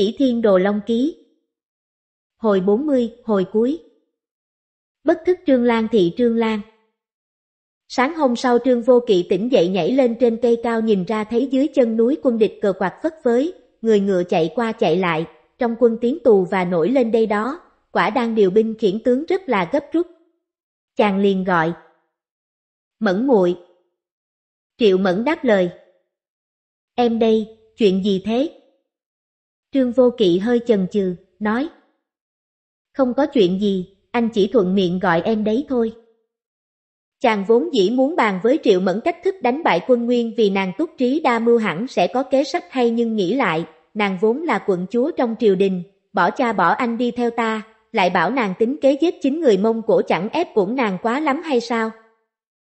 Kỷ Thiên Đồ Long Ký Hồi 40, hồi cuối Bất thức Trương Lan thị Trương Lan Sáng hôm sau Trương Vô Kỵ tỉnh dậy nhảy lên trên cây cao nhìn ra thấy dưới chân núi quân địch cờ quạt phất phới, người ngựa chạy qua chạy lại, trong quân tiến tù và nổi lên đây đó, quả đang điều binh khiển tướng rất là gấp rút. Chàng liền gọi. Mẫn muội Triệu Mẫn đáp lời. Em đây, chuyện gì thế? Trương Vô Kỵ hơi chần chừ, nói. Không có chuyện gì, anh chỉ thuận miệng gọi em đấy thôi. Chàng vốn dĩ muốn bàn với Triệu Mẫn cách thức đánh bại quân Nguyên vì nàng túc trí đa mưu hẳn sẽ có kế sách hay nhưng nghĩ lại, nàng vốn là quận chúa trong triều đình, bỏ cha bỏ anh đi theo ta, lại bảo nàng tính kế giết chính người mông cổ chẳng ép uổng nàng quá lắm hay sao?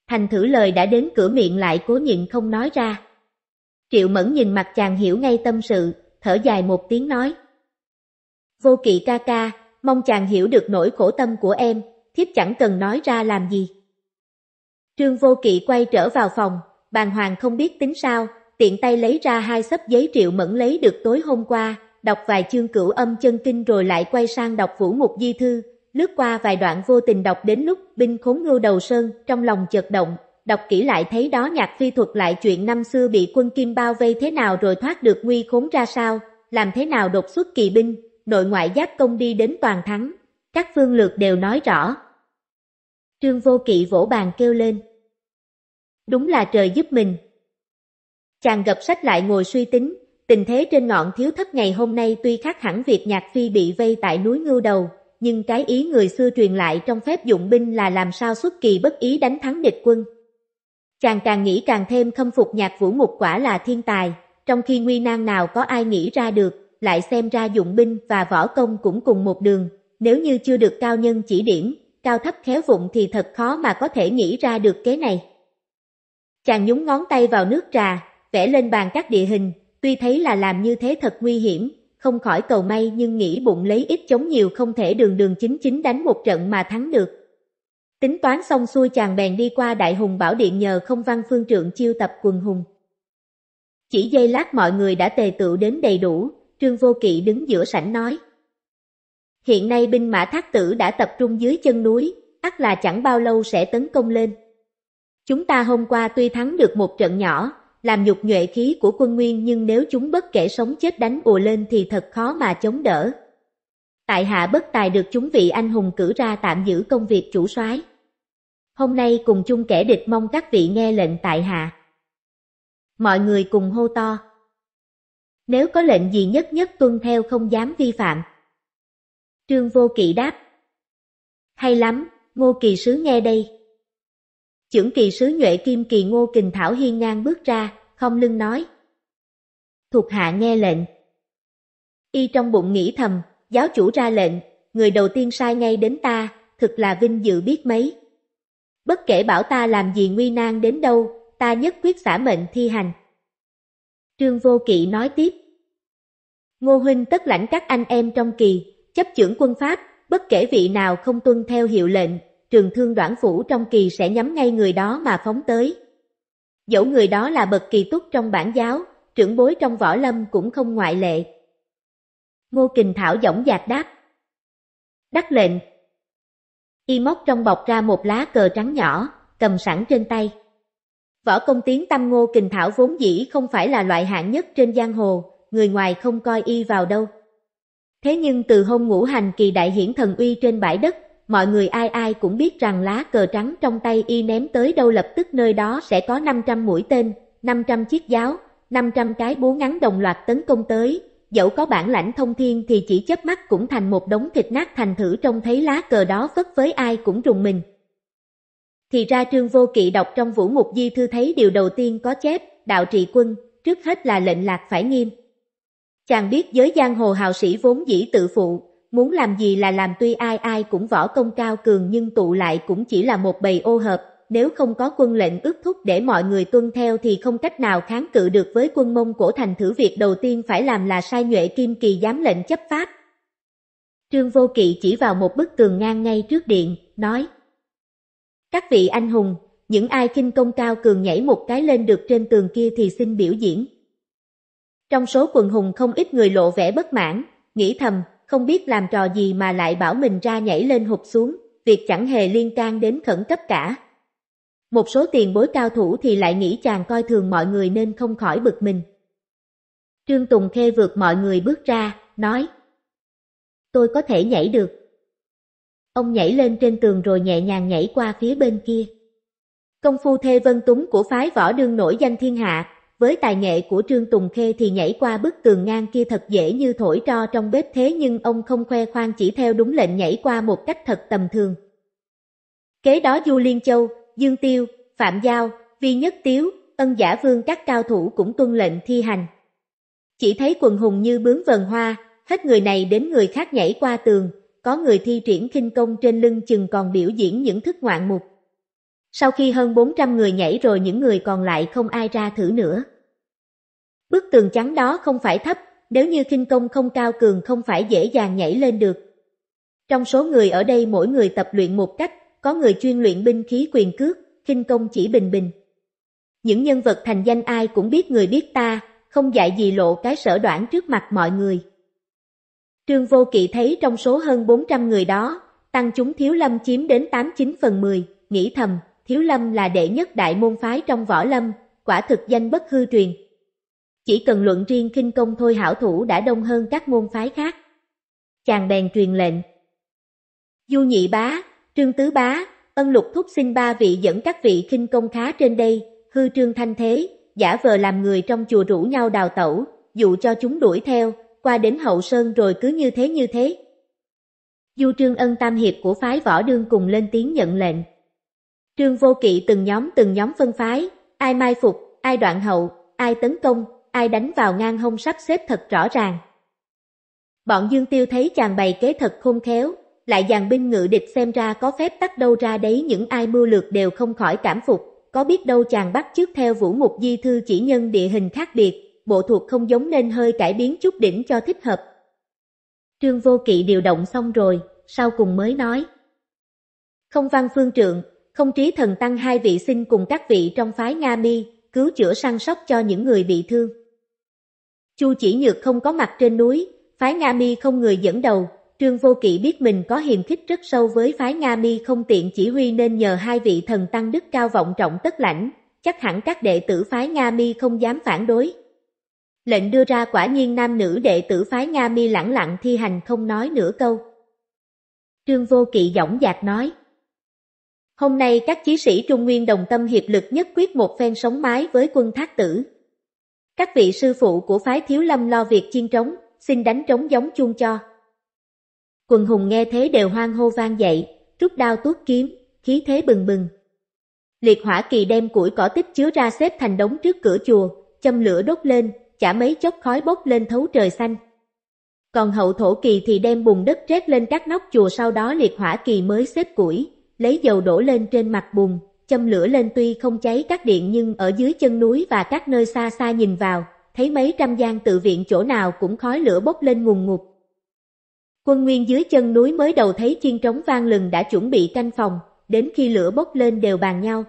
Thành thử lời đã đến cửa miệng lại cố nhịn không nói ra. Triệu Mẫn nhìn mặt chàng hiểu ngay tâm sự, thở dài một tiếng nói. Vô kỵ ca ca, mong chàng hiểu được nỗi khổ tâm của em, thiếp chẳng cần nói ra làm gì. Trương Vô Kỵ quay trở vào phòng, bàn hoàng không biết tính sao, tiện tay lấy ra hai sấp giấy triệu mẫn lấy được tối hôm qua, đọc vài chương cửu âm chân kinh rồi lại quay sang đọc vũ mục di thư, lướt qua vài đoạn vô tình đọc đến lúc binh khốn ngưu đầu sơn, trong lòng chợt động, đọc kỹ lại thấy đó nhạc phi thuật lại chuyện năm xưa bị quân kim bao vây thế nào rồi thoát được nguy khốn ra sao, làm thế nào đột xuất kỳ binh, nội ngoại giáp công đi đến toàn thắng, các phương lược đều nói rõ. Trương Vô Kỵ vỗ bàn kêu lên. Đúng là trời giúp mình. Chàng gập sách lại ngồi suy tính, tình thế trên ngọn thiếu thất ngày hôm nay tuy khác hẳn việc nhạc phi bị vây tại núi ngưu đầu, nhưng cái ý người xưa truyền lại trong phép dụng binh là làm sao xuất kỳ bất ý đánh thắng địch quân. Chàng càng nghĩ càng thêm khâm phục nhạc vũ mục quả là thiên tài, trong khi nguy nan nào có ai nghĩ ra được, lại xem ra dụng binh và võ công cũng cùng một đường, nếu như chưa được cao nhân chỉ điểm, cao thấp khéo vụng thì thật khó mà có thể nghĩ ra được kế này. Chàng nhúng ngón tay vào nước trà, vẽ lên bàn các địa hình, tuy thấy là làm như thế thật nguy hiểm, không khỏi cầu may nhưng nghĩ bụng lấy ít chống nhiều không thể đường đường chính chính đánh một trận mà thắng được. Tính toán xong xuôi chàng bèn đi qua Đại Hùng Bảo Điện nhờ không văn phương trượng chiêu tập quần hùng. Chỉ giây lát mọi người đã tề tựu đến đầy đủ, Trương Vô Kỵ đứng giữa sảnh nói. Hiện nay binh mã thác tử đã tập trung dưới chân núi, ắt là chẳng bao lâu sẽ tấn công lên. Chúng ta hôm qua tuy thắng được một trận nhỏ, làm nhục nhuệ khí của quân nguyên nhưng nếu chúng bất kể sống chết đánh ùa lên thì thật khó mà chống đỡ. Tại hạ bất tài được chúng vị anh hùng cử ra tạm giữ công việc chủ soái. Hôm nay cùng chung kẻ địch mong các vị nghe lệnh tại hạ. Mọi người cùng hô to. Nếu có lệnh gì nhất nhất tuân theo không dám vi phạm. Trương Vô Kỵ đáp. Hay lắm, Ngô Kỳ Sứ nghe đây. Chưởng Kỳ Sứ Nhuệ Kim Kỳ Ngô Kình Thảo hiên ngang bước ra, không lưng nói. Thuộc hạ nghe lệnh. Y trong bụng nghĩ thầm, giáo chủ ra lệnh, người đầu tiên sai ngay đến ta, thực là vinh dự biết mấy. Bất kể bảo ta làm gì nguy nan đến đâu, ta nhất quyết xả mệnh thi hành. Trương Vô Kỵ nói tiếp. Ngô Huynh tất lãnh các anh em trong kỳ, chấp trưởng quân pháp, bất kể vị nào không tuân theo hiệu lệnh, trường thương đoạn phủ trong kỳ sẽ nhắm ngay người đó mà phóng tới. Dẫu người đó là bậc kỳ túc trong bản giáo, trưởng bối trong võ lâm cũng không ngoại lệ. Ngô Kình Thảo dõng dạc đáp. Đắc lệnh, Y móc trong bọc ra một lá cờ trắng nhỏ, cầm sẵn trên tay. Võ công tiếng tâm ngô kình thảo vốn dĩ không phải là loại hạng nhất trên giang hồ, người ngoài không coi y vào đâu. Thế nhưng từ hôm ngũ hành kỳ đại hiển thần uy trên bãi đất, mọi người ai ai cũng biết rằng lá cờ trắng trong tay y ném tới đâu lập tức nơi đó sẽ có 500 mũi tên, 500 chiếc giáo, 500 cái búa ngắn đồng loạt tấn công tới, dẫu có bản lãnh thông thiên thì chỉ chớp mắt cũng thành một đống thịt nát thành thử trông thấy lá cờ đó phất với ai cũng rùng mình. Thì ra Trương Vô Kỵ đọc trong Vũ Mục Di Thư thấy điều đầu tiên có chép, đạo trị quân, trước hết là lệnh lạc phải nghiêm. Chàng biết giới giang hồ hào sĩ vốn dĩ tự phụ, muốn làm gì là làm tuy ai ai cũng võ công cao cường nhưng tụ lại cũng chỉ là một bầy ô hợp, nếu không có quân lệnh ước thúc để mọi người tuân theo thì không cách nào kháng cự được với quân Mông Cổ thành thử việc đầu tiên phải làm là sai nhuệ kim kỳ giám lệnh chấp pháp. Trương Vô Kỵ chỉ vào một bức tường ngang ngay trước điện, nói Các vị anh hùng, những ai kinh công cao cường nhảy một cái lên được trên tường kia thì xin biểu diễn. Trong số quần hùng không ít người lộ vẻ bất mãn, nghĩ thầm, không biết làm trò gì mà lại bảo mình ra nhảy lên hụt xuống, việc chẳng hề liên can đến khẩn cấp cả. Một số tiền bối cao thủ thì lại nghĩ chàng coi thường mọi người nên không khỏi bực mình. Trương Tùng Khê vượt mọi người bước ra, nói. Tôi có thể nhảy được. Ông nhảy lên trên tường rồi nhẹ nhàng nhảy qua phía bên kia. Công phu thê vân túng của phái võ đương nổi danh thiên hạ, với tài nghệ của Trương Tùng Khê thì nhảy qua bức tường ngang kia thật dễ như thổi tro trong bếp thế nhưng ông không khoe khoang chỉ theo đúng lệnh nhảy qua một cách thật tầm thường. Kế đó Du Liên Châu, Dương Tiêu, Phạm Giao, Vi Nhất Tiếu, ân giả vương các cao thủ cũng tuân lệnh thi hành. Chỉ thấy quần hùng như bướm vần hoa, hết người này đến người khác nhảy qua tường, có người thi triển kinh công trên lưng chừng còn biểu diễn những thức ngoạn mục. Sau khi hơn 400 người nhảy rồi những người còn lại không ai ra thử nữa. Bức tường trắng đó không phải thấp, nếu như kinh công không cao cường không phải dễ dàng nhảy lên được. Trong số người ở đây mỗi người tập luyện một cách, có người chuyên luyện binh khí quyền cước, khinh công chỉ bình bình. Những nhân vật thành danh ai cũng biết người biết ta, không dạy gì lộ cái sở đoạn trước mặt mọi người. Trương Vô Kỵ thấy trong số hơn 400 người đó, tăng chúng Thiếu Lâm chiếm đến 89 phần 10, nghĩ thầm, Thiếu Lâm là đệ nhất đại môn phái trong võ lâm, quả thực danh bất hư truyền. Chỉ cần luận riêng kinh công thôi hảo thủ đã đông hơn các môn phái khác. Chàng bèn truyền lệnh. Du nhị bá, Trương Tứ Bá, ân lục thúc xin ba vị dẫn các vị kinh công khá trên đây, hư trương thanh thế, giả vờ làm người trong chùa rủ nhau đào tẩu, dụ cho chúng đuổi theo, qua đến hậu sơn rồi cứ như thế như thế. Du trương ân tam hiệp của phái võ đương cùng lên tiếng nhận lệnh. Trương vô kỵ từng nhóm từng nhóm phân phái, ai mai phục, ai đoạn hậu, ai tấn công, ai đánh vào ngang hông sắp xếp thật rõ ràng. Bọn Dương Tiêu thấy chàng bày kế thật khôn khéo, lại dàn binh ngự địch xem ra có phép tắt đâu ra đấy những ai mưu lược đều không khỏi cảm phục, có biết đâu chàng bắt trước theo vũ mục di thư chỉ nhân địa hình khác biệt, bộ thuộc không giống nên hơi cải biến chút đỉnh cho thích hợp. Trương Vô Kỵ điều động xong rồi, sau cùng mới nói. Không văn phương trượng, không trí thần tăng hai vị xin cùng các vị trong phái Nga Mi, cứu chữa săn sóc cho những người bị thương. Chu chỉ nhược không có mặt trên núi, phái Nga Mi không người dẫn đầu, Trương Vô Kỵ biết mình có hiềm khích rất sâu với phái Nga Mi không tiện chỉ huy nên nhờ hai vị thần tăng đức cao vọng trọng tất lãnh, chắc hẳn các đệ tử phái Nga Mi không dám phản đối. Lệnh đưa ra quả nhiên nam nữ đệ tử phái Nga Mi lẳng lặng thi hành không nói nửa câu. Trương Vô Kỵ dõng dạc nói. Hôm nay các chí sĩ Trung Nguyên đồng tâm hiệp lực nhất quyết một phen sống mái với quân thác tử. Các vị sư phụ của phái Thiếu Lâm lo việc chiên trống, xin đánh trống giống chuông cho quần hùng nghe thế đều hoang hô vang dậy, rút đao tuốt kiếm, khí thế bừng bừng. Liệt hỏa kỳ đem củi cỏ tích chứa ra xếp thành đống trước cửa chùa, châm lửa đốt lên, chả mấy chốc khói bốc lên thấu trời xanh. Còn hậu thổ kỳ thì đem bùn đất rét lên các nóc chùa sau đó liệt hỏa kỳ mới xếp củi, lấy dầu đổ lên trên mặt bùn, châm lửa lên tuy không cháy các điện nhưng ở dưới chân núi và các nơi xa xa nhìn vào, thấy mấy trăm gian tự viện chỗ nào cũng khói lửa bốc lên ngùn ngục. Quân nguyên dưới chân núi mới đầu thấy chiên trống vang lừng đã chuẩn bị canh phòng, đến khi lửa bốc lên đều bàn nhau.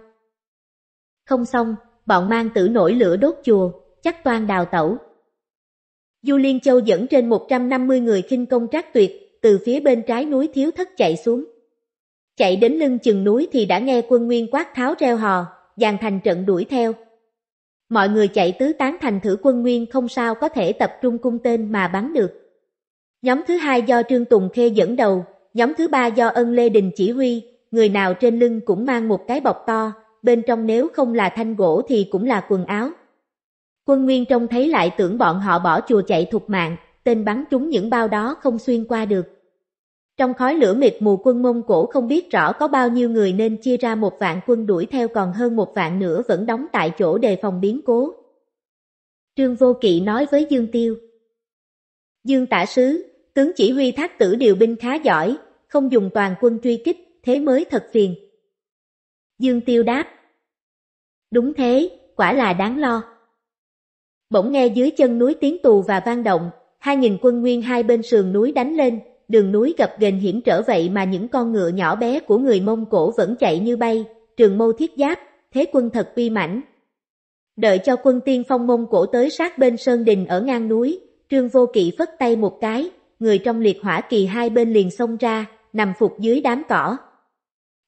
Không xong, bọn mang tử nổi lửa đốt chùa, chắc toan đào tẩu. Du Liên Châu dẫn trên 150 người khinh công trác tuyệt, từ phía bên trái núi thiếu thất chạy xuống. Chạy đến lưng chừng núi thì đã nghe quân nguyên quát tháo reo hò, dàn thành trận đuổi theo. Mọi người chạy tứ tán thành thử quân nguyên không sao có thể tập trung cung tên mà bắn được. Nhóm thứ hai do Trương Tùng Khê dẫn đầu, nhóm thứ ba do Ân Lê Đình chỉ huy, người nào trên lưng cũng mang một cái bọc to, bên trong nếu không là thanh gỗ thì cũng là quần áo. Quân Nguyên trông thấy lại tưởng bọn họ bỏ chùa chạy thục mạng, tên bắn chúng những bao đó không xuyên qua được. Trong khói lửa mịt mù quân Mông Cổ không biết rõ có bao nhiêu người nên chia ra một vạn quân đuổi theo còn hơn một vạn nữa vẫn đóng tại chỗ đề phòng biến cố. Trương Vô Kỵ nói với Dương Tiêu. Dương tả sứ, tướng chỉ huy thác tử điều binh khá giỏi, không dùng toàn quân truy kích, thế mới thật phiền. Dương Tiêu đáp. Đúng thế, quả là đáng lo. Bỗng nghe dưới chân núi tiếng tù và vang động, hai nghìn quân nguyên hai bên sườn núi đánh lên, đường núi gập ghềnh hiểm trở vậy mà những con ngựa nhỏ bé của người Mông Cổ vẫn chạy như bay, trường mâu thiết giáp, thế quân thật uy mãnh. Đợi cho quân tiên phong Mông Cổ tới sát bên Sơn Đình ở ngang núi, Trương Vô Kỵ phất tay một cái, người trong liệt hỏa kỳ hai bên liền xông ra, nằm phục dưới đám cỏ.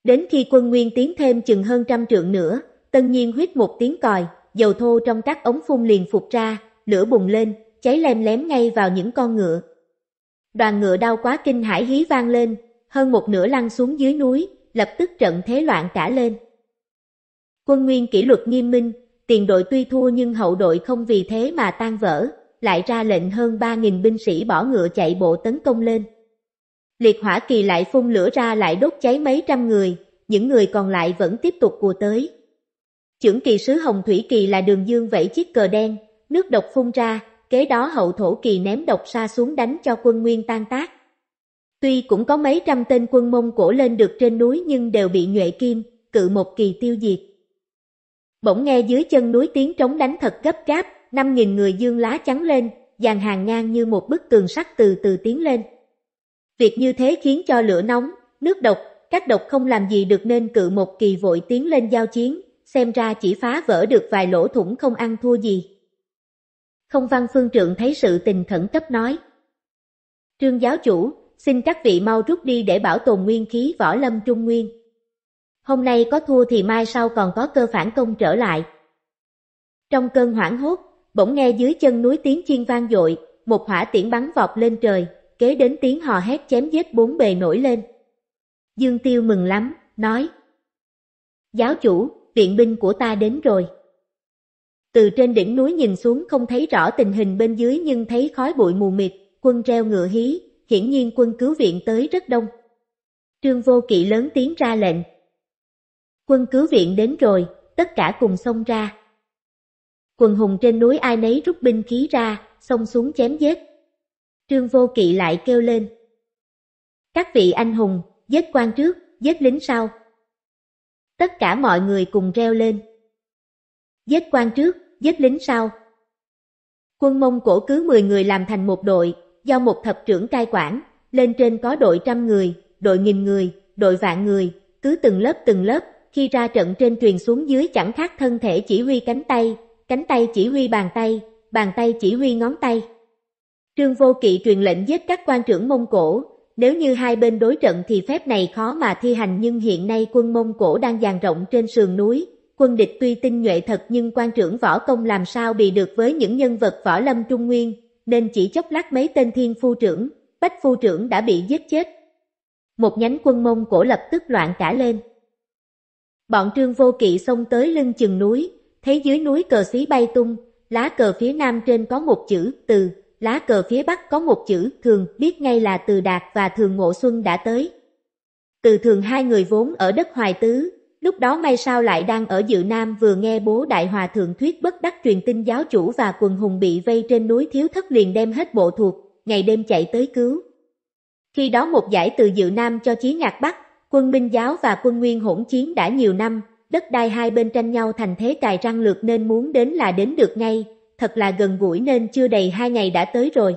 Đến khi quân nguyên tiến thêm chừng hơn trăm trượng nữa, tân nhiên huyết một tiếng còi, dầu thô trong các ống phun liền phục ra, lửa bùng lên, cháy lem lém ngay vào những con ngựa. Đoàn ngựa đau quá kinh hãi hí vang lên, hơn một nửa lăn xuống dưới núi, lập tức trận thế loạn cả lên. Quân Nguyên kỷ luật nghiêm minh, tiền đội tuy thua nhưng hậu đội không vì thế mà tan vỡ, lại ra lệnh hơn 3.000 binh sĩ bỏ ngựa chạy bộ tấn công lên. Liệt hỏa kỳ lại phun lửa ra lại đốt cháy mấy trăm người, những người còn lại vẫn tiếp tục cùa tới. Chưởng kỳ sứ Hồng Thủy Kỳ là đường dương vẫy chiếc cờ đen, nước độc phun ra, kế đó hậu thổ kỳ ném độc xa xuống đánh cho quân nguyên tan tác. Tuy cũng có mấy trăm tên quân Mông Cổ lên được trên núi nhưng đều bị nhuệ kim, cự một kỳ tiêu diệt. Bỗng nghe dưới chân núi tiếng trống đánh thật gấp gáp, năm nghìn người dương lá trắng lên, dàn hàng ngang như một bức tường sắt từ từ tiến lên. Việc như thế khiến cho lửa nóng, nước độc, các độc không làm gì được nên cự một kỳ vội tiến lên giao chiến, xem ra chỉ phá vỡ được vài lỗ thủng không ăn thua gì. Không văn phương trượng thấy sự tình khẩn cấp nói. Trương giáo chủ, xin các vị mau rút đi để bảo tồn nguyên khí võ lâm trung nguyên. Hôm nay có thua thì mai sau còn có cơ phản công trở lại. Trong cơn hoảng hốt, Bỗng nghe dưới chân núi tiếng chiên vang dội, một hỏa tiễn bắn vọt lên trời, kế đến tiếng hò hét chém giết bốn bề nổi lên. Dương Tiêu mừng lắm, nói Giáo chủ, viện binh của ta đến rồi. Từ trên đỉnh núi nhìn xuống không thấy rõ tình hình bên dưới nhưng thấy khói bụi mù mịt, quân treo ngựa hí, hiển nhiên quân cứu viện tới rất đông. Trương Vô Kỵ lớn tiếng ra lệnh. Quân cứu viện đến rồi, tất cả cùng xông ra. Quần hùng trên núi ai nấy rút binh khí ra, xông xuống chém giết. Trương Vô Kỵ lại kêu lên. Các vị anh hùng, giết quan trước, giết lính sau. Tất cả mọi người cùng reo lên. Giết quan trước, giết lính sau. Quân Mông Cổ cứ 10 người làm thành một đội, do một thập trưởng cai quản, lên trên có đội trăm người, đội nghìn người, đội vạn người, cứ từng lớp từng lớp, khi ra trận trên truyền xuống dưới chẳng khác thân thể chỉ huy cánh tay, cánh tay chỉ huy bàn tay, bàn tay chỉ huy ngón tay. Trương Vô Kỵ truyền lệnh giết các quan trưởng Mông Cổ, nếu như hai bên đối trận thì phép này khó mà thi hành nhưng hiện nay quân Mông Cổ đang dàn rộng trên sườn núi, quân địch tuy tinh nhuệ thật nhưng quan trưởng võ công làm sao bị được với những nhân vật võ lâm trung nguyên, nên chỉ chốc lát mấy tên thiên phu trưởng, bách phu trưởng đã bị giết chết. Một nhánh quân Mông Cổ lập tức loạn cả lên. Bọn Trương Vô Kỵ xông tới lưng chừng núi, thấy dưới núi cờ xí bay tung, lá cờ phía nam trên có một chữ từ, lá cờ phía bắc có một chữ thường, biết ngay là từ đạt và thường ngộ xuân đã tới. Từ thường hai người vốn ở đất hoài tứ, lúc đó may sao lại đang ở dự nam vừa nghe bố đại hòa thượng thuyết bất đắc truyền tin giáo chủ và quần hùng bị vây trên núi thiếu thất liền đem hết bộ thuộc, ngày đêm chạy tới cứu. Khi đó một giải từ dự nam cho chí ngạc bắc, quân minh giáo và quân nguyên hỗn chiến đã nhiều năm, đất đai hai bên tranh nhau thành thế cài răng lược nên muốn đến là đến được ngay, thật là gần gũi nên chưa đầy hai ngày đã tới rồi.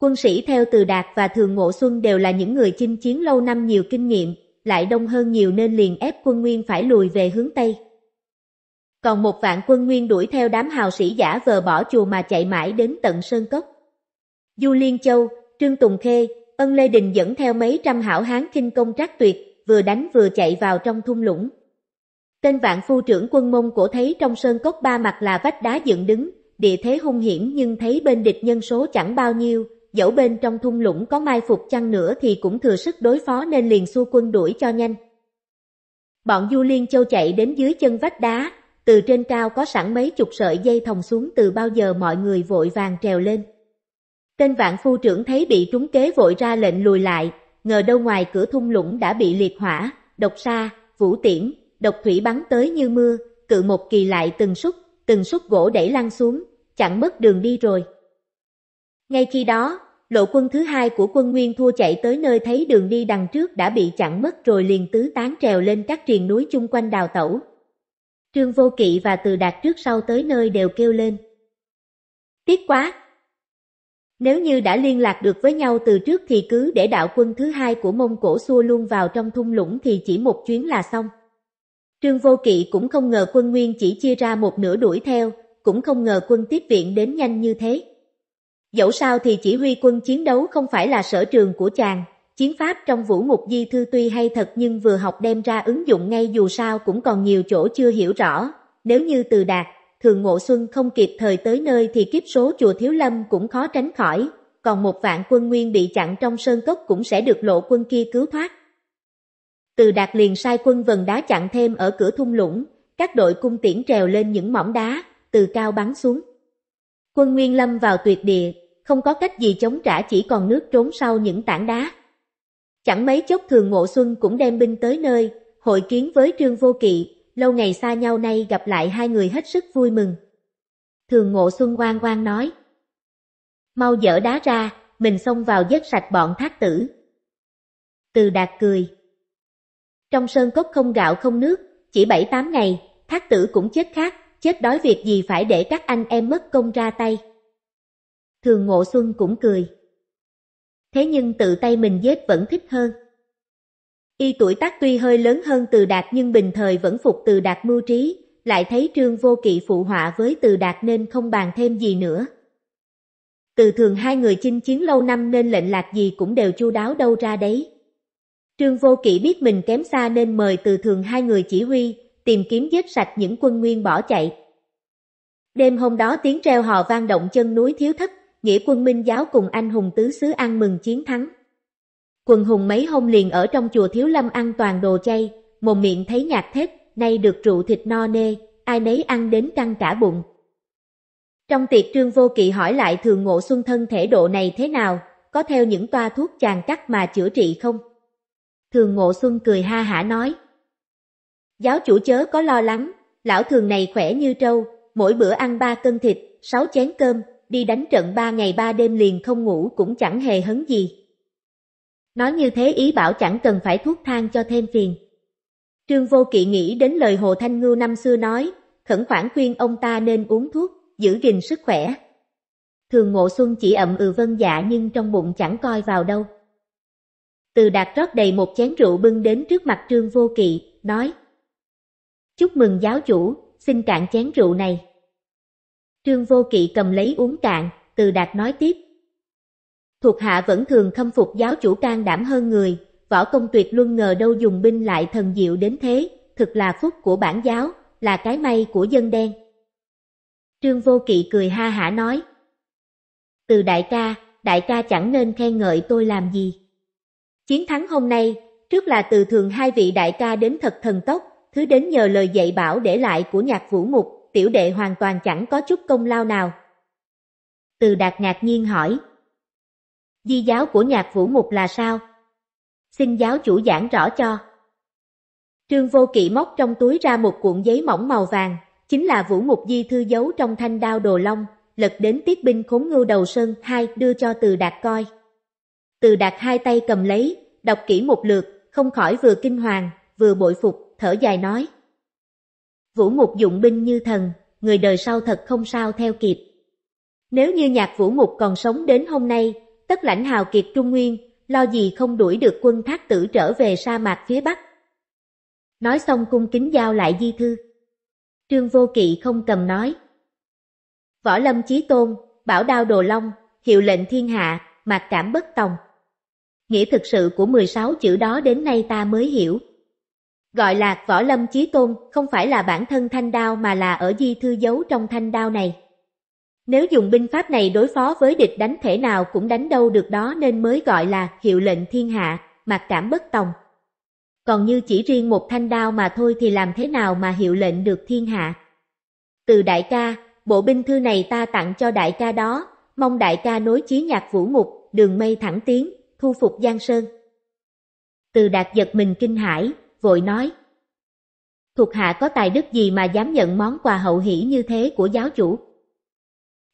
Quân sĩ theo Từ Đạt và Thường Ngộ Xuân đều là những người chinh chiến lâu năm nhiều kinh nghiệm, lại đông hơn nhiều nên liền ép quân Nguyên phải lùi về hướng Tây. Còn một vạn quân Nguyên đuổi theo đám hào sĩ giả vờ bỏ chùa mà chạy mãi đến tận Sơn Cốc. Du Liên Châu, Trương Tùng Khê, Ân Lê Đình dẫn theo mấy trăm hảo hán kinh công trác tuyệt, vừa đánh vừa chạy vào trong thung lũng. Tên vạn phu trưởng quân mông cổ thấy trong sơn cốc ba mặt là vách đá dựng đứng, địa thế hung hiểm nhưng thấy bên địch nhân số chẳng bao nhiêu, dẫu bên trong thung lũng có mai phục chăng nữa thì cũng thừa sức đối phó nên liền xua quân đuổi cho nhanh. Bọn Du Liên Châu chạy đến dưới chân vách đá, từ trên cao có sẵn mấy chục sợi dây thòng xuống từ bao giờ mọi người vội vàng trèo lên. Tên vạn phu trưởng thấy bị trúng kế vội ra lệnh lùi lại, ngờ đâu ngoài cửa thung lũng đã bị liệt hỏa, độc sa, vũ tiễn, độc thủy bắn tới như mưa, cự một kỳ lại từng xúc từng xúc gỗ đẩy lăn xuống, chẳng mất đường đi rồi. Ngay khi đó, lộ quân thứ hai của quân Nguyên thua chạy tới nơi thấy đường đi đằng trước đã bị chặn mất rồi liền tứ tán trèo lên các triền núi chung quanh đào tẩu. Trương Vô Kỵ và Từ Đạt trước sau tới nơi đều kêu lên. Tiếc quá! Nếu như đã liên lạc được với nhau từ trước thì cứ để đạo quân thứ hai của Mông Cổ xua luôn vào trong thung lũng thì chỉ một chuyến là xong. Trương Vô Kỵ cũng không ngờ quân Nguyên chỉ chia ra một nửa đuổi theo, cũng không ngờ quân tiếp viện đến nhanh như thế. Dẫu sao thì chỉ huy quân chiến đấu không phải là sở trường của chàng, chiến pháp trong vũ mục di thư tuy hay thật nhưng vừa học đem ra ứng dụng ngay dù sao cũng còn nhiều chỗ chưa hiểu rõ, nếu như từ đạt, thường ngộ xuân không kịp thời tới nơi thì kiếp số chùa thiếu lâm cũng khó tránh khỏi, còn một vạn quân nguyên bị chặn trong sơn cốc cũng sẽ được lộ quân kia cứu thoát. Từ Đạt liền sai quân vần đá chặn thêm ở cửa thung lũng, các đội cung tiễn trèo lên những mỏm đá, từ cao bắn xuống. Quân Nguyên Lâm vào tuyệt địa, không có cách gì chống trả chỉ còn nước trốn sau những tảng đá. Chẳng mấy chốc thường Ngộ Xuân cũng đem binh tới nơi, hội kiến với Trương Vô Kỵ, lâu ngày xa nhau nay gặp lại hai người hết sức vui mừng. Thường Ngộ Xuân quan quan nói, mau dỡ đá ra, mình xông vào dứt sạch bọn thác tử. Từ Đạt cười. Trong sơn cốc không gạo không nước, chỉ 7-8 ngày, thác tử cũng chết khác, chết đói việc gì phải để các anh em mất công ra tay. Thường Ngộ Xuân cũng cười. Thế nhưng tự tay mình giết vẫn thích hơn. Y tuổi tác tuy hơi lớn hơn từ đạt nhưng bình thời vẫn phục từ đạt mưu trí, lại thấy trương vô kỵ phụ họa với từ đạt nên không bàn thêm gì nữa. Từ thường hai người chinh chiến lâu năm nên lệnh lạc gì cũng đều chu đáo đâu ra đấy. Trương Vô Kỵ biết mình kém xa nên mời từ thường hai người chỉ huy, tìm kiếm giết sạch những quân nguyên bỏ chạy. Đêm hôm đó tiếng treo hò vang động chân núi thiếu thất, nghĩa quân minh giáo cùng anh hùng tứ xứ ăn mừng chiến thắng. Quần hùng mấy hôm liền ở trong chùa thiếu lâm ăn toàn đồ chay, mồm miệng thấy nhạt thét nay được rượu thịt no nê, ai nấy ăn đến căng cả bụng. Trong tiệc trương vô kỵ hỏi lại thường ngộ xuân thân thể độ này thế nào, có theo những toa thuốc chàng cắt mà chữa trị không? Thường Ngộ Xuân cười ha hả nói. Giáo chủ chớ có lo lắng, lão thường này khỏe như trâu, mỗi bữa ăn ba cân thịt, sáu chén cơm, đi đánh trận ba ngày ba đêm liền không ngủ cũng chẳng hề hấn gì. Nói như thế ý bảo chẳng cần phải thuốc thang cho thêm phiền. Trương Vô Kỵ nghĩ đến lời Hồ Thanh Ngưu năm xưa nói, khẩn khoản khuyên ông ta nên uống thuốc, giữ gìn sức khỏe. Thường Ngộ Xuân chỉ ậm ừ vân dạ nhưng trong bụng chẳng coi vào đâu. Từ đạt rót đầy một chén rượu bưng đến trước mặt Trương Vô Kỵ, nói Chúc mừng giáo chủ, xin cạn chén rượu này. Trương Vô Kỵ cầm lấy uống cạn, từ đạt nói tiếp Thuộc hạ vẫn thường khâm phục giáo chủ can đảm hơn người, võ công tuyệt luân ngờ đâu dùng binh lại thần diệu đến thế, thực là phúc của bản giáo, là cái may của dân đen. Trương Vô Kỵ cười ha hả nói. Từ đại ca, đại ca chẳng nên khen ngợi tôi làm gì. Chiến thắng hôm nay, trước là từ thường hai vị đại ca đến thật thần tốc, thứ đến nhờ lời dạy bảo để lại của nhạc vũ mục, tiểu đệ hoàn toàn chẳng có chút công lao nào. Từ đạt ngạc nhiên hỏi. Di giáo của nhạc vũ mục là sao? Xin giáo chủ giảng rõ cho. Trương Vô Kỵ móc trong túi ra một cuộn giấy mỏng màu vàng, chính là vũ mục di thư giấu trong thanh đao đồ long, lật đến tiết binh khốn ngưu đầu sơn hai đưa cho từ đạt coi. Từ đạt hai tay cầm lấy, đọc kỹ một lượt, không khỏi vừa kinh hoàng, vừa bội phục, thở dài nói. Vũ mục dụng binh như thần, người đời sau thật không sao theo kịp. Nếu như nhạc vũ mục còn sống đến hôm nay, tất lãnh hào kiệt trung nguyên, lo gì không đuổi được quân thác tử trở về sa mạc phía bắc. Nói xong cung kính giao lại di thư. Trương Vô Kỵ không cầm nói. Võ Lâm Chí Tôn, Bảo Đao Đồ Long, hiệu lệnh thiên hạ, mạc cảm bất tòng nghĩa thực sự của 16 chữ đó đến nay ta mới hiểu. Gọi là võ lâm chí tôn không phải là bản thân thanh đao mà là ở di thư giấu trong thanh đao này. Nếu dùng binh pháp này đối phó với địch đánh thể nào cũng đánh đâu được đó nên mới gọi là hiệu lệnh thiên hạ, mặc cảm bất tòng. Còn như chỉ riêng một thanh đao mà thôi thì làm thế nào mà hiệu lệnh được thiên hạ. Từ đại ca, bộ binh thư này ta tặng cho đại ca đó, mong đại ca nối chí nhạc vũ mục đường mây thẳng tiến, thu phục Giang Sơn. Từ đạt giật mình kinh hãi, vội nói. Thuộc hạ có tài đức gì mà dám nhận món quà hậu hỷ như thế của giáo chủ?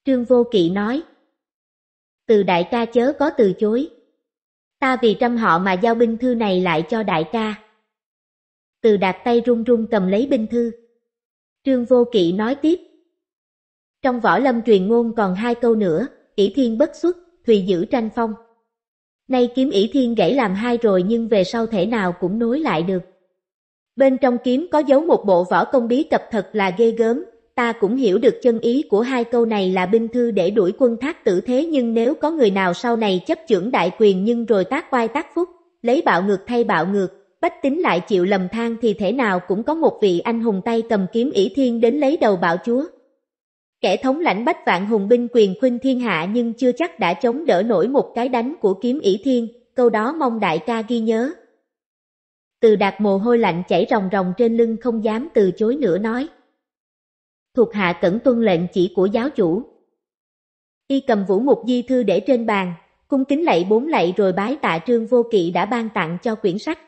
Trương Vô Kỵ nói. Từ đại ca chớ có từ chối. Ta vì trăm họ mà giao binh thư này lại cho đại ca. Từ đạt tay run run cầm lấy binh thư. Trương Vô Kỵ nói tiếp. Trong võ lâm truyền ngôn còn hai câu nữa, ỷ thiên bất xuất, thùy giữ tranh phong. Nay kiếm ỷ thiên gãy làm hai rồi nhưng về sau thể nào cũng nối lại được. Bên trong kiếm có giấu một bộ võ công bí tập thật là ghê gớm, ta cũng hiểu được chân ý của hai câu này là binh thư để đuổi quân thác tử thế nhưng nếu có người nào sau này chấp trưởng đại quyền nhưng rồi tác oai tác phúc, lấy bạo ngược thay bạo ngược, bách tính lại chịu lầm than thì thể nào cũng có một vị anh hùng tay cầm kiếm ỷ thiên đến lấy đầu bạo chúa kẻ thống lãnh bách vạn hùng binh quyền khuynh thiên hạ nhưng chưa chắc đã chống đỡ nổi một cái đánh của kiếm ỷ thiên, câu đó mong đại ca ghi nhớ. Từ đạt mồ hôi lạnh chảy ròng ròng trên lưng không dám từ chối nữa nói. Thuộc hạ cẩn tuân lệnh chỉ của giáo chủ. Y cầm vũ mục di thư để trên bàn, cung kính lạy bốn lạy rồi bái tạ trương vô kỵ đã ban tặng cho quyển sách.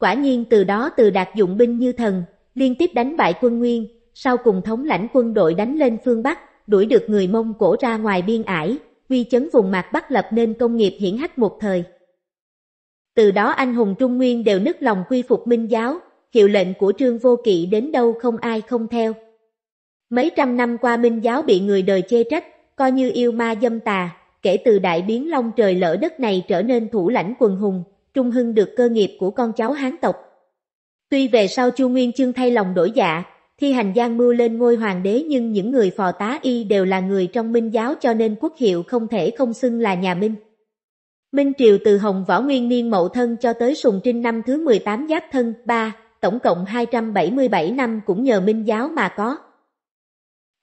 Quả nhiên từ đó từ đạt dụng binh như thần, liên tiếp đánh bại quân nguyên, sau cùng thống lãnh quân đội đánh lên phương Bắc, đuổi được người Mông Cổ ra ngoài biên ải, uy chấn vùng mạc Bắc lập nên công nghiệp hiển hách một thời. Từ đó anh hùng Trung Nguyên đều nức lòng quy phục minh giáo, hiệu lệnh của Trương Vô Kỵ đến đâu không ai không theo. Mấy trăm năm qua minh giáo bị người đời chê trách, coi như yêu ma dâm tà, kể từ đại biến long trời lỡ đất này trở nên thủ lãnh quần hùng, trung hưng được cơ nghiệp của con cháu Hán tộc. Tuy về sau Chu Nguyên Chương thay lòng đổi dạ, Thi hành gian mưu lên ngôi hoàng đế nhưng những người phò tá y đều là người trong minh giáo cho nên quốc hiệu không thể không xưng là nhà minh. Minh Triều từ Hồng Võ Nguyên Niên Mậu Thân cho tới Sùng Trinh năm thứ 18 Giáp Thân 3, tổng cộng 277 năm cũng nhờ minh giáo mà có.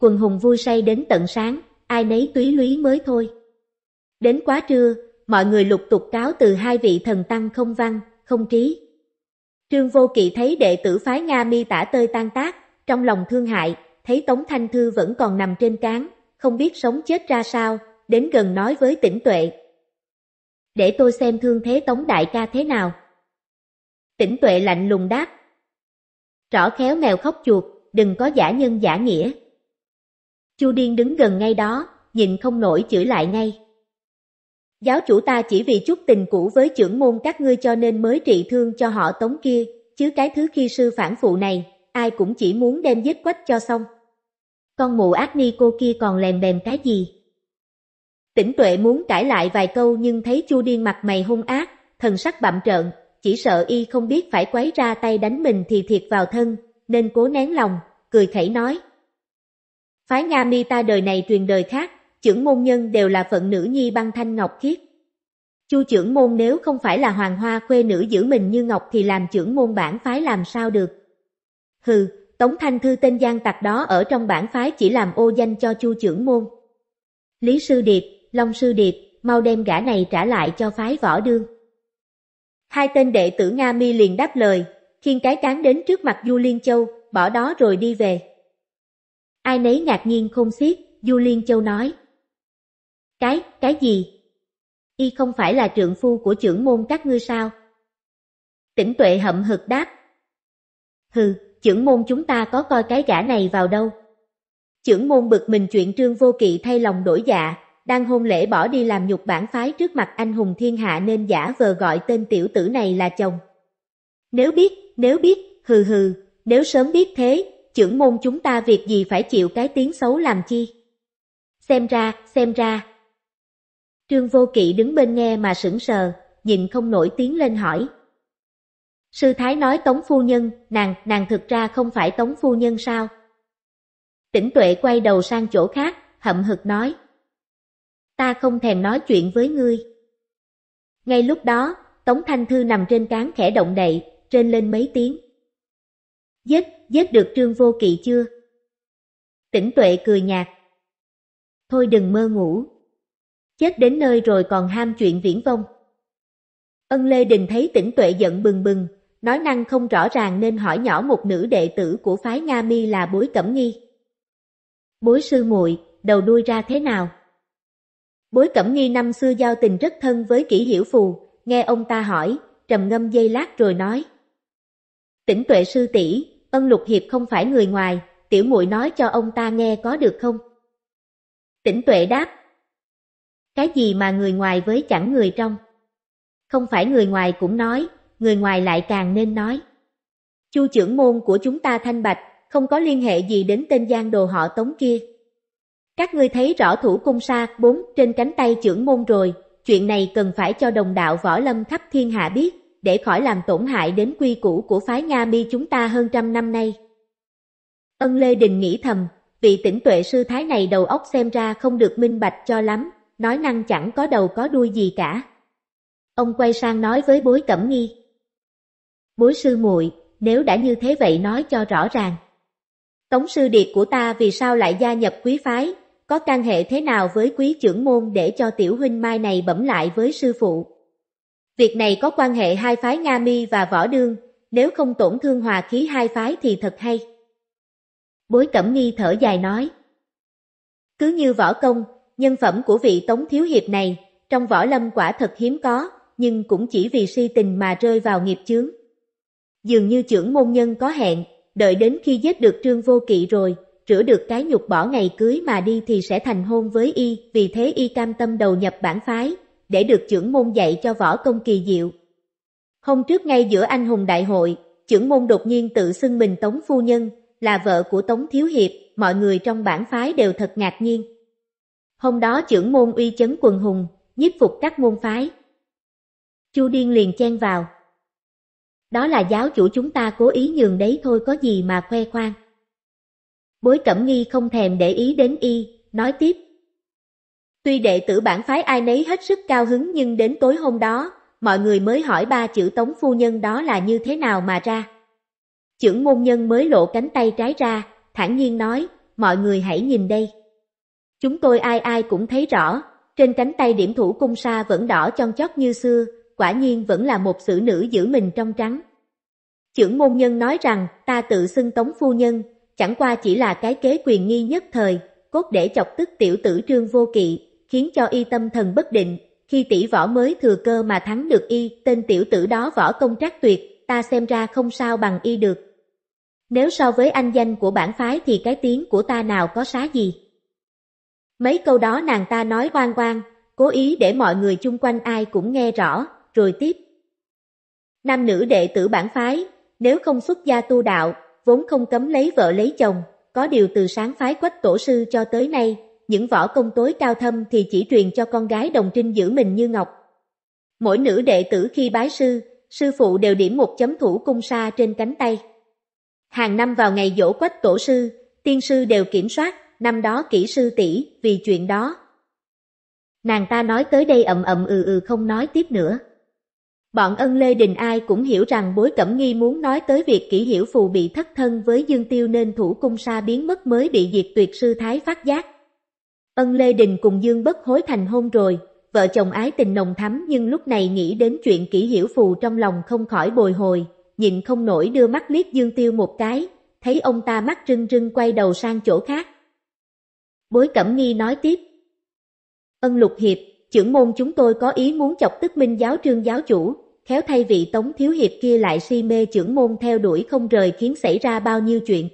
Quần hùng vui say đến tận sáng, ai nấy túy lúy mới thôi. Đến quá trưa, mọi người lục tục cáo từ hai vị thần tăng không văn, không trí. Trương Vô Kỵ thấy đệ tử phái Nga mi tả tơi tan tác, trong lòng thương hại, thấy Tống Thanh Thư vẫn còn nằm trên cán, không biết sống chết ra sao, đến gần nói với tỉnh tuệ. Để tôi xem thương thế Tống Đại ca thế nào. Tỉnh tuệ lạnh lùng đáp. Rõ khéo mèo khóc chuột, đừng có giả nhân giả nghĩa. Chu Điên đứng gần ngay đó, nhìn không nổi chửi lại ngay. Giáo chủ ta chỉ vì chút tình cũ với trưởng môn các ngươi cho nên mới trị thương cho họ tống kia, chứ cái thứ khi sư phản phụ này ai cũng chỉ muốn đem giết quách cho xong. Con mụ ác ni cô kia còn lèm bèm cái gì? Tỉnh tuệ muốn cãi lại vài câu nhưng thấy chu điên mặt mày hung ác, thần sắc bạm trợn, chỉ sợ y không biết phải quấy ra tay đánh mình thì thiệt vào thân, nên cố nén lòng, cười khẩy nói. Phái Nga mi ta đời này truyền đời khác, trưởng môn nhân đều là phận nữ nhi băng thanh ngọc khiết. Chu trưởng môn nếu không phải là hoàng hoa khuê nữ giữ mình như ngọc thì làm trưởng môn bản phái làm sao được. Hừ, Tống Thanh Thư tên gian tặc đó ở trong bản phái chỉ làm ô danh cho chu trưởng môn. Lý Sư Điệp, Long Sư Điệp, mau đem gã này trả lại cho phái võ đương. Hai tên đệ tử Nga Mi liền đáp lời, khiên cái cán đến trước mặt Du Liên Châu, bỏ đó rồi đi về. Ai nấy ngạc nhiên không xiết, Du Liên Châu nói. Cái, cái gì? Y không phải là trượng phu của trưởng môn các ngươi sao? Tỉnh tuệ hậm hực đáp. Hừ, trưởng môn chúng ta có coi cái gã này vào đâu. Trưởng môn bực mình chuyện trương vô kỵ thay lòng đổi dạ, đang hôn lễ bỏ đi làm nhục bản phái trước mặt anh hùng thiên hạ nên giả vờ gọi tên tiểu tử này là chồng. Nếu biết, nếu biết, hừ hừ, nếu sớm biết thế, trưởng môn chúng ta việc gì phải chịu cái tiếng xấu làm chi. Xem ra, xem ra. Trương Vô Kỵ đứng bên nghe mà sững sờ, nhìn không nổi tiếng lên hỏi. Sư Thái nói Tống Phu Nhân, nàng, nàng thực ra không phải Tống Phu Nhân sao? Tỉnh Tuệ quay đầu sang chỗ khác, hậm hực nói. Ta không thèm nói chuyện với ngươi. Ngay lúc đó, Tống Thanh Thư nằm trên cán khẽ động đậy, trên lên mấy tiếng. Giết, giết được Trương Vô Kỵ chưa? Tỉnh Tuệ cười nhạt. Thôi đừng mơ ngủ. Chết đến nơi rồi còn ham chuyện viễn vông. Ân Lê Đình thấy tỉnh Tuệ giận bừng bừng, nói năng không rõ ràng nên hỏi nhỏ một nữ đệ tử của phái Nga Mi là Bối Cẩm Nghi. Bối sư muội, đầu đuôi ra thế nào? Bối Cẩm Nghi năm xưa giao tình rất thân với Kỷ Hiểu Phù, nghe ông ta hỏi, trầm ngâm dây lát rồi nói. Tỉnh tuệ sư tỷ, ân lục hiệp không phải người ngoài, tiểu muội nói cho ông ta nghe có được không? Tỉnh tuệ đáp. Cái gì mà người ngoài với chẳng người trong? Không phải người ngoài cũng nói, người ngoài lại càng nên nói. Chu trưởng môn của chúng ta thanh bạch, không có liên hệ gì đến tên gian đồ họ tống kia. Các ngươi thấy rõ thủ cung sa bốn trên cánh tay trưởng môn rồi, chuyện này cần phải cho đồng đạo võ lâm khắp thiên hạ biết, để khỏi làm tổn hại đến quy củ của phái Nga mi chúng ta hơn trăm năm nay. Ân Lê Đình nghĩ thầm, vị tỉnh tuệ sư thái này đầu óc xem ra không được minh bạch cho lắm, nói năng chẳng có đầu có đuôi gì cả. Ông quay sang nói với bối cẩm nghi. Bối sư muội, nếu đã như thế vậy nói cho rõ ràng. Tống sư điệt của ta vì sao lại gia nhập quý phái, có can hệ thế nào với quý trưởng môn để cho tiểu huynh mai này bẩm lại với sư phụ. Việc này có quan hệ hai phái Nga Mi và Võ Đương, nếu không tổn thương hòa khí hai phái thì thật hay. Bối Cẩm Nghi thở dài nói. Cứ như võ công, nhân phẩm của vị tống thiếu hiệp này, trong võ lâm quả thật hiếm có, nhưng cũng chỉ vì si tình mà rơi vào nghiệp chướng. Dường như trưởng môn nhân có hẹn, đợi đến khi giết được trương vô kỵ rồi, rửa được cái nhục bỏ ngày cưới mà đi thì sẽ thành hôn với y, vì thế y cam tâm đầu nhập bản phái, để được trưởng môn dạy cho võ công kỳ diệu. Hôm trước ngay giữa anh hùng đại hội, trưởng môn đột nhiên tự xưng mình Tống Phu Nhân, là vợ của Tống Thiếu Hiệp, mọi người trong bản phái đều thật ngạc nhiên. Hôm đó trưởng môn uy chấn quần hùng, nhiếp phục các môn phái. Chu Điên liền chen vào đó là giáo chủ chúng ta cố ý nhường đấy thôi có gì mà khoe khoang. Bối Cẩm Nghi không thèm để ý đến y, nói tiếp. Tuy đệ tử bản phái ai nấy hết sức cao hứng nhưng đến tối hôm đó, mọi người mới hỏi ba chữ tống phu nhân đó là như thế nào mà ra. Chưởng môn nhân mới lộ cánh tay trái ra, thản nhiên nói, mọi người hãy nhìn đây. Chúng tôi ai ai cũng thấy rõ, trên cánh tay điểm thủ cung sa vẫn đỏ chon chót như xưa, quả nhiên vẫn là một xử nữ giữ mình trong trắng. Chưởng môn nhân nói rằng, ta tự xưng tống phu nhân, chẳng qua chỉ là cái kế quyền nghi nhất thời, cốt để chọc tức tiểu tử trương vô kỵ, khiến cho y tâm thần bất định, khi tỷ võ mới thừa cơ mà thắng được y, tên tiểu tử đó võ công trác tuyệt, ta xem ra không sao bằng y được. Nếu so với anh danh của bản phái thì cái tiếng của ta nào có xá gì. Mấy câu đó nàng ta nói oan oan, cố ý để mọi người chung quanh ai cũng nghe rõ, rồi tiếp. Nam nữ đệ tử bản phái, nếu không xuất gia tu đạo, vốn không cấm lấy vợ lấy chồng, có điều từ sáng phái quách tổ sư cho tới nay, những võ công tối cao thâm thì chỉ truyền cho con gái đồng trinh giữ mình như ngọc. Mỗi nữ đệ tử khi bái sư, sư phụ đều điểm một chấm thủ cung sa trên cánh tay. Hàng năm vào ngày dỗ quách tổ sư, tiên sư đều kiểm soát, năm đó kỹ sư tỷ vì chuyện đó. Nàng ta nói tới đây ậm ậm ừ ừ không nói tiếp nữa. Bọn ân lê đình ai cũng hiểu rằng bối cẩm nghi muốn nói tới việc kỷ hiểu phù bị thất thân với dương tiêu nên thủ cung sa biến mất mới bị diệt tuyệt sư thái phát giác. Ân lê đình cùng dương bất hối thành hôn rồi, vợ chồng ái tình nồng thắm nhưng lúc này nghĩ đến chuyện kỷ hiểu phù trong lòng không khỏi bồi hồi, nhìn không nổi đưa mắt liếc dương tiêu một cái, thấy ông ta mắt rưng rưng quay đầu sang chỗ khác. Bối cẩm nghi nói tiếp. Ân lục hiệp, trưởng môn chúng tôi có ý muốn chọc tức minh giáo trương giáo chủ, khéo thay vị tống thiếu hiệp kia lại si mê trưởng môn theo đuổi không rời khiến xảy ra bao nhiêu chuyện.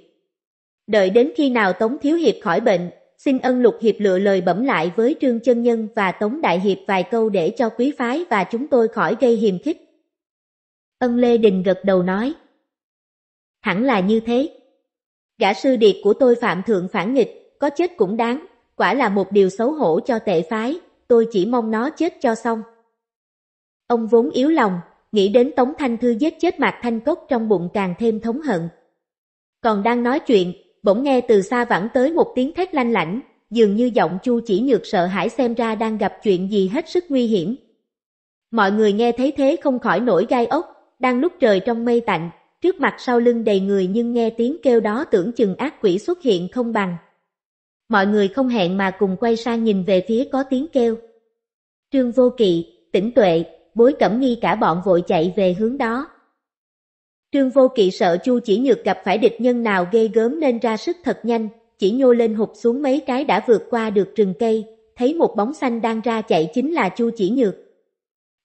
Đợi đến khi nào tống thiếu hiệp khỏi bệnh, xin ân lục hiệp lựa lời bẩm lại với trương chân nhân và tống đại hiệp vài câu để cho quý phái và chúng tôi khỏi gây hiềm khích. Ân Lê Đình gật đầu nói. Hẳn là như thế. Gã sư điệt của tôi phạm thượng phản nghịch, có chết cũng đáng, quả là một điều xấu hổ cho tệ phái, tôi chỉ mong nó chết cho xong. Ông vốn yếu lòng, nghĩ đến Tống Thanh Thư giết chết Mạc Thanh Cốc trong bụng càng thêm thống hận. Còn đang nói chuyện, bỗng nghe từ xa vẳng tới một tiếng thét lanh lảnh, dường như giọng Chu chỉ nhược sợ hãi xem ra đang gặp chuyện gì hết sức nguy hiểm. Mọi người nghe thấy thế không khỏi nổi gai ốc, đang lúc trời trong mây tạnh, trước mặt sau lưng đầy người nhưng nghe tiếng kêu đó tưởng chừng ác quỷ xuất hiện không bằng. Mọi người không hẹn mà cùng quay sang nhìn về phía có tiếng kêu. Trương Vô Kỵ, tỉnh tuệ, bối cẩm nghi cả bọn vội chạy về hướng đó. Trương Vô Kỵ sợ Chu chỉ nhược gặp phải địch nhân nào ghê gớm nên ra sức thật nhanh, chỉ nhô lên hụt xuống mấy cái đã vượt qua được rừng cây, thấy một bóng xanh đang ra chạy chính là Chu chỉ nhược.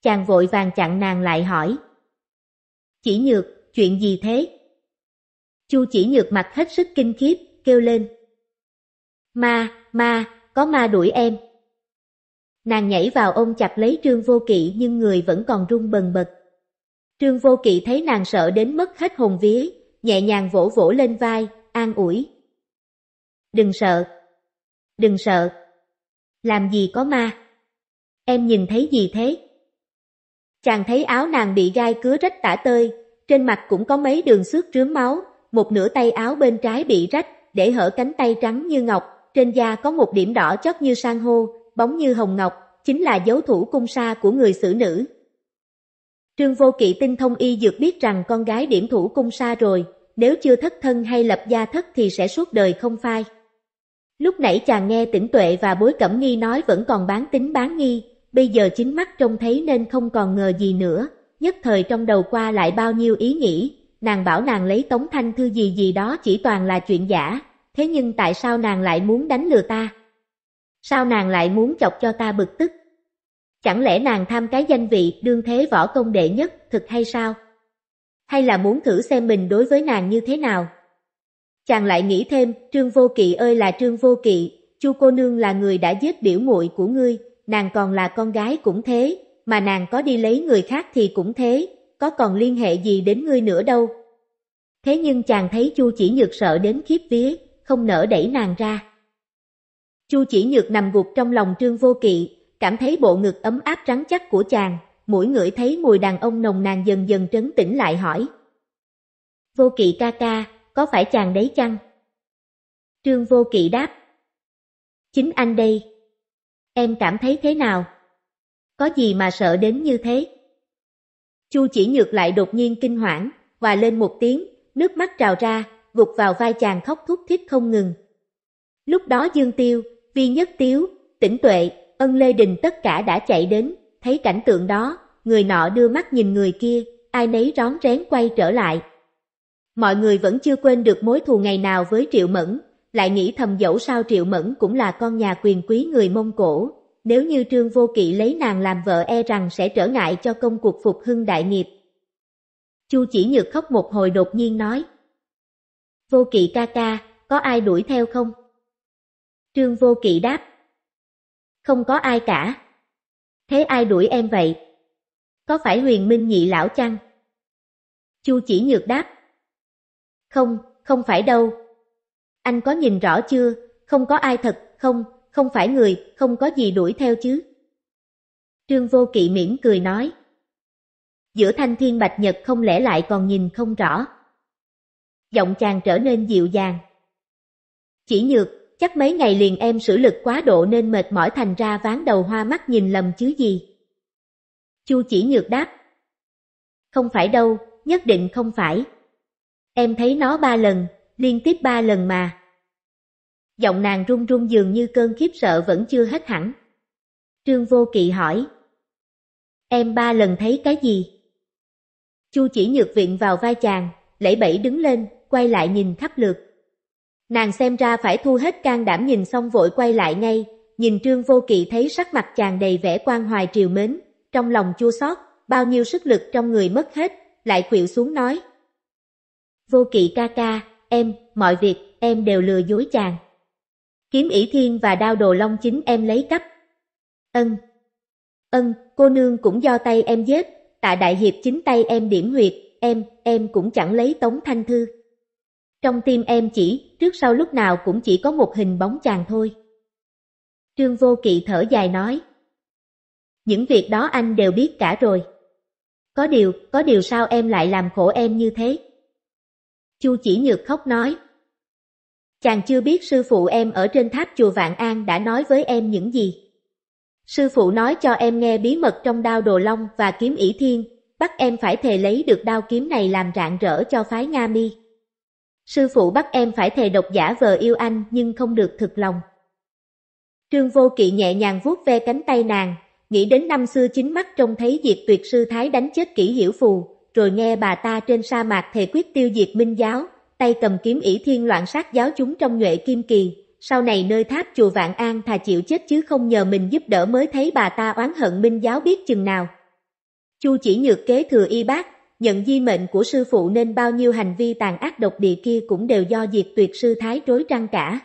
Chàng vội vàng chặn nàng lại hỏi. Chỉ nhược, chuyện gì thế? Chu chỉ nhược mặt hết sức kinh khiếp, kêu lên. Ma, ma, có ma đuổi em. Nàng nhảy vào ôm chặt lấy Trương Vô Kỵ nhưng người vẫn còn run bần bật. Trương Vô Kỵ thấy nàng sợ đến mất hết hồn vía, nhẹ nhàng vỗ vỗ lên vai, an ủi. Đừng sợ. Đừng sợ. Làm gì có ma. Em nhìn thấy gì thế? Chàng thấy áo nàng bị gai cứa rách tả tơi, trên mặt cũng có mấy đường xước rướm máu, một nửa tay áo bên trái bị rách, để hở cánh tay trắng như ngọc, trên da có một điểm đỏ chót như san hô, bóng như hồng ngọc, chính là dấu thủ cung sa của người xử nữ. Trương Vô Kỵ tinh thông y dược biết rằng con gái điểm thủ cung sa rồi, nếu chưa thất thân hay lập gia thất thì sẽ suốt đời không phai. Lúc nãy chàng nghe tỉnh tuệ và bối cẩm nghi nói vẫn còn bán tính bán nghi, bây giờ chính mắt trông thấy nên không còn ngờ gì nữa, nhất thời trong đầu qua lại bao nhiêu ý nghĩ, nàng bảo nàng lấy tống thanh thư gì gì đó chỉ toàn là chuyện giả, thế nhưng tại sao nàng lại muốn đánh lừa ta? sao nàng lại muốn chọc cho ta bực tức? Chẳng lẽ nàng tham cái danh vị đương thế võ công đệ nhất thực hay sao? Hay là muốn thử xem mình đối với nàng như thế nào? Chàng lại nghĩ thêm, Trương Vô Kỵ ơi là Trương Vô Kỵ, Chu cô nương là người đã giết biểu muội của ngươi, nàng còn là con gái cũng thế, mà nàng có đi lấy người khác thì cũng thế, có còn liên hệ gì đến ngươi nữa đâu. Thế nhưng chàng thấy Chu chỉ nhược sợ đến khiếp vía, không nỡ đẩy nàng ra. Chu chỉ nhược nằm gục trong lòng trương vô kỵ, cảm thấy bộ ngực ấm áp rắn chắc của chàng, mũi ngửi thấy mùi đàn ông nồng nàn dần dần trấn tĩnh lại hỏi. Vô kỵ ca ca, có phải chàng đấy chăng? Trương vô kỵ đáp. Chính anh đây. Em cảm thấy thế nào? Có gì mà sợ đến như thế? Chu chỉ nhược lại đột nhiên kinh hoảng, và lên một tiếng, nước mắt trào ra, gục vào vai chàng khóc thút thít không ngừng. Lúc đó Dương Tiêu, Viên Nhất Tiếu, Tỉnh Tuệ, Ân Lê Đình tất cả đã chạy đến, thấy cảnh tượng đó, người nọ đưa mắt nhìn người kia, ai nấy rón rén quay trở lại. Mọi người vẫn chưa quên được mối thù ngày nào với Triệu Mẫn, lại nghĩ thầm dẫu sao Triệu Mẫn cũng là con nhà quyền quý người Mông Cổ, nếu như Trương Vô Kỵ lấy nàng làm vợ e rằng sẽ trở ngại cho công cuộc phục hưng đại nghiệp. Chu chỉ nhược khóc một hồi đột nhiên nói. Vô Kỵ ca ca, có ai đuổi theo không? Trương Vô Kỵ đáp. Không có ai cả. Thế ai đuổi em vậy? Có phải huyền minh nhị lão chăng? Chu chỉ nhược đáp. Không, không phải đâu. Anh có nhìn rõ chưa, không có ai thật, không, không phải người, không có gì đuổi theo chứ. Trương Vô Kỵ mỉm cười nói. Giữa thanh thiên bạch nhật không lẽ lại còn nhìn không rõ. Giọng chàng trở nên dịu dàng. Chỉ nhược, chắc mấy ngày liền em sử lực quá độ nên mệt mỏi thành ra ván đầu hoa mắt nhìn lầm chứ gì. Chu chỉ nhược đáp. Không phải đâu, nhất định không phải. Em thấy nó ba lần, liên tiếp ba lần mà. Giọng nàng run run dường như cơn khiếp sợ vẫn chưa hết hẳn. Trương Vô Kỵ hỏi. Em ba lần thấy cái gì? Chu chỉ nhược viện vào vai chàng, lẫy bẫy đứng lên, quay lại nhìn khắp lượt. Nàng xem ra phải thu hết can đảm nhìn xong vội quay lại ngay, nhìn Trương Vô Kỵ thấy sắc mặt chàng đầy vẻ quan hoài triều mến, trong lòng chua xót, bao nhiêu sức lực trong người mất hết, lại khuỵu xuống nói. Vô Kỵ ca ca, em, mọi việc, em đều lừa dối chàng. Kiếm ỷ thiên và đao đồ long chính em lấy cắp. Ân. Ân, cô nương cũng do tay em giết, tạ đại hiệp chính tay em điểm huyệt, em, em cũng chẳng lấy tống thanh thư. Trong tim em chỉ, trước sau lúc nào cũng chỉ có một hình bóng chàng thôi. Trương Vô Kỵ thở dài nói. Những việc đó anh đều biết cả rồi. Có điều, có điều sao em lại làm khổ em như thế? Chu chỉ nhược khóc nói. Chàng chưa biết sư phụ em ở trên tháp chùa Vạn An đã nói với em những gì. Sư phụ nói cho em nghe bí mật trong đao đồ long và kiếm ỷ thiên, bắt em phải thề lấy được đao kiếm này làm rạng rỡ cho phái Nga Mi. Sư phụ bắt em phải thề độc giả vờ yêu anh nhưng không được thực lòng. Trương Vô Kỵ nhẹ nhàng vuốt ve cánh tay nàng, nghĩ đến năm xưa chính mắt trông thấy diệt tuyệt sư Thái đánh chết kỹ hiểu phù, rồi nghe bà ta trên sa mạc thề quyết tiêu diệt minh giáo, tay cầm kiếm ỷ thiên loạn sát giáo chúng trong nhuệ kim kỳ, sau này nơi tháp chùa Vạn An thà chịu chết chứ không nhờ mình giúp đỡ mới thấy bà ta oán hận minh giáo biết chừng nào. Chu chỉ nhược kế thừa y bác, nhận di mệnh của sư phụ nên bao nhiêu hành vi tàn ác độc địa kia cũng đều do diệt tuyệt sư thái rối trăng cả.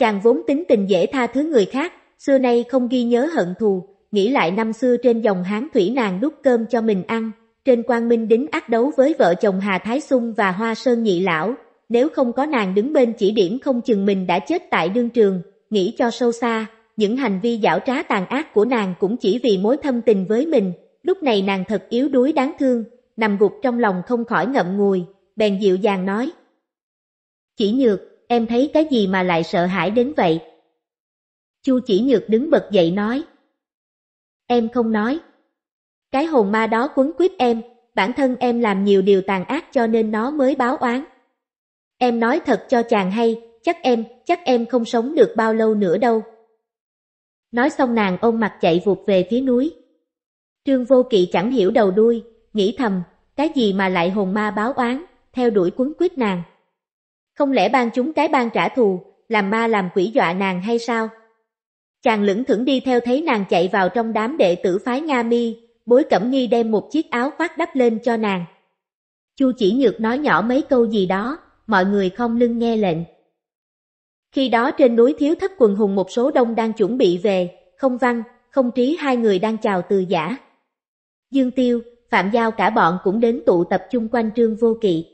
Chàng vốn tính tình dễ tha thứ người khác, xưa nay không ghi nhớ hận thù, nghĩ lại năm xưa trên dòng hán thủy nàng đút cơm cho mình ăn, trên quang minh đính ác đấu với vợ chồng Hà Thái Sung và Hoa Sơn Nhị Lão, nếu không có nàng đứng bên chỉ điểm không chừng mình đã chết tại đương trường, nghĩ cho sâu xa, những hành vi giảo trá tàn ác của nàng cũng chỉ vì mối thâm tình với mình, lúc này nàng thật yếu đuối đáng thương, nằm gục trong lòng không khỏi ngậm ngùi, bèn dịu dàng nói. Chỉ nhược, em thấy cái gì mà lại sợ hãi đến vậy? Chu chỉ nhược đứng bật dậy nói. Em không nói. Cái hồn ma đó quấn quýt em, bản thân em làm nhiều điều tàn ác cho nên nó mới báo oán. Em nói thật cho chàng hay, chắc em, chắc em không sống được bao lâu nữa đâu. Nói xong nàng ôm mặt chạy vụt về phía núi. Trương Vô Kỵ chẳng hiểu đầu đuôi, nghĩ thầm, cái gì mà lại hồn ma báo oán, theo đuổi quấn quýt nàng. Không lẽ ban chúng cái ban trả thù, làm ma làm quỷ dọa nàng hay sao? Chàng lững thững đi theo thấy nàng chạy vào trong đám đệ tử phái Nga Mi, bối cẩm nghi đem một chiếc áo khoác đắp lên cho nàng. Chu chỉ nhược nói nhỏ mấy câu gì đó, mọi người không lưng nghe lệnh. Khi đó trên núi thiếu thất quần hùng một số đông đang chuẩn bị về, không văn, không trí hai người đang chào từ giả. Dương Tiêu, Phạm Giao cả bọn cũng đến tụ tập chung quanh Trương Vô Kỵ.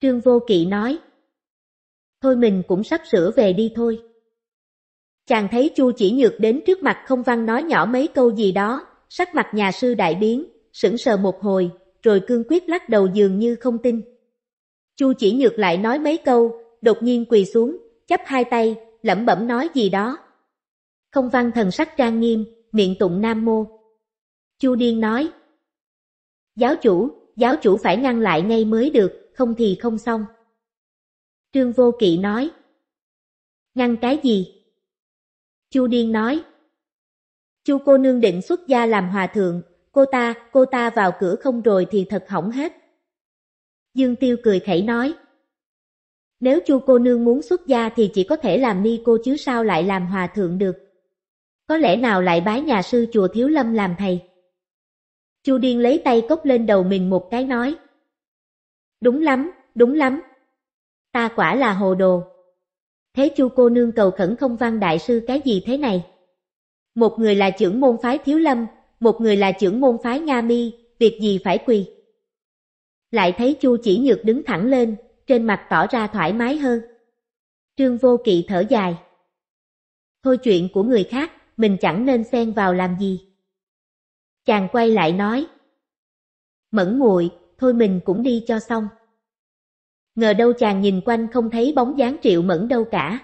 Trương Vô Kỵ nói, Thôi mình cũng sắp sửa về đi thôi. Chàng thấy Chu chỉ nhược đến trước mặt không văn nói nhỏ mấy câu gì đó, sắc mặt nhà sư đại biến, sững sờ một hồi, rồi cương quyết lắc đầu dường như không tin. Chu chỉ nhược lại nói mấy câu, đột nhiên quỳ xuống, chắp hai tay, lẩm bẩm nói gì đó. Không văn thần sắc trang nghiêm, miệng tụng nam mô. Chu điên nói, Giáo chủ, giáo chủ phải ngăn lại ngay mới được, không thì không xong. Trương Vô Kỵ nói. Ngăn cái gì? Chu Điên nói. Chu cô nương định xuất gia làm hòa thượng, cô ta, cô ta vào cửa không rồi thì thật hỏng hết. Dương Tiêu cười khẩy nói. Nếu Chu cô nương muốn xuất gia thì chỉ có thể làm ni cô chứ sao lại làm hòa thượng được. Có lẽ nào lại bái nhà sư chùa Thiếu Lâm làm thầy. Chu Điên lấy tay cốc lên đầu mình một cái nói. Đúng lắm, đúng lắm. Ta quả là hồ đồ. Thế Chu cô nương cầu khẩn không văn đại sư cái gì thế này? Một người là trưởng môn phái Thiếu Lâm, một người là trưởng môn phái Nga Mi, việc gì phải quỳ? Lại thấy Chu chỉ nhược đứng thẳng lên, trên mặt tỏ ra thoải mái hơn. Trương Vô Kỵ thở dài. Thôi chuyện của người khác, mình chẳng nên xen vào làm gì. Chàng quay lại nói. Mẫn muội thôi mình cũng đi cho xong. Ngờ đâu chàng nhìn quanh không thấy bóng dáng Triệu Mẫn đâu cả.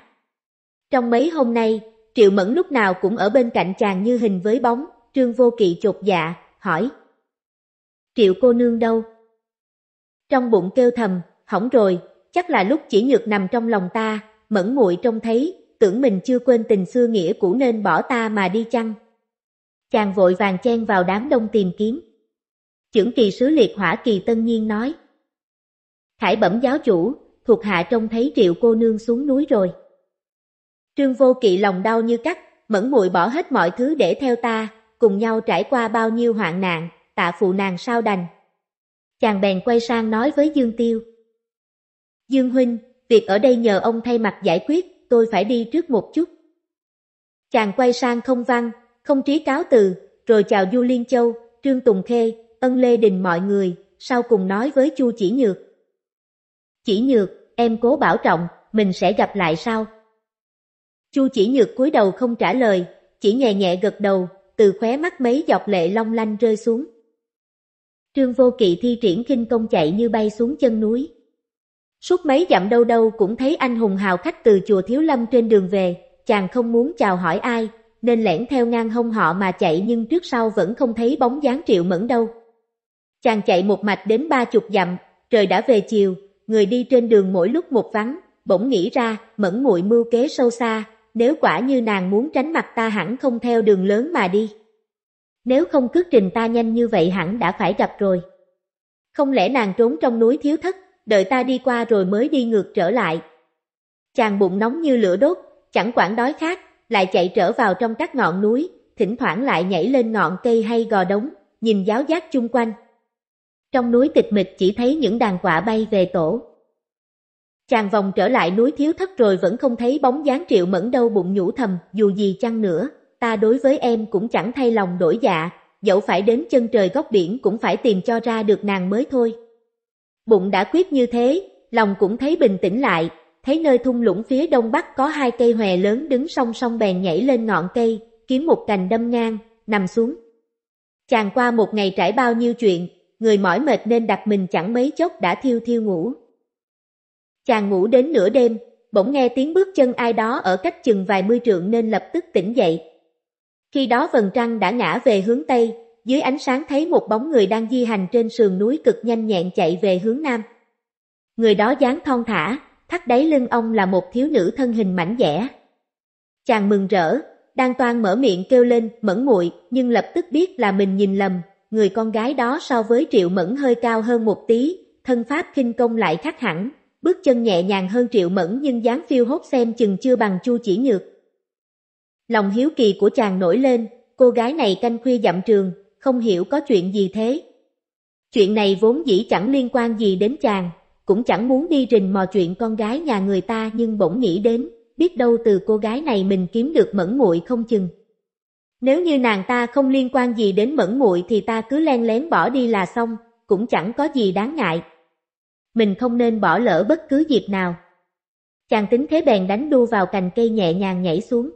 Trong mấy hôm nay, Triệu Mẫn lúc nào cũng ở bên cạnh chàng như hình với bóng, Trương Vô Kỵ chột dạ, hỏi. Triệu cô nương đâu? Trong bụng kêu thầm, hỏng rồi, chắc là lúc chỉ nhược nằm trong lòng ta, mẫn muội trông thấy, tưởng mình chưa quên tình xưa nghĩa cũ nên bỏ ta mà đi chăng? Chàng vội vàng chen vào đám đông tìm kiếm. Chưởng kỳ sứ liệt hỏa kỳ tân nhiên nói. Khải bẩm giáo chủ, thuộc hạ trông thấy triệu cô nương xuống núi rồi. Trương vô kỵ lòng đau như cắt, mẫn muội bỏ hết mọi thứ để theo ta, cùng nhau trải qua bao nhiêu hoạn nạn, tạ phụ nàng sao đành. Chàng bèn quay sang nói với Dương Tiêu. Dương Huynh, việc ở đây nhờ ông thay mặt giải quyết, tôi phải đi trước một chút. Chàng quay sang không văn, không trí cáo từ, rồi chào Du Liên Châu, Trương Tùng Khê, Ân Lê Đình mọi người, sau cùng nói với Chu Chỉ Nhược. Chỉ Nhược, em cố bảo trọng, mình sẽ gặp lại sau. Chu Chỉ Nhược cúi đầu không trả lời, chỉ nhẹ nhẹ gật đầu, từ khóe mắt mấy giọt lệ long lanh rơi xuống. Trương Vô Kỵ thi triển khinh công chạy như bay xuống chân núi. Suốt mấy dặm đâu đâu cũng thấy anh hùng hào khách từ chùa Thiếu Lâm trên đường về, chàng không muốn chào hỏi ai, nên lẻn theo ngang hông họ mà chạy nhưng trước sau vẫn không thấy bóng dáng triệu mẫn đâu. Chàng chạy một mạch đến ba chục dặm, trời đã về chiều, người đi trên đường mỗi lúc một vắng, bỗng nghĩ ra, mẫn muội mưu kế sâu xa, nếu quả như nàng muốn tránh mặt ta hẳn không theo đường lớn mà đi. Nếu không cước trình ta nhanh như vậy hẳn đã phải gặp rồi. Không lẽ nàng trốn trong núi thiếu thất, đợi ta đi qua rồi mới đi ngược trở lại. Chàng bụng nóng như lửa đốt, chẳng quản đói khát, lại chạy trở vào trong các ngọn núi, thỉnh thoảng lại nhảy lên ngọn cây hay gò đống, nhìn giáo giác chung quanh. Trong núi tịch mịch chỉ thấy những đàn quả bay về tổ. Chàng vòng trở lại núi thiếu thất rồi vẫn không thấy bóng dáng triệu mẫn đâu bụng nhũ thầm, dù gì chăng nữa, ta đối với em cũng chẳng thay lòng đổi dạ, dẫu phải đến chân trời góc biển cũng phải tìm cho ra được nàng mới thôi. Bụng đã quyết như thế, lòng cũng thấy bình tĩnh lại, thấy nơi thung lũng phía đông bắc có hai cây hòe lớn đứng song song bèn nhảy lên ngọn cây, kiếm một cành đâm ngang, nằm xuống. Chàng qua một ngày trải bao nhiêu chuyện, người mỏi mệt nên đặt mình chẳng mấy chốc đã thiêu thiêu ngủ. Chàng ngủ đến nửa đêm, bỗng nghe tiếng bước chân ai đó ở cách chừng vài mươi trượng nên lập tức tỉnh dậy. Khi đó vầng trăng đã ngã về hướng Tây, dưới ánh sáng thấy một bóng người đang di hành trên sườn núi cực nhanh nhẹn chạy về hướng Nam. Người đó dáng thon thả, thắt đáy lưng ông là một thiếu nữ thân hình mảnh dẻ. Chàng mừng rỡ, đang toan mở miệng kêu lên mẫn muội nhưng lập tức biết là mình nhìn lầm, người con gái đó so với triệu mẫn hơi cao hơn một tí, thân pháp kinh công lại khác hẳn, bước chân nhẹ nhàng hơn triệu mẫn nhưng dáng phiêu hốt xem chừng chưa bằng chu chỉ nhược. Lòng hiếu kỳ của chàng nổi lên, cô gái này canh khuya dặm trường, không hiểu có chuyện gì thế. Chuyện này vốn dĩ chẳng liên quan gì đến chàng, cũng chẳng muốn đi rình mò chuyện con gái nhà người ta nhưng bỗng nghĩ đến, biết đâu từ cô gái này mình kiếm được mẫn muội không chừng. Nếu như nàng ta không liên quan gì đến mẫn muội thì ta cứ len lén bỏ đi là xong, cũng chẳng có gì đáng ngại. Mình không nên bỏ lỡ bất cứ dịp nào. Chàng tính thế bèn đánh đu vào cành cây nhẹ nhàng nhảy xuống.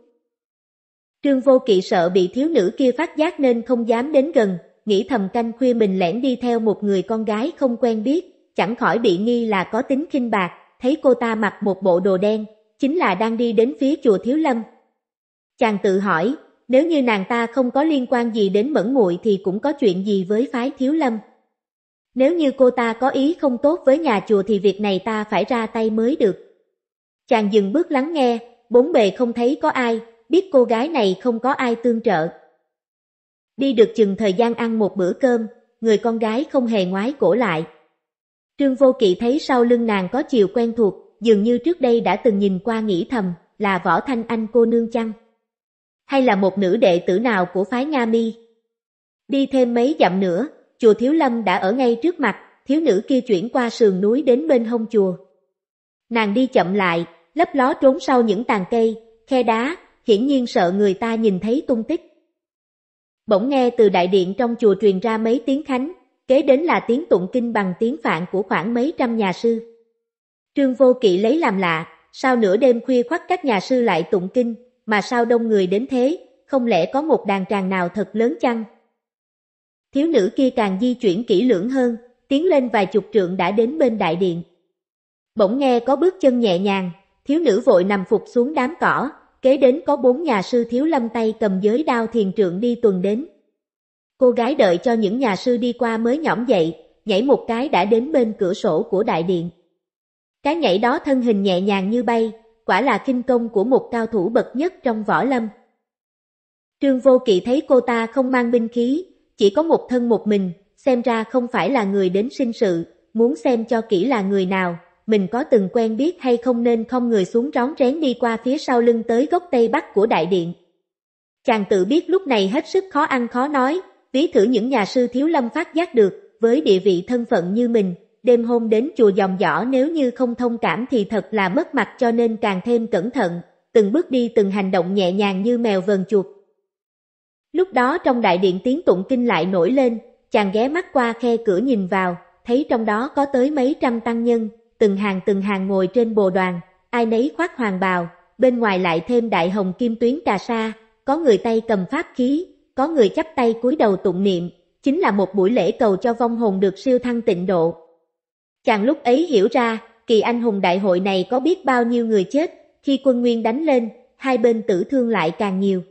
Trương Vô Kỵ sợ bị thiếu nữ kia phát giác nên không dám đến gần, nghĩ thầm canh khuya mình lẻn đi theo một người con gái không quen biết, chẳng khỏi bị nghi là có tính khinh bạc, thấy cô ta mặc một bộ đồ đen, chính là đang đi đến phía chùa Thiếu Lâm. Chàng tự hỏi, nếu như nàng ta không có liên quan gì đến mẫn muội thì cũng có chuyện gì với phái Thiếu Lâm. Nếu như cô ta có ý không tốt với nhà chùa thì việc này ta phải ra tay mới được. Chàng dừng bước lắng nghe, bốn bề không thấy có ai, biết cô gái này không có ai tương trợ. Đi được chừng thời gian ăn một bữa cơm, người con gái không hề ngoái cổ lại, Trương Vô Kỵ thấy sau lưng nàng có chiều quen thuộc, dường như trước đây đã từng nhìn qua nghĩ thầm, là võ thanh anh cô nương chăng? Hay là một nữ đệ tử nào của phái Nga Mi? Đi thêm mấy dặm nữa, chùa Thiếu Lâm đã ở ngay trước mặt, thiếu nữ kia chuyển qua sườn núi đến bên hông chùa. Nàng đi chậm lại, lấp ló trốn sau những tàn cây, khe đá, hiển nhiên sợ người ta nhìn thấy tung tích. Bỗng nghe từ đại điện trong chùa truyền ra mấy tiếng khánh, kế đến là tiếng tụng kinh bằng tiếng phạn của khoảng mấy trăm nhà sư. Trương Vô Kỵ lấy làm lạ, sao nửa đêm khuya khoắt các nhà sư lại tụng kinh, mà sao đông người đến thế, không lẽ có một đàn tràng nào thật lớn chăng? Thiếu nữ kia càng di chuyển kỹ lưỡng hơn, tiến lên vài chục trượng đã đến bên đại điện. Bỗng nghe có bước chân nhẹ nhàng, thiếu nữ vội nằm phục xuống đám cỏ, kế đến có bốn nhà sư thiếu lâm tay cầm giới đao thiền trượng đi tuần đến. Cô gái đợi cho những nhà sư đi qua mới nhõm dậy, nhảy một cái đã đến bên cửa sổ của đại điện. Cái nhảy đó thân hình nhẹ nhàng như bay, quả là kinh công của một cao thủ bậc nhất trong võ lâm. Trương Vô Kỵ thấy cô ta không mang binh khí, chỉ có một thân một mình, xem ra không phải là người đến sinh sự, muốn xem cho kỹ là người nào, mình có từng quen biết hay không nên không người xuống rón rén đi qua phía sau lưng tới gốc tây bắc của đại điện. Chàng tự biết lúc này hết sức khó ăn khó nói, ví thử những nhà sư thiếu lâm phát giác được, với địa vị thân phận như mình, đêm hôm đến chùa dòng giỏ nếu như không thông cảm thì thật là mất mặt cho nên càng thêm cẩn thận, từng bước đi từng hành động nhẹ nhàng như mèo vờn chuột. Lúc đó trong đại điện tiếng tụng kinh lại nổi lên, chàng ghé mắt qua khe cửa nhìn vào, thấy trong đó có tới mấy trăm tăng nhân, từng hàng từng hàng ngồi trên bồ đoàn, ai nấy khoác hoàng bào, bên ngoài lại thêm đại hồng kim tuyến trà sa, có người tay cầm pháp khí, có người chắp tay cúi đầu tụng niệm, chính là một buổi lễ cầu cho vong hồn được siêu thăng tịnh độ. Chàng lúc ấy hiểu ra, kỳ anh hùng đại hội này có biết bao nhiêu người chết, khi quân nguyên đánh lên, hai bên tử thương lại càng nhiều.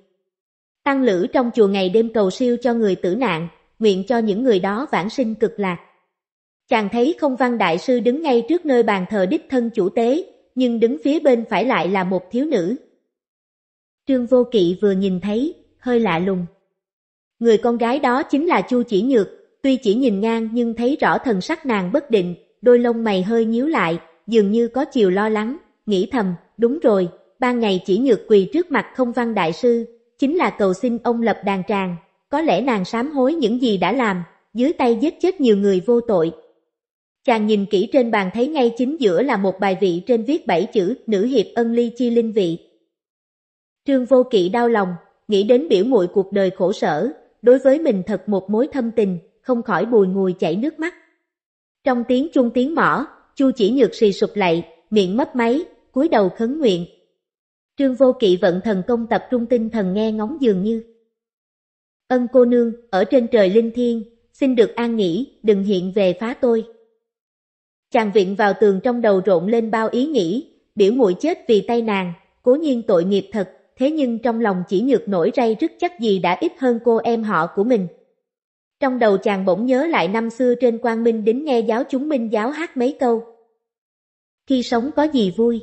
Tăng lữ trong chùa ngày đêm cầu siêu cho người tử nạn, nguyện cho những người đó vãng sinh cực lạc. Chàng thấy không văn đại sư đứng ngay trước nơi bàn thờ đích thân chủ tế, nhưng đứng phía bên phải lại là một thiếu nữ. Trương Vô Kỵ vừa nhìn thấy, hơi lạ lùng. Người con gái đó chính là Chu Chỉ Nhược, tuy chỉ nhìn ngang nhưng thấy rõ thần sắc nàng bất định, đôi lông mày hơi nhíu lại, dường như có chiều lo lắng, nghĩ thầm, đúng rồi, ban ngày Chỉ Nhược quỳ trước mặt không văn đại sư, chính là cầu xin ông lập đàn tràng, có lẽ nàng sám hối những gì đã làm, dưới tay giết chết nhiều người vô tội. Chàng nhìn kỹ trên bàn thấy ngay chính giữa là một bài vị trên viết bảy chữ Nữ Hiệp Ân Ly Chi Linh Vị. Trương Vô Kỵ đau lòng, nghĩ đến biểu muội cuộc đời khổ sở, đối với mình thật một mối thâm tình, không khỏi bùi ngùi chảy nước mắt. Trong tiếng chung tiếng mỏ, Chu chỉ nhược xì sụp lại, miệng mấp máy, cúi đầu khấn nguyện. Trương Vô Kỵ vận thần công tập trung tinh thần nghe ngóng dường như. Ân cô nương, ở trên trời linh thiên, xin được an nghỉ, đừng hiện về phá tôi. Chàng viện vào tường trong đầu rộn lên bao ý nghĩ, biểu muội chết vì tay nàng, cố nhiên tội nghiệp thật thế nhưng trong lòng chỉ nhược nổi ray rất chắc gì đã ít hơn cô em họ của mình. Trong đầu chàng bỗng nhớ lại năm xưa trên Quang Minh đến nghe giáo chúng Minh giáo hát mấy câu. Khi sống có gì vui?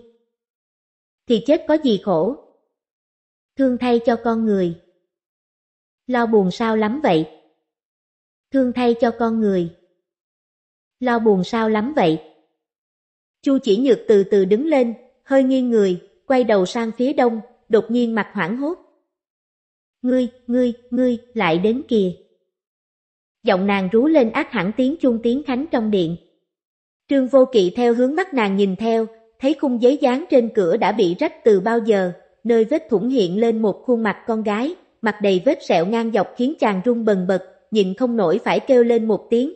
Thì chết có gì khổ? Thương thay cho con người. Lo buồn sao lắm vậy? Thương thay cho con người. Lo buồn sao lắm vậy? Chu chỉ nhược từ từ đứng lên, hơi nghiêng người, quay đầu sang phía đông, đột nhiên mặt hoảng hốt. Ngươi, ngươi, ngươi, lại đến kìa. Giọng nàng rú lên ác hẳn tiếng chuông tiếng khánh trong điện. Trương Vô Kỵ theo hướng mắt nàng nhìn theo, thấy khung giấy dán trên cửa đã bị rách từ bao giờ, nơi vết thủng hiện lên một khuôn mặt con gái, mặt đầy vết sẹo ngang dọc khiến chàng run bần bật, nhịn không nổi phải kêu lên một tiếng.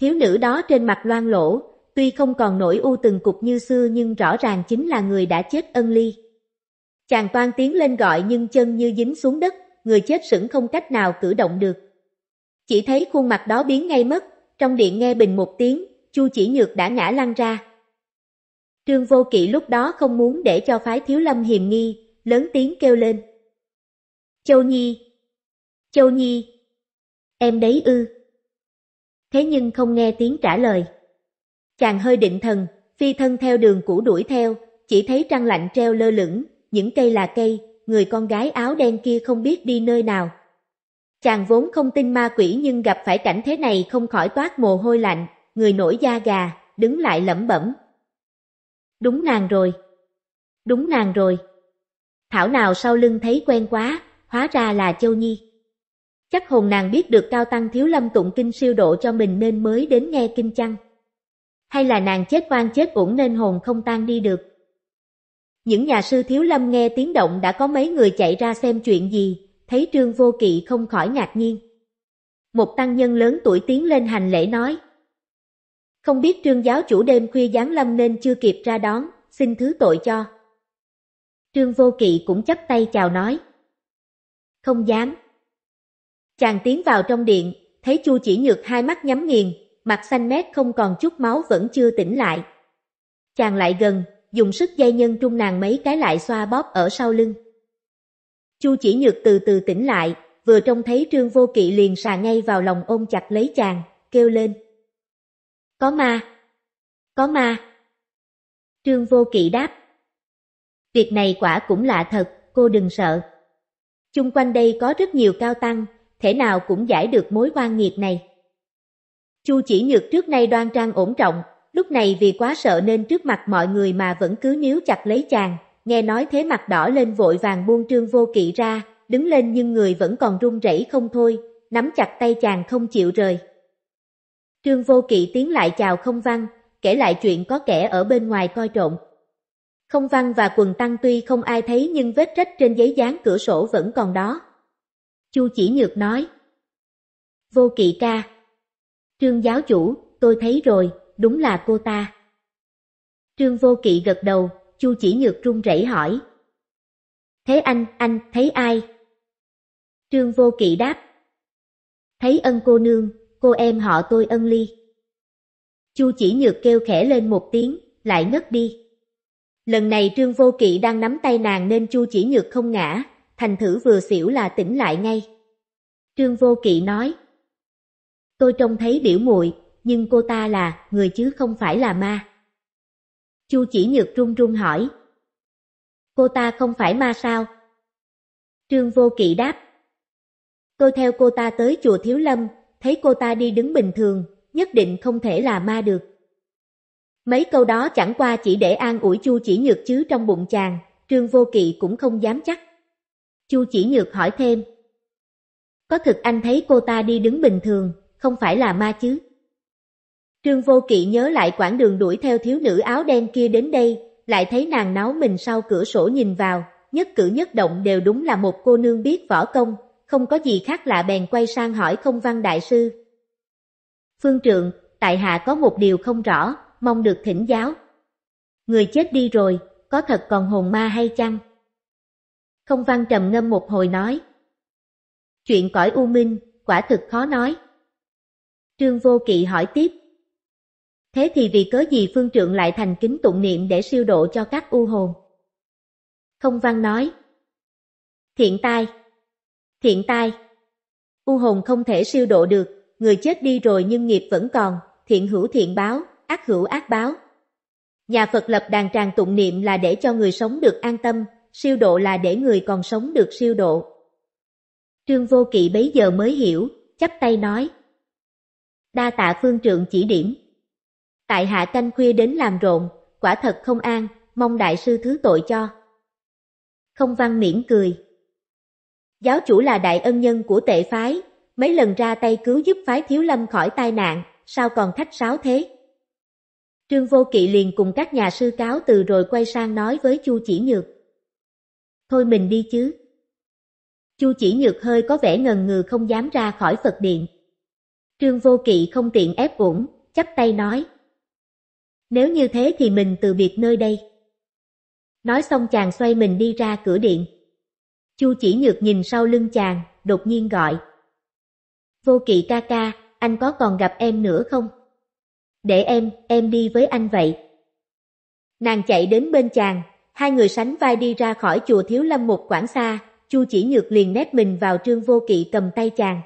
Thiếu nữ đó trên mặt loang lỗ, tuy không còn nổi u từng cục như xưa nhưng rõ ràng chính là người đã chết ân ly. Chàng toan tiến lên gọi nhưng chân như dính xuống đất, người chết sững không cách nào cử động được. Chỉ thấy khuôn mặt đó biến ngay mất, trong điện nghe bình một tiếng, Chu Chỉ Nhược đã ngã lăn ra. Trương Vô Kỵ lúc đó không muốn để cho phái Thiếu Lâm hiềm nghi, lớn tiếng kêu lên. Châu Nhi! Châu Nhi! Em đấy ư! Thế nhưng không nghe tiếng trả lời. Chàng hơi định thần, phi thân theo đường cũ đuổi theo, chỉ thấy trăng lạnh treo lơ lửng, những cây là cây, người con gái áo đen kia không biết đi nơi nào. Chàng vốn không tin ma quỷ nhưng gặp phải cảnh thế này không khỏi toát mồ hôi lạnh, người nổi da gà, đứng lại lẩm bẩm. Đúng nàng rồi. Đúng nàng rồi. Thảo nào sau lưng thấy quen quá, hóa ra là Châu Nhi. Chắc hồn nàng biết được Cao Tăng Thiếu Lâm tụng kinh siêu độ cho mình nên mới đến nghe kinh chăng. Hay là nàng chết oan chết uổng nên hồn không tan đi được. Những nhà sư thiếu lâm nghe tiếng động đã có mấy người chạy ra xem chuyện gì, thấy Trương Vô Kỵ không khỏi ngạc nhiên. Một tăng nhân lớn tuổi tiến lên hành lễ nói. Không biết trương giáo chủ đêm khuya giáng lâm nên chưa kịp ra đón, xin thứ tội cho. Trương Vô Kỵ cũng chấp tay chào nói. Không dám. Chàng tiến vào trong điện, thấy Chu chỉ nhược hai mắt nhắm nghiền, mặt xanh mét không còn chút máu vẫn chưa tỉnh lại. Chàng lại gần, dùng sức dây nhân trung nàng mấy cái lại xoa bóp ở sau lưng. Chu chỉ nhược từ từ tỉnh lại, vừa trông thấy trương vô kỵ liền xà ngay vào lòng ôm chặt lấy chàng, kêu lên. Có ma! Có ma! Trương vô kỵ đáp. Việc này quả cũng lạ thật, cô đừng sợ. Chung quanh đây có rất nhiều cao tăng, thể nào cũng giải được mối quan nghiệt này. Chu chỉ nhược trước nay đoan trang ổn trọng, Lúc này vì quá sợ nên trước mặt mọi người mà vẫn cứ níu chặt lấy chàng, nghe nói thế mặt đỏ lên vội vàng buông trương vô kỵ ra, đứng lên nhưng người vẫn còn run rẩy không thôi, nắm chặt tay chàng không chịu rời. Trương vô kỵ tiến lại chào không văn, kể lại chuyện có kẻ ở bên ngoài coi trộm. Không văn và quần tăng tuy không ai thấy nhưng vết rách trên giấy dán cửa sổ vẫn còn đó. Chu chỉ nhược nói. Vô kỵ ca. Trương giáo chủ, tôi thấy rồi, đúng là cô ta. Trương Vô Kỵ gật đầu, Chu chỉ nhược run rẩy hỏi. Thế anh, anh, thấy ai? Trương Vô Kỵ đáp. Thấy ân cô nương, cô em họ tôi ân ly. Chu chỉ nhược kêu khẽ lên một tiếng, lại ngất đi. Lần này Trương Vô Kỵ đang nắm tay nàng nên Chu chỉ nhược không ngã, thành thử vừa xỉu là tỉnh lại ngay. Trương Vô Kỵ nói. Tôi trông thấy biểu muội nhưng cô ta là người chứ không phải là ma. Chu chỉ nhược run run hỏi. Cô ta không phải ma sao? Trương Vô Kỵ đáp. Tôi theo cô ta tới chùa Thiếu Lâm, thấy cô ta đi đứng bình thường, nhất định không thể là ma được. Mấy câu đó chẳng qua chỉ để an ủi Chu chỉ nhược chứ trong bụng chàng, Trương Vô Kỵ cũng không dám chắc. Chu chỉ nhược hỏi thêm. Có thực anh thấy cô ta đi đứng bình thường, không phải là ma chứ? Trương Vô Kỵ nhớ lại quãng đường đuổi theo thiếu nữ áo đen kia đến đây, lại thấy nàng náo mình sau cửa sổ nhìn vào, nhất cử nhất động đều đúng là một cô nương biết võ công, không có gì khác lạ bèn quay sang hỏi không văn đại sư. Phương trượng, tại hạ có một điều không rõ, mong được thỉnh giáo. Người chết đi rồi, có thật còn hồn ma hay chăng? Không văn trầm ngâm một hồi nói. Chuyện cõi u minh, quả thực khó nói. Trương Vô Kỵ hỏi tiếp, Thế thì vì cớ gì phương trượng lại thành kính tụng niệm để siêu độ cho các u hồn? Không văn nói. Thiện tai. Thiện tai. U hồn không thể siêu độ được, người chết đi rồi nhưng nghiệp vẫn còn, thiện hữu thiện báo, ác hữu ác báo. Nhà Phật lập đàn tràng tụng niệm là để cho người sống được an tâm, siêu độ là để người còn sống được siêu độ. Trương Vô Kỵ bấy giờ mới hiểu, chắp tay nói. Đa tạ phương trượng chỉ điểm. Tại hạ canh khuya đến làm rộn, quả thật không an, mong đại sư thứ tội cho. Không văn miễn cười. Giáo chủ là đại ân nhân của tệ phái, mấy lần ra tay cứu giúp phái thiếu lâm khỏi tai nạn, sao còn thách sáo thế? Trương Vô Kỵ liền cùng các nhà sư cáo từ rồi quay sang nói với Chu Chỉ Nhược. Thôi mình đi chứ. Chu Chỉ Nhược hơi có vẻ ngần ngừ không dám ra khỏi Phật Điện. Trương Vô Kỵ không tiện ép ủng, chắp tay nói. Nếu như thế thì mình từ biệt nơi đây. Nói xong chàng xoay mình đi ra cửa điện. Chu chỉ nhược nhìn sau lưng chàng, đột nhiên gọi. Vô kỵ ca ca, anh có còn gặp em nữa không? Để em, em đi với anh vậy. Nàng chạy đến bên chàng, hai người sánh vai đi ra khỏi chùa Thiếu Lâm một quãng xa, Chu chỉ nhược liền nét mình vào Trương Vô Kỵ cầm tay chàng.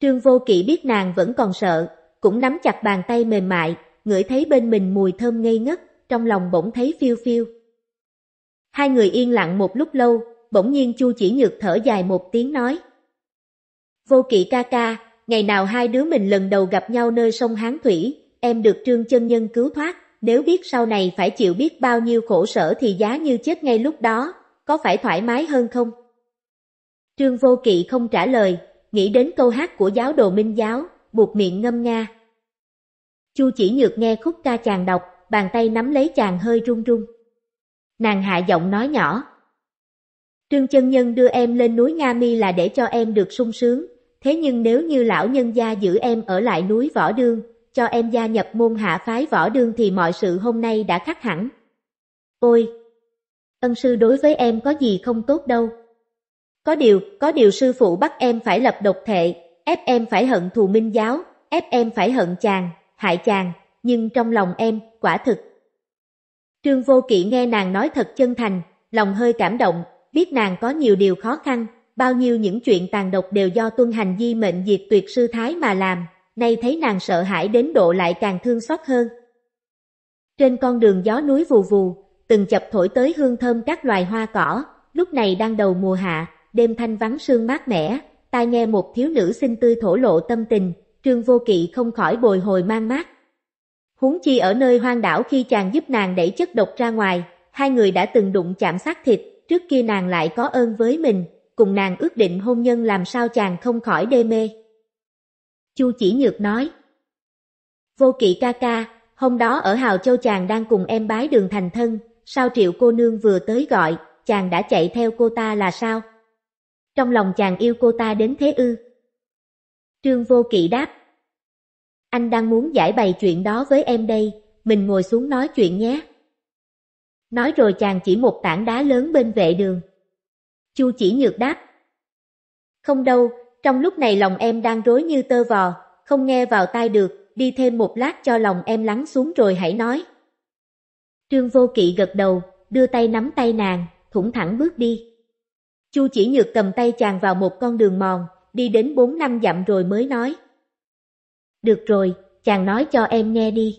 Trương Vô Kỵ biết nàng vẫn còn sợ, cũng nắm chặt bàn tay mềm mại, ngửi thấy bên mình mùi thơm ngây ngất, trong lòng bỗng thấy phiêu phiêu. Hai người yên lặng một lúc lâu, bỗng nhiên Chu chỉ nhược thở dài một tiếng nói. Vô kỵ ca ca, ngày nào hai đứa mình lần đầu gặp nhau nơi sông Hán Thủy, em được trương chân nhân cứu thoát, nếu biết sau này phải chịu biết bao nhiêu khổ sở thì giá như chết ngay lúc đó, có phải thoải mái hơn không? Trương Vô Kỵ không trả lời, nghĩ đến câu hát của giáo đồ minh giáo, buộc miệng ngâm nga. Chu chỉ nhược nghe khúc ca chàng đọc, bàn tay nắm lấy chàng hơi run run. Nàng hạ giọng nói nhỏ. Trương chân nhân đưa em lên núi Nga Mi là để cho em được sung sướng, thế nhưng nếu như lão nhân gia giữ em ở lại núi Võ Đương, cho em gia nhập môn hạ phái Võ Đương thì mọi sự hôm nay đã khác hẳn. Ôi! Ân sư đối với em có gì không tốt đâu. Có điều, có điều sư phụ bắt em phải lập độc thệ, ép em phải hận thù minh giáo, ép em phải hận chàng, hại chàng, nhưng trong lòng em, quả thực. Trương Vô Kỵ nghe nàng nói thật chân thành, lòng hơi cảm động, biết nàng có nhiều điều khó khăn, bao nhiêu những chuyện tàn độc đều do tuân hành di mệnh diệt tuyệt sư thái mà làm, nay thấy nàng sợ hãi đến độ lại càng thương xót hơn. Trên con đường gió núi vù vù, từng chập thổi tới hương thơm các loài hoa cỏ, lúc này đang đầu mùa hạ, đêm thanh vắng sương mát mẻ, tai nghe một thiếu nữ xinh tươi thổ lộ tâm tình, Trương Vô Kỵ không khỏi bồi hồi mang mát. Huống chi ở nơi hoang đảo khi chàng giúp nàng đẩy chất độc ra ngoài, hai người đã từng đụng chạm xác thịt, trước kia nàng lại có ơn với mình, cùng nàng ước định hôn nhân làm sao chàng không khỏi đê mê. Chu chỉ nhược nói. Vô kỵ ca ca, hôm đó ở Hào Châu chàng đang cùng em bái đường thành thân, sao triệu cô nương vừa tới gọi, chàng đã chạy theo cô ta là sao? Trong lòng chàng yêu cô ta đến thế ư? Trương Vô Kỵ đáp. Anh đang muốn giải bày chuyện đó với em đây, mình ngồi xuống nói chuyện nhé. Nói rồi chàng chỉ một tảng đá lớn bên vệ đường. Chu chỉ nhược đáp. Không đâu, trong lúc này lòng em đang rối như tơ vò, không nghe vào tai được, đi thêm một lát cho lòng em lắng xuống rồi hãy nói. Trương Vô Kỵ gật đầu, đưa tay nắm tay nàng, thủng thẳng bước đi. Chu chỉ nhược cầm tay chàng vào một con đường mòn, đi đến bốn năm dặm rồi mới nói. Được rồi, chàng nói cho em nghe đi.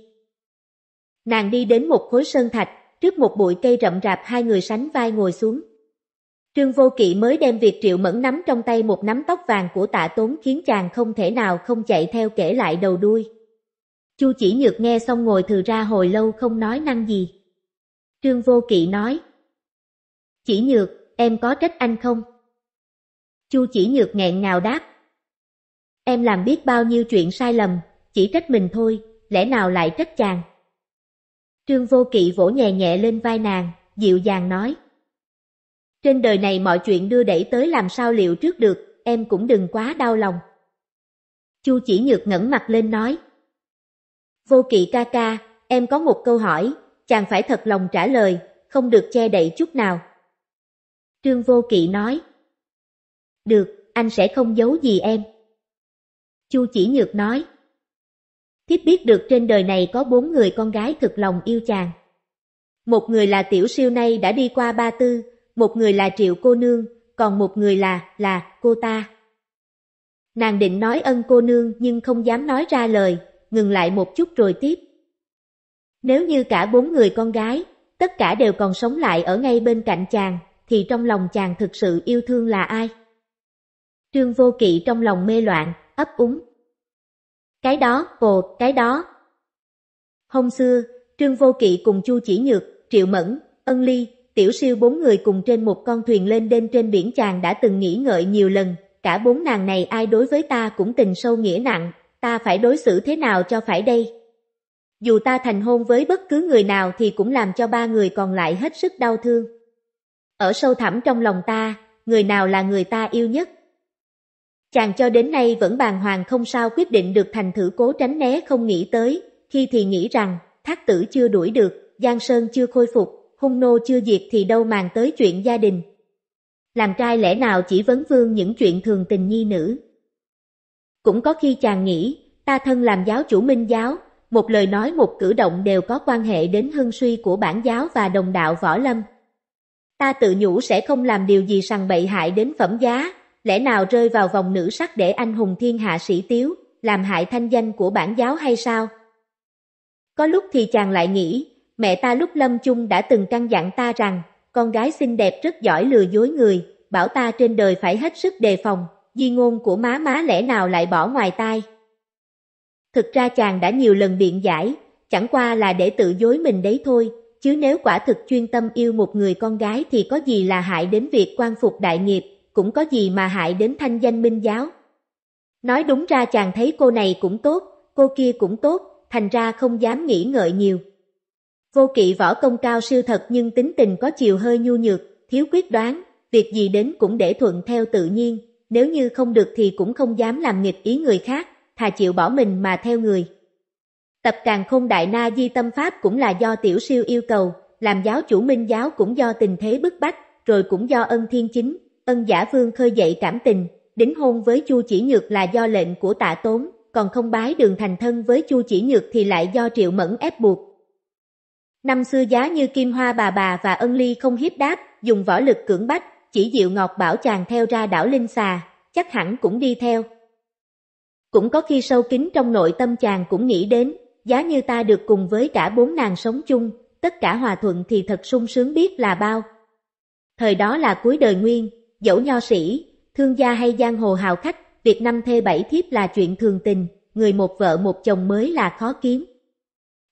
Nàng đi đến một khối sơn thạch, trước một bụi cây rậm rạp hai người sánh vai ngồi xuống. Trương Vô Kỵ mới đem việc Triệu Mẫn nắm trong tay một nắm tóc vàng của tạ tốn khiến chàng không thể nào không chạy theo kể lại đầu đuôi. Chu chỉ nhược nghe xong ngồi thừ ra hồi lâu không nói năng gì. Trương Vô Kỵ nói. Chỉ nhược, em có trách anh không? Chu chỉ nhược nghẹn ngào đáp. Em làm biết bao nhiêu chuyện sai lầm, chỉ trách mình thôi, lẽ nào lại trách chàng. Trương Vô Kỵ vỗ nhẹ nhẹ lên vai nàng, dịu dàng nói. Trên đời này mọi chuyện đưa đẩy tới làm sao liệu trước được, em cũng đừng quá đau lòng. Chu chỉ nhược ngẩng mặt lên nói. Vô Kỵ ca ca, em có một câu hỏi, chàng phải thật lòng trả lời, không được che đậy chút nào. Trương Vô Kỵ nói. Được, anh sẽ không giấu gì em. Chu chỉ nhược nói. Thiếp biết được trên đời này có bốn người con gái thực lòng yêu chàng. Một người là tiểu siêu nay đã đi qua ba tư, một người là triệu cô nương, còn một người là, là, cô ta. Nàng định nói ân cô nương nhưng không dám nói ra lời, ngừng lại một chút rồi tiếp. Nếu như cả bốn người con gái, tất cả đều còn sống lại ở ngay bên cạnh chàng, thì trong lòng chàng thực sự yêu thương là ai? Trương Vô Kỵ trong lòng mê loạn, ấp úng. Cái đó, ồ, cái đó. Hôm xưa, Trương Vô Kỵ cùng Chu Chỉ Nhược, Triệu Mẫn, Ân Ly, Tiểu Siêu bốn người cùng trên một con thuyền lên đêm trên biển chàng đã từng nghĩ ngợi nhiều lần, cả bốn nàng này ai đối với ta cũng tình sâu nghĩa nặng, ta phải đối xử thế nào cho phải đây. Dù ta thành hôn với bất cứ người nào thì cũng làm cho ba người còn lại hết sức đau thương. Ở sâu thẳm trong lòng ta, người nào là người ta yêu nhất? Chàng cho đến nay vẫn bàng hoàng không sao quyết định được thành thử cố tránh né không nghĩ tới, khi thì nghĩ rằng, thác tử chưa đuổi được, Giang Sơn chưa khôi phục, hung nô chưa diệt thì đâu màng tới chuyện gia đình. Làm trai lẽ nào chỉ vấn vương những chuyện thường tình nhi nữ. Cũng có khi chàng nghĩ, ta thân làm giáo chủ minh giáo, một lời nói một cử động đều có quan hệ đến hưng suy của bản giáo và đồng đạo võ lâm. Ta tự nhủ sẽ không làm điều gì sằng bậy hại đến phẩm giá, lẽ nào rơi vào vòng nữ sắc để anh hùng thiên hạ sĩ tiếu, làm hại thanh danh của bản giáo hay sao? Có lúc thì chàng lại nghĩ, mẹ ta lúc lâm chung đã từng căn dặn ta rằng, con gái xinh đẹp rất giỏi lừa dối người, bảo ta trên đời phải hết sức đề phòng, di ngôn của má má lẽ nào lại bỏ ngoài tai. Thực ra chàng đã nhiều lần biện giải, chẳng qua là để tự dối mình đấy thôi, chứ nếu quả thực chuyên tâm yêu một người con gái thì có gì là hại đến việc quan phục đại nghiệp, cũng có gì mà hại đến thanh danh minh giáo. Nói đúng ra chàng thấy cô này cũng tốt, cô kia cũng tốt, thành ra không dám nghĩ ngợi nhiều. Vô kỵ võ công cao siêu thật nhưng tính tình có chiều hơi nhu nhược, thiếu quyết đoán, việc gì đến cũng để thuận theo tự nhiên, nếu như không được thì cũng không dám làm nghịch ý người khác, thà chịu bỏ mình mà theo người. Tập càng khôn đại na di tâm pháp cũng là do tiểu siêu yêu cầu, làm giáo chủ minh giáo cũng do tình thế bức bách, rồi cũng do ân thiên chính, ân giả vương khơi dậy cảm tình, đính hôn với Chu Chỉ Nhược là do lệnh của tạ tốn, còn không bái đường thành thân với Chu Chỉ Nhược thì lại do Triệu Mẫn ép buộc. Năm xưa giá như Kim Hoa bà bà và ân ly không hiếp đáp, dùng võ lực cưỡng bách, chỉ Diệu ngọt bảo chàng theo ra đảo Linh Xà, chắc hẳn cũng đi theo. Cũng có khi sâu kín trong nội tâm chàng cũng nghĩ đến, giá như ta được cùng với cả bốn nàng sống chung, tất cả hòa thuận thì thật sung sướng biết là bao. Thời đó là cuối đời nguyên, dẫu nho sĩ, thương gia hay giang hồ hào khách, việc năm thê bảy thiếp là chuyện thường tình, người một vợ một chồng mới là khó kiếm.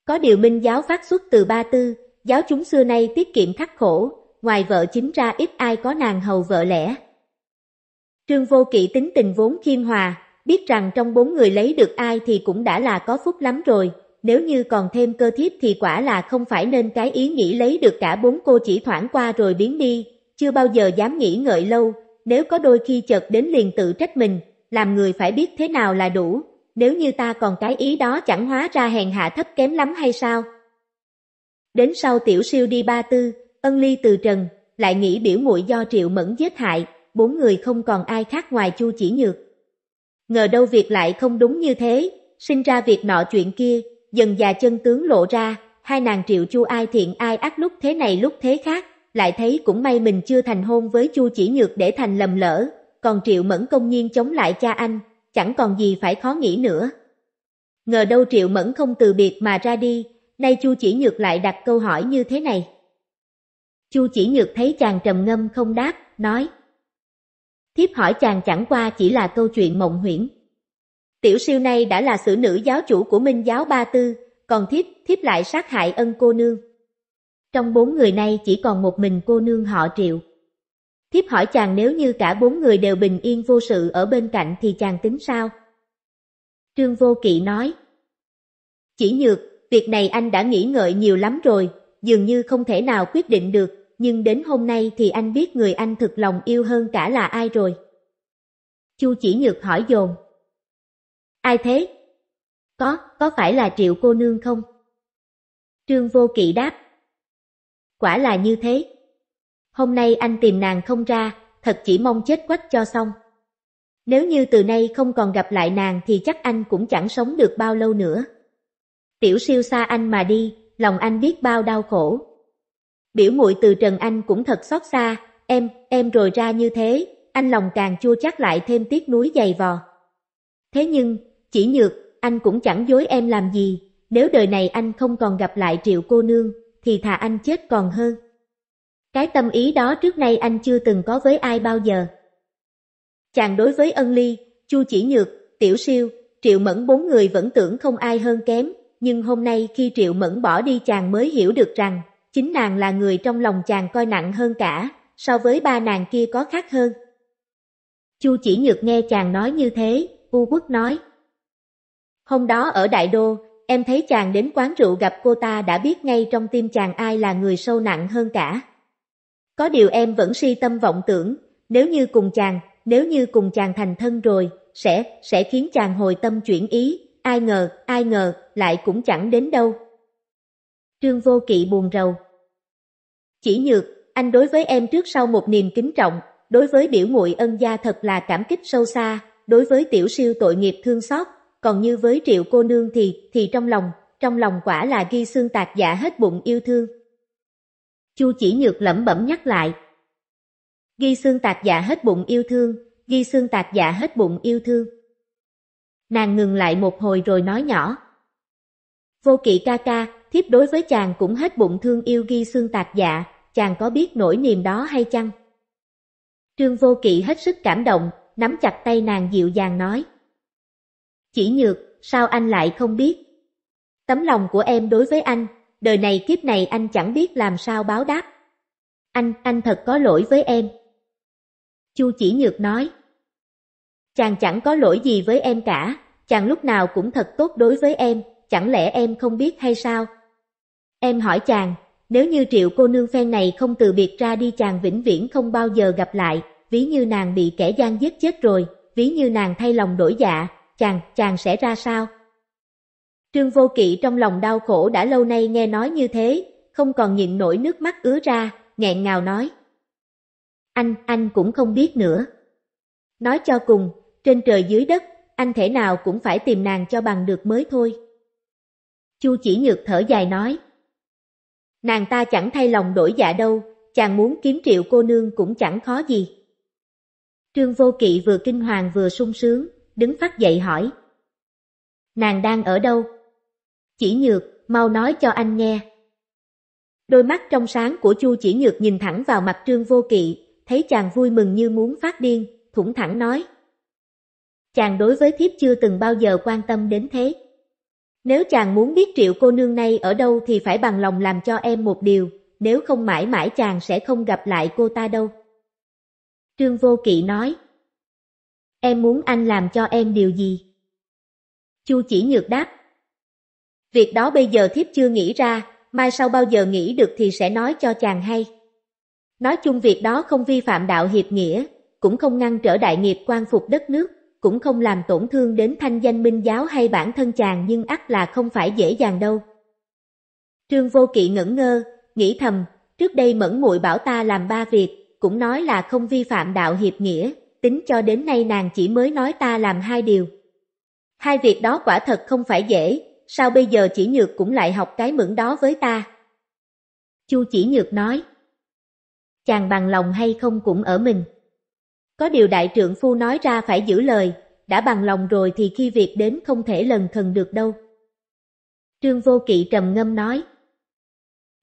Có điều minh giáo phát xuất từ ba tư, giáo chúng xưa nay tiết kiệm khắc khổ, ngoài vợ chính ra ít ai có nàng hầu vợ lẽ. Trương Vô Kỵ tính tình vốn khiêm hòa, biết rằng trong bốn người lấy được ai thì cũng đã là có phúc lắm rồi, nếu như còn thêm cơ thiếp thì quả là không phải nên cái ý nghĩ lấy được cả bốn cô chỉ thoảng qua rồi biến đi, chưa bao giờ dám nghĩ ngợi lâu, nếu có đôi khi chợt đến liền tự trách mình, làm người phải biết thế nào là đủ, nếu như ta còn cái ý đó chẳng hóa ra hèn hạ thấp kém lắm hay sao? Đến sau tiểu siêu đi ba tư, ân ly từ trần, lại nghĩ biểu muội do triệu mẫn giết hại, bốn người không còn ai khác ngoài chu chỉ nhược. Ngờ đâu việc lại không đúng như thế, sinh ra việc nọ chuyện kia, dần già chân tướng lộ ra, hai nàng triệu chu ai thiện ai ác lúc thế này lúc thế khác, lại thấy cũng may mình chưa thành hôn với Chu Chỉ Nhược để thành lầm lỡ, còn Triệu Mẫn công nhiên chống lại cha anh, chẳng còn gì phải khó nghĩ nữa. Ngờ đâu Triệu Mẫn không từ biệt mà ra đi, nay Chu Chỉ Nhược lại đặt câu hỏi như thế này. Chu Chỉ Nhược thấy chàng trầm ngâm không đáp, nói. Thiếp hỏi chàng chẳng qua chỉ là câu chuyện mộng huyễn. Tiểu siêu này đã là sử nữ giáo chủ của Minh giáo Ba Tư, còn thiếp, thiếp lại sát hại ân cô nương. Trong bốn người này chỉ còn một mình cô nương họ triệu. Thiếp hỏi chàng nếu như cả bốn người đều bình yên vô sự ở bên cạnh thì chàng tính sao? Trương Vô Kỵ nói. Chỉ nhược, việc này anh đã nghĩ ngợi nhiều lắm rồi, dường như không thể nào quyết định được, nhưng đến hôm nay thì anh biết người anh thực lòng yêu hơn cả là ai rồi. Chu chỉ nhược hỏi dồn. Ai thế? Có, có phải là triệu cô nương không? Trương Vô Kỵ đáp quả là như thế. Hôm nay anh tìm nàng không ra, thật chỉ mong chết quách cho xong. Nếu như từ nay không còn gặp lại nàng thì chắc anh cũng chẳng sống được bao lâu nữa. Tiểu siêu xa anh mà đi, lòng anh biết bao đau khổ. Biểu muội từ Trần Anh cũng thật xót xa, em, em rồi ra như thế, anh lòng càng chua chắc lại thêm tiếc núi dày vò. Thế nhưng, chỉ nhược, anh cũng chẳng dối em làm gì, nếu đời này anh không còn gặp lại triệu cô nương, thì thà anh chết còn hơn. Cái tâm ý đó trước nay anh chưa từng có với ai bao giờ. Chàng đối với ân ly, chu chỉ nhược, tiểu siêu, triệu mẫn bốn người vẫn tưởng không ai hơn kém, nhưng hôm nay khi triệu mẫn bỏ đi chàng mới hiểu được rằng, chính nàng là người trong lòng chàng coi nặng hơn cả, so với ba nàng kia có khác hơn. Chu chỉ nhược nghe chàng nói như thế, U Quốc nói. Hôm đó ở Đại Đô, Em thấy chàng đến quán rượu gặp cô ta đã biết ngay trong tim chàng ai là người sâu nặng hơn cả. Có điều em vẫn si tâm vọng tưởng, nếu như cùng chàng, nếu như cùng chàng thành thân rồi, sẽ, sẽ khiến chàng hồi tâm chuyển ý, ai ngờ, ai ngờ, lại cũng chẳng đến đâu. Trương Vô Kỵ buồn rầu. Chỉ nhược, anh đối với em trước sau một niềm kính trọng, đối với biểu muội ân gia thật là cảm kích sâu xa, đối với tiểu siêu tội nghiệp thương xót, còn như với triệu cô nương thì, thì trong lòng, trong lòng quả là ghi xương tạc giả dạ hết bụng yêu thương. Chu chỉ nhược lẩm bẩm nhắc lại. Ghi xương tạc giả dạ hết bụng yêu thương, ghi xương tạc giả dạ hết bụng yêu thương. Nàng ngừng lại một hồi rồi nói nhỏ. Vô kỵ ca ca, thiếp đối với chàng cũng hết bụng thương yêu ghi xương tạc dạ, chàng có biết nỗi niềm đó hay chăng? Trương vô kỵ hết sức cảm động, nắm chặt tay nàng dịu dàng nói. Chỉ nhược, sao anh lại không biết? Tấm lòng của em đối với anh, đời này kiếp này anh chẳng biết làm sao báo đáp. Anh, anh thật có lỗi với em. Chu chỉ nhược nói. Chàng chẳng có lỗi gì với em cả, chàng lúc nào cũng thật tốt đối với em, chẳng lẽ em không biết hay sao? Em hỏi chàng, nếu như triệu cô nương phen này không từ biệt ra đi chàng vĩnh viễn không bao giờ gặp lại, ví như nàng bị kẻ gian giết chết rồi, ví như nàng thay lòng đổi dạ, chàng, chàng sẽ ra sao? Trương Vô Kỵ trong lòng đau khổ đã lâu nay nghe nói như thế, không còn nhịn nổi nước mắt ứa ra, nghẹn ngào nói. Anh, anh cũng không biết nữa. Nói cho cùng, trên trời dưới đất, anh thể nào cũng phải tìm nàng cho bằng được mới thôi. Chu chỉ nhược thở dài nói. Nàng ta chẳng thay lòng đổi dạ đâu, chàng muốn kiếm triệu cô nương cũng chẳng khó gì. Trương Vô Kỵ vừa kinh hoàng vừa sung sướng, đứng phát dậy hỏi. Nàng đang ở đâu? Chỉ nhược, mau nói cho anh nghe. Đôi mắt trong sáng của Chu chỉ nhược nhìn thẳng vào mặt trương vô kỵ, thấy chàng vui mừng như muốn phát điên, thủng thẳng nói. Chàng đối với thiếp chưa từng bao giờ quan tâm đến thế. Nếu chàng muốn biết triệu cô nương này ở đâu thì phải bằng lòng làm cho em một điều, nếu không mãi mãi chàng sẽ không gặp lại cô ta đâu. Trương Vô Kỵ nói. Em muốn anh làm cho em điều gì? Chu chỉ nhược đáp. Việc đó bây giờ thiếp chưa nghĩ ra, mai sau bao giờ nghĩ được thì sẽ nói cho chàng hay. Nói chung việc đó không vi phạm đạo hiệp nghĩa, cũng không ngăn trở đại nghiệp quan phục đất nước, cũng không làm tổn thương đến thanh danh minh giáo hay bản thân chàng nhưng ắt là không phải dễ dàng đâu. Trương Vô Kỵ ngẩn ngơ, nghĩ thầm, trước đây mẫn muội bảo ta làm ba việc, cũng nói là không vi phạm đạo hiệp nghĩa, tính cho đến nay nàng chỉ mới nói ta làm hai điều. Hai việc đó quả thật không phải dễ, sao bây giờ chỉ nhược cũng lại học cái mượn đó với ta? Chu chỉ nhược nói. Chàng bằng lòng hay không cũng ở mình. Có điều đại trưởng phu nói ra phải giữ lời, đã bằng lòng rồi thì khi việc đến không thể lần thần được đâu. Trương Vô Kỵ trầm ngâm nói.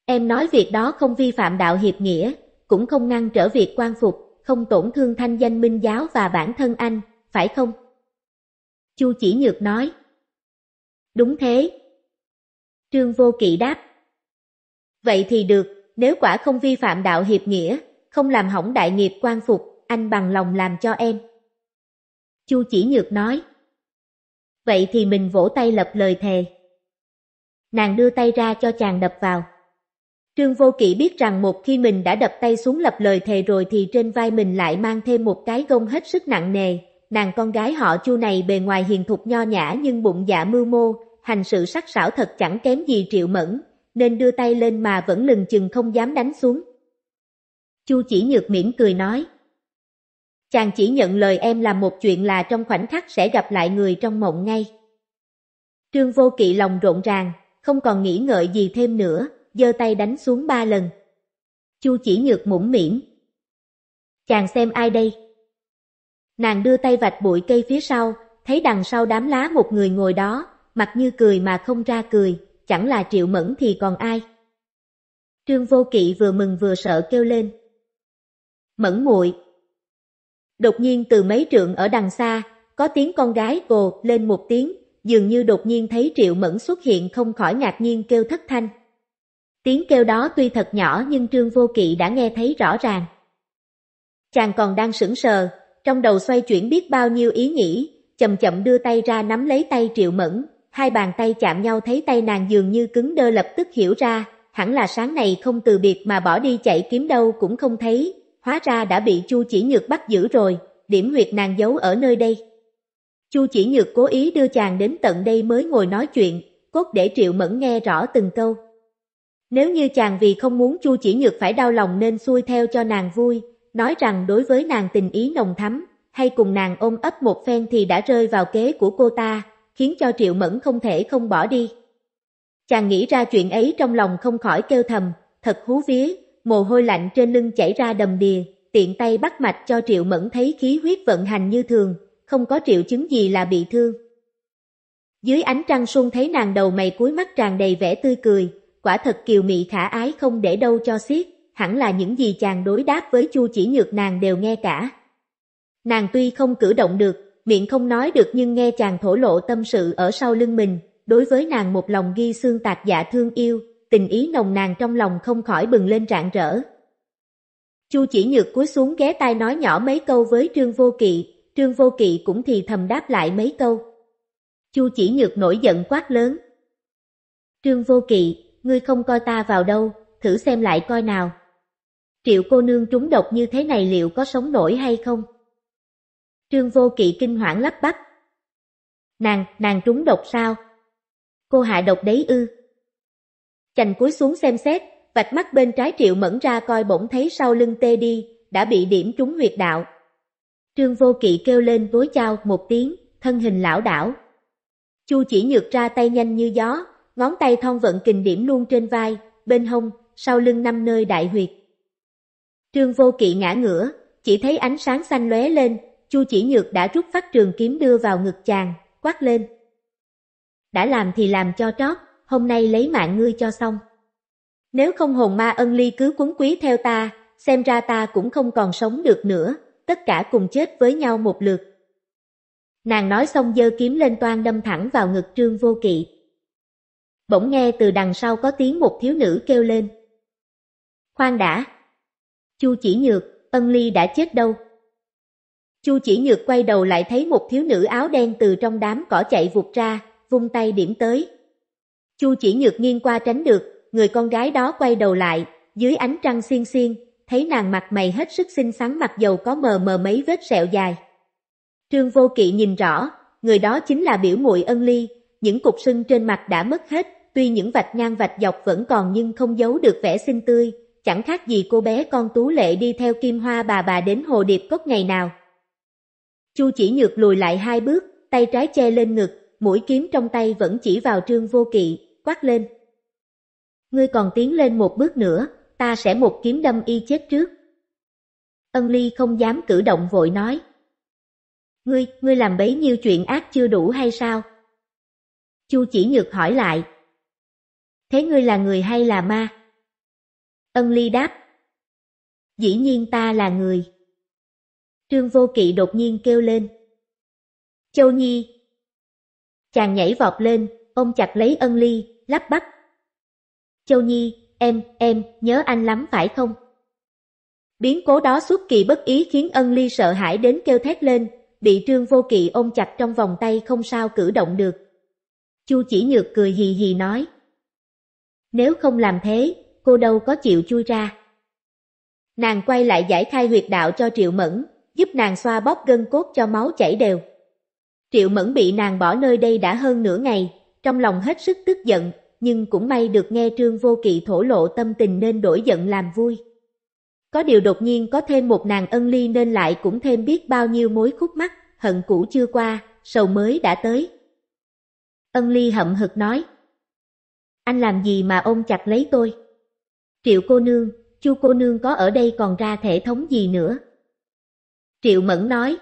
Em nói việc đó không vi phạm đạo hiệp nghĩa, cũng không ngăn trở việc quan phục, không tổn thương thanh danh minh giáo và bản thân anh, phải không? Chu chỉ nhược nói. Đúng thế. Trương Vô Kỵ đáp. Vậy thì được, nếu quả không vi phạm đạo hiệp nghĩa, không làm hỏng đại nghiệp quan phục, anh bằng lòng làm cho em. Chu chỉ nhược nói. Vậy thì mình vỗ tay lập lời thề. Nàng đưa tay ra cho chàng đập vào. Trương Vô Kỵ biết rằng một khi mình đã đập tay xuống lập lời thề rồi thì trên vai mình lại mang thêm một cái gông hết sức nặng nề. Nàng con gái họ chu này bề ngoài hiền thục nho nhã nhưng bụng dạ mưu mô, hành sự sắc sảo thật chẳng kém gì triệu mẫn, nên đưa tay lên mà vẫn lừng chừng không dám đánh xuống. Chu chỉ nhược miễn cười nói. Chàng chỉ nhận lời em làm một chuyện là trong khoảnh khắc sẽ gặp lại người trong mộng ngay. Trương Vô Kỵ lòng rộn ràng, không còn nghĩ ngợi gì thêm nữa, giơ tay đánh xuống ba lần. Chu chỉ nhược mũm mỉm. Chàng xem ai đây? Nàng đưa tay vạch bụi cây phía sau, thấy đằng sau đám lá một người ngồi đó, mặt như cười mà không ra cười, chẳng là triệu mẫn thì còn ai. Trương Vô Kỵ vừa mừng vừa sợ kêu lên. Mẫn muội. Đột nhiên từ mấy trượng ở đằng xa, có tiếng con gái gồ lên một tiếng, dường như đột nhiên thấy Triệu Mẫn xuất hiện không khỏi ngạc nhiên kêu thất thanh. Tiếng kêu đó tuy thật nhỏ nhưng Trương Vô Kỵ đã nghe thấy rõ ràng. Chàng còn đang sững sờ, trong đầu xoay chuyển biết bao nhiêu ý nghĩ, chậm chậm đưa tay ra nắm lấy tay Triệu Mẫn, hai bàn tay chạm nhau thấy tay nàng dường như cứng đơ lập tức hiểu ra, hẳn là sáng nay không từ biệt mà bỏ đi chạy kiếm đâu cũng không thấy, hóa ra đã bị Chu Chỉ Nhược bắt giữ rồi, điểm huyệt nàng giấu ở nơi đây. Chu Chỉ Nhược cố ý đưa chàng đến tận đây mới ngồi nói chuyện, cốt để Triệu Mẫn nghe rõ từng câu. Nếu như chàng vì không muốn Chu Chỉ Nhược phải đau lòng nên xuôi theo cho nàng vui, nói rằng đối với nàng tình ý nồng thắm, hay cùng nàng ôm ấp một phen thì đã rơi vào kế của cô ta, khiến cho Triệu Mẫn không thể không bỏ đi. Chàng nghĩ ra chuyện ấy trong lòng không khỏi kêu thầm, thật hú vía, mồ hôi lạnh trên lưng chảy ra đầm đìa, tiện tay bắt mạch cho Triệu Mẫn thấy khí huyết vận hành như thường, không có triệu chứng gì là bị thương. Dưới ánh trăng xuân thấy nàng đầu mày cuối mắt tràn đầy vẻ tươi cười, quả thật kiều mị khả ái không để đâu cho xiết, hẳn là những gì chàng đối đáp với Chu Chỉ Nhược nàng đều nghe cả. Nàng tuy không cử động được, miệng không nói được nhưng nghe chàng thổ lộ tâm sự ở sau lưng mình, đối với nàng một lòng ghi xương tạc dạ thương yêu, tình ý nồng nàng trong lòng không khỏi bừng lên rạng rỡ. Chu Chỉ Nhược cúi xuống ghé tai nói nhỏ mấy câu với Trương Vô Kỵ, Trương Vô Kỵ cũng thì thầm đáp lại mấy câu. Chu Chỉ Nhược nổi giận quát lớn. Trương Vô Kỵ, ngươi không coi ta vào đâu, thử xem lại coi nào. Triệu cô nương trúng độc như thế này liệu có sống nổi hay không? Trương Vô Kỵ kinh hoảng lắp bắp. Nàng, nàng trúng độc sao? Cô hạ độc đấy ư? Chành cúi xuống xem xét, vạch mắt bên trái Triệu Mẫn ra coi bỗng thấy sau lưng tê đi, đã bị điểm trúng huyệt đạo. Trương Vô Kỵ kêu lên vối chao một tiếng, thân hình lão đảo. Chu chỉ nhược ra tay nhanh như gió, ngón tay thon vận kình điểm luôn trên vai, bên hông, sau lưng năm nơi đại huyệt. Trương Vô Kỵ ngã ngửa, chỉ thấy ánh sáng xanh lóe lên, Chu Chỉ Nhược đã rút phát trường kiếm đưa vào ngực chàng, quát lên. Đã làm thì làm cho trót, hôm nay lấy mạng ngươi cho xong. Nếu không hồn ma ân ly cứ cuốn quý theo ta, xem ra ta cũng không còn sống được nữa, tất cả cùng chết với nhau một lượt. Nàng nói xong dơ kiếm lên toan đâm thẳng vào ngực Trương Vô Kỵ bỗng nghe từ đằng sau có tiếng một thiếu nữ kêu lên. Khoan đã! Chu chỉ nhược, ân ly đã chết đâu? Chu chỉ nhược quay đầu lại thấy một thiếu nữ áo đen từ trong đám cỏ chạy vụt ra, vung tay điểm tới. Chu chỉ nhược nghiêng qua tránh được, người con gái đó quay đầu lại, dưới ánh trăng xiên xiên, thấy nàng mặt mày hết sức xinh xắn mặc dầu có mờ mờ mấy vết sẹo dài. Trương Vô Kỵ nhìn rõ, người đó chính là biểu muội Ân Ly, những cục sưng trên mặt đã mất hết, Tuy những vạch ngang vạch dọc vẫn còn nhưng không giấu được vẻ xinh tươi, chẳng khác gì cô bé con tú lệ đi theo kim hoa bà bà đến hồ điệp cốc ngày nào. Chu chỉ nhược lùi lại hai bước, tay trái che lên ngực, mũi kiếm trong tay vẫn chỉ vào trương vô kỵ, quát lên. Ngươi còn tiến lên một bước nữa, ta sẽ một kiếm đâm y chết trước. Ân ly không dám cử động vội nói. Ngươi, ngươi làm bấy nhiêu chuyện ác chưa đủ hay sao? Chu chỉ nhược hỏi lại, Thế ngươi là người hay là ma? Ân Ly đáp. Dĩ nhiên ta là người. Trương Vô Kỵ đột nhiên kêu lên. Châu Nhi. Chàng nhảy vọt lên, ôm chặt lấy ân ly, lắp bắp. Châu Nhi, em, em, nhớ anh lắm phải không? Biến cố đó suốt kỳ bất ý khiến ân ly sợ hãi đến kêu thét lên, bị trương vô kỵ ôm chặt trong vòng tay không sao cử động được. Chu chỉ nhược cười hì hì nói. Nếu không làm thế, cô đâu có chịu chui ra. Nàng quay lại giải khai huyệt đạo cho Triệu Mẫn, giúp nàng xoa bóp gân cốt cho máu chảy đều. Triệu Mẫn bị nàng bỏ nơi đây đã hơn nửa ngày, trong lòng hết sức tức giận, nhưng cũng may được nghe Trương Vô Kỵ thổ lộ tâm tình nên đổi giận làm vui. Có điều đột nhiên có thêm một nàng ân ly nên lại cũng thêm biết bao nhiêu mối khúc mắc, hận cũ chưa qua, sầu mới đã tới. Ân ly hậm hực nói anh làm gì mà ôm chặt lấy tôi? Triệu cô nương, chu cô nương có ở đây còn ra thể thống gì nữa? Triệu Mẫn nói.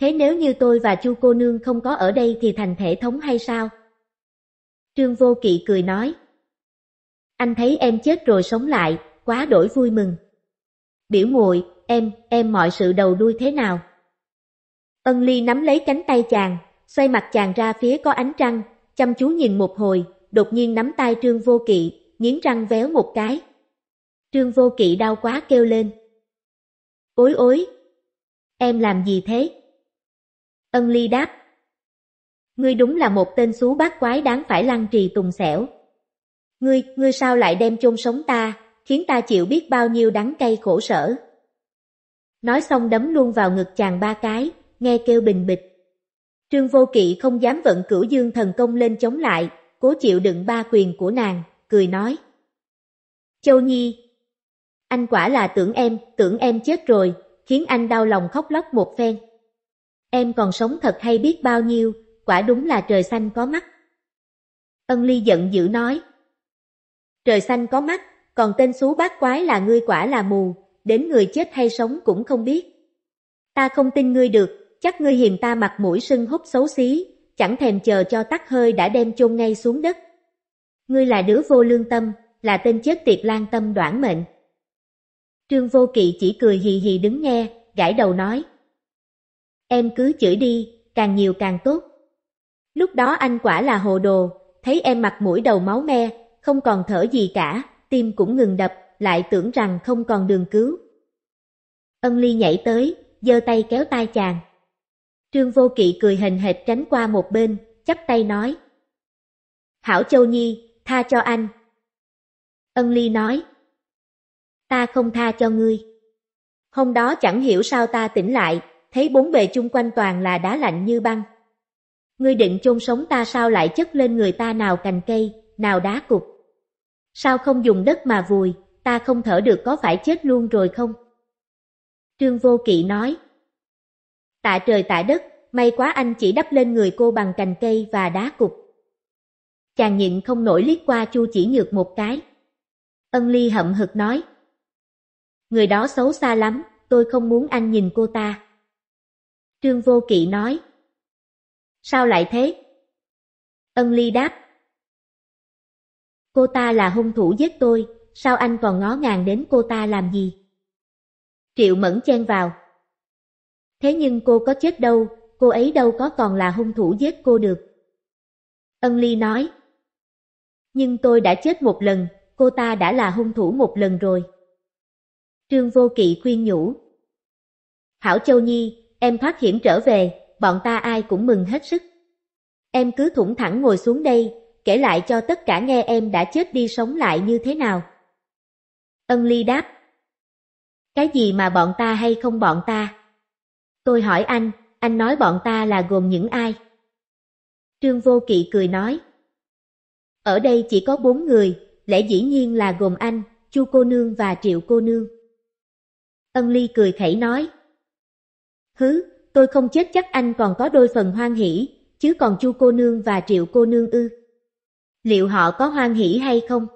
Thế nếu như tôi và chu cô nương không có ở đây thì thành thể thống hay sao? Trương Vô Kỵ cười nói. Anh thấy em chết rồi sống lại, quá đổi vui mừng. Biểu muội, em, em mọi sự đầu đuôi thế nào? Ân Ly nắm lấy cánh tay chàng, xoay mặt chàng ra phía có ánh trăng, chăm chú nhìn một hồi, đột nhiên nắm tay Trương Vô Kỵ, nghiến răng véo một cái. Trương Vô Kỵ đau quá kêu lên. Ối ối! Em làm gì thế? Ân Ly đáp. Ngươi đúng là một tên xú bát quái đáng phải lăn trì tùng xẻo. Ngươi, ngươi sao lại đem chôn sống ta, khiến ta chịu biết bao nhiêu đắng cay khổ sở. Nói xong đấm luôn vào ngực chàng ba cái, nghe kêu bình bịch. Trương Vô Kỵ không dám vận cửu dương thần công lên chống lại, cố chịu đựng ba quyền của nàng, cười nói. Châu Nhi, anh quả là tưởng em, tưởng em chết rồi, khiến anh đau lòng khóc lóc một phen. Em còn sống thật hay biết bao nhiêu, quả đúng là trời xanh có mắt. Ân Ly giận dữ nói. Trời xanh có mắt, còn tên xú bát quái là ngươi quả là mù, đến người chết hay sống cũng không biết. Ta không tin ngươi được, chắc ngươi hiền ta mặt mũi sưng húp xấu xí, chẳng thèm chờ cho tắt hơi đã đem chôn ngay xuống đất. Ngươi là đứa vô lương tâm, là tên chết tiệt lan tâm đoản mệnh. Trương Vô Kỵ chỉ cười hì hì đứng nghe, gãi đầu nói. Em cứ chửi đi, càng nhiều càng tốt. Lúc đó anh quả là hồ đồ, thấy em mặt mũi đầu máu me, không còn thở gì cả, tim cũng ngừng đập, lại tưởng rằng không còn đường cứu. Ân Ly nhảy tới, giơ tay kéo tay chàng. Trương Vô Kỵ cười hình hệt tránh qua một bên, chắp tay nói. Hảo Châu Nhi, tha cho anh. Ân Ly nói. Ta không tha cho ngươi. Hôm đó chẳng hiểu sao ta tỉnh lại, thấy bốn bề chung quanh toàn là đá lạnh như băng. Ngươi định chôn sống ta sao lại chất lên người ta nào cành cây, nào đá cục. Sao không dùng đất mà vùi, ta không thở được có phải chết luôn rồi không? Trương Vô Kỵ nói. Tạ trời tạ đất, may quá anh chỉ đắp lên người cô bằng cành cây và đá cục. Chàng nhịn không nổi liếc qua Chu chỉ nhược một cái. Ân Ly hậm hực nói. Người đó xấu xa lắm, tôi không muốn anh nhìn cô ta. Trương Vô Kỵ nói. Sao lại thế? Ân Ly đáp. Cô ta là hung thủ giết tôi, sao anh còn ngó ngàng đến cô ta làm gì? Triệu Mẫn chen vào. Thế nhưng cô có chết đâu, cô ấy đâu có còn là hung thủ giết cô được. Ân Ly nói. Nhưng tôi đã chết một lần, cô ta đã là hung thủ một lần rồi. Trương Vô Kỵ khuyên nhủ. Hảo Châu Nhi, em thoát hiểm trở về, bọn ta ai cũng mừng hết sức. Em cứ thủng thẳng ngồi xuống đây, kể lại cho tất cả nghe em đã chết đi sống lại như thế nào. Ân Ly đáp. Cái gì mà bọn ta hay không bọn ta? Tôi hỏi anh, anh nói bọn ta là gồm những ai? Trương Vô Kỵ cười nói. Ở đây chỉ có bốn người, lẽ dĩ nhiên là gồm anh, Chu cô nương và Triệu cô nương. Ân Ly cười khẩy nói. Hứ, tôi không chết chắc anh còn có đôi phần hoan hỷ, chứ còn Chu cô nương và Triệu cô nương ư. Liệu họ có hoan hỷ hay không?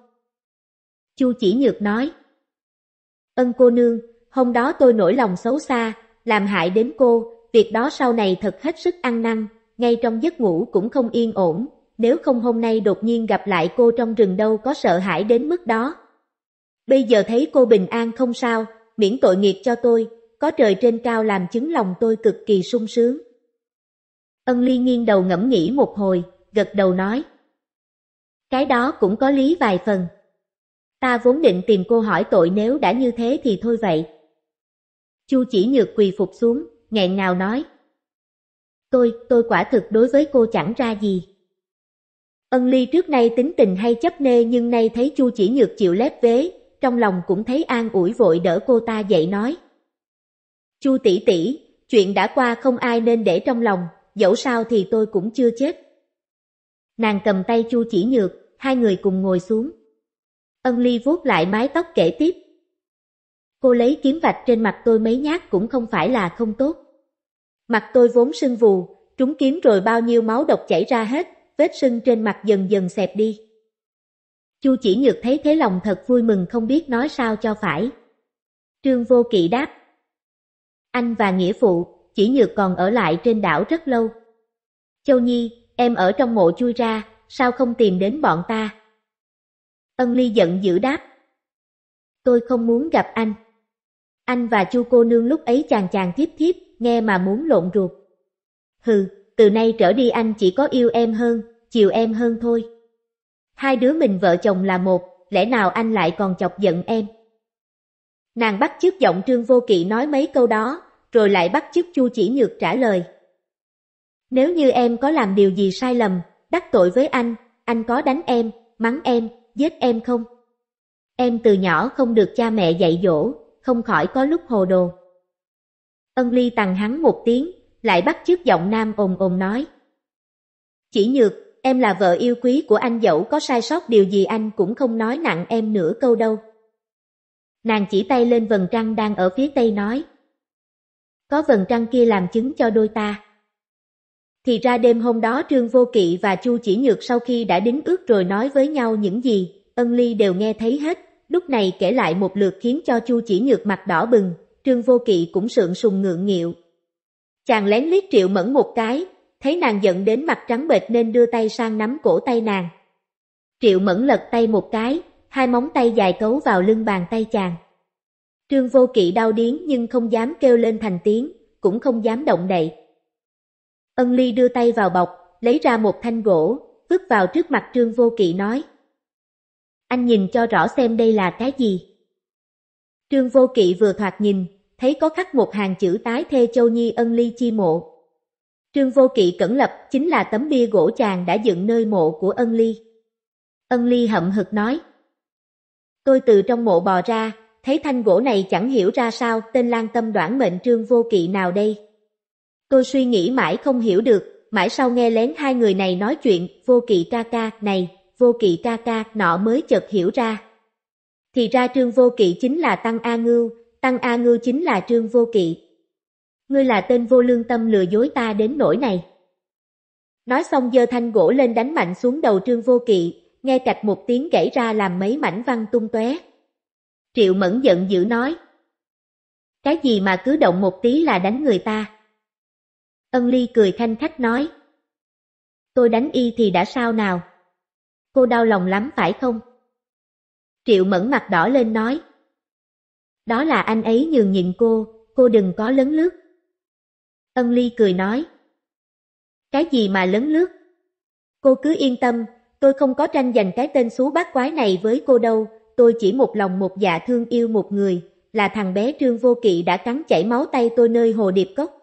Chu chỉ nhược nói. Ân cô nương, hôm đó tôi nổi lòng xấu xa, làm hại đến cô, việc đó sau này thật hết sức ăn năn, ngay trong giấc ngủ cũng không yên ổn, nếu không hôm nay đột nhiên gặp lại cô trong rừng đâu có sợ hãi đến mức đó. Bây giờ thấy cô bình an không sao, miễn tội nghiệp cho tôi, có trời trên cao làm chứng lòng tôi cực kỳ sung sướng. Ân Ly nghiêng đầu ngẫm nghĩ một hồi, gật đầu nói. Cái đó cũng có lý vài phần. Ta vốn định tìm cô hỏi tội nếu đã như thế thì thôi vậy, Chu chỉ nhược quỳ phục xuống, nghẹn ngào nói. Tôi, tôi quả thực đối với cô chẳng ra gì. Ân Ly trước nay tính tình hay chấp nê nhưng nay thấy Chu chỉ nhược chịu lép vế, trong lòng cũng thấy an ủi vội đỡ cô ta dậy nói. Chu tỷ tỷ, chuyện đã qua không ai nên để trong lòng, dẫu sao thì tôi cũng chưa chết. Nàng cầm tay Chu chỉ nhược, hai người cùng ngồi xuống. Ân Ly vuốt lại mái tóc kể tiếp. Cô lấy kiếm vạch trên mặt tôi mấy nhát cũng không phải là không tốt. Mặt tôi vốn sưng vù, trúng kiếm rồi bao nhiêu máu độc chảy ra hết, vết sưng trên mặt dần dần xẹp đi. Chu chỉ nhược thấy thế lòng thật vui mừng không biết nói sao cho phải. Trương Vô Kỵ đáp. Anh và Nghĩa Phụ, chỉ nhược còn ở lại trên đảo rất lâu. Châu Nhi, em ở trong mộ chui ra, sao không tìm đến bọn ta? Ân Ly giận dữ đáp. Tôi không muốn gặp anh. Anh và chu cô nương lúc ấy chàng chàng thiếp thiếp, nghe mà muốn lộn ruột. Hừ, từ nay trở đi anh chỉ có yêu em hơn, chiều em hơn thôi. Hai đứa mình vợ chồng là một, lẽ nào anh lại còn chọc giận em? Nàng bắt chước giọng Trương Vô Kỵ nói mấy câu đó, rồi lại bắt chước Chu Chỉ Nhược trả lời. Nếu như em có làm điều gì sai lầm, đắc tội với anh, anh có đánh em, mắng em, giết em không? Em từ nhỏ không được cha mẹ dạy dỗ, không khỏi có lúc hồ đồ. Ân Ly tằng hắn một tiếng, lại bắt chước giọng nam ồn ồn nói. Chỉ nhược, em là vợ yêu quý của anh dẫu có sai sót điều gì anh cũng không nói nặng em nửa câu đâu. Nàng chỉ tay lên vần trăng đang ở phía tây nói. Có vần trăng kia làm chứng cho đôi ta. Thì ra đêm hôm đó Trương Vô Kỵ và Chu Chỉ Nhược sau khi đã đính ước rồi nói với nhau những gì, ân ly đều nghe thấy hết lúc này kể lại một lượt khiến cho Chu chỉ nhược mặt đỏ bừng, Trương Vô Kỵ cũng sượng sùng ngượng nghịu. Chàng lén liếc Triệu Mẫn một cái, thấy nàng giận đến mặt trắng bệch nên đưa tay sang nắm cổ tay nàng. Triệu Mẫn lật tay một cái, hai móng tay dài cấu vào lưng bàn tay chàng. Trương Vô Kỵ đau điếng nhưng không dám kêu lên thành tiếng, cũng không dám động đậy. Ân Ly đưa tay vào bọc, lấy ra một thanh gỗ, vứt vào trước mặt Trương Vô Kỵ nói anh nhìn cho rõ xem đây là cái gì. Trương Vô Kỵ vừa thoạt nhìn, thấy có khắc một hàng chữ tái thê Châu Nhi ân ly chi mộ. Trương Vô Kỵ cẩn lập chính là tấm bia gỗ chàng đã dựng nơi mộ của ân ly. Ân ly hậm hực nói. Tôi từ trong mộ bò ra, thấy thanh gỗ này chẳng hiểu ra sao tên lan tâm đoản mệnh Trương Vô Kỵ nào đây. Tôi suy nghĩ mãi không hiểu được, mãi sau nghe lén hai người này nói chuyện, Vô Kỵ ca ca, này, vô kỵ ca ca nọ mới chợt hiểu ra. Thì ra trương vô kỵ chính là Tăng A Ngưu, Tăng A Ngưu chính là trương vô kỵ. Ngươi là tên vô lương tâm lừa dối ta đến nỗi này. Nói xong giơ thanh gỗ lên đánh mạnh xuống đầu trương vô kỵ, nghe cạch một tiếng gãy ra làm mấy mảnh văng tung tóe. Triệu mẫn giận dữ nói. Cái gì mà cứ động một tí là đánh người ta? Ân Ly cười thanh khách nói. Tôi đánh y thì đã sao nào? Cô đau lòng lắm phải không? Triệu mẫn mặt đỏ lên nói. Đó là anh ấy nhường nhịn cô, cô đừng có lấn lướt. Ân Ly cười nói. Cái gì mà lấn lướt? Cô cứ yên tâm, tôi không có tranh giành cái tên xú bát quái này với cô đâu, tôi chỉ một lòng một dạ thương yêu một người, là thằng bé Trương Vô Kỵ đã cắn chảy máu tay tôi nơi hồ điệp cốc.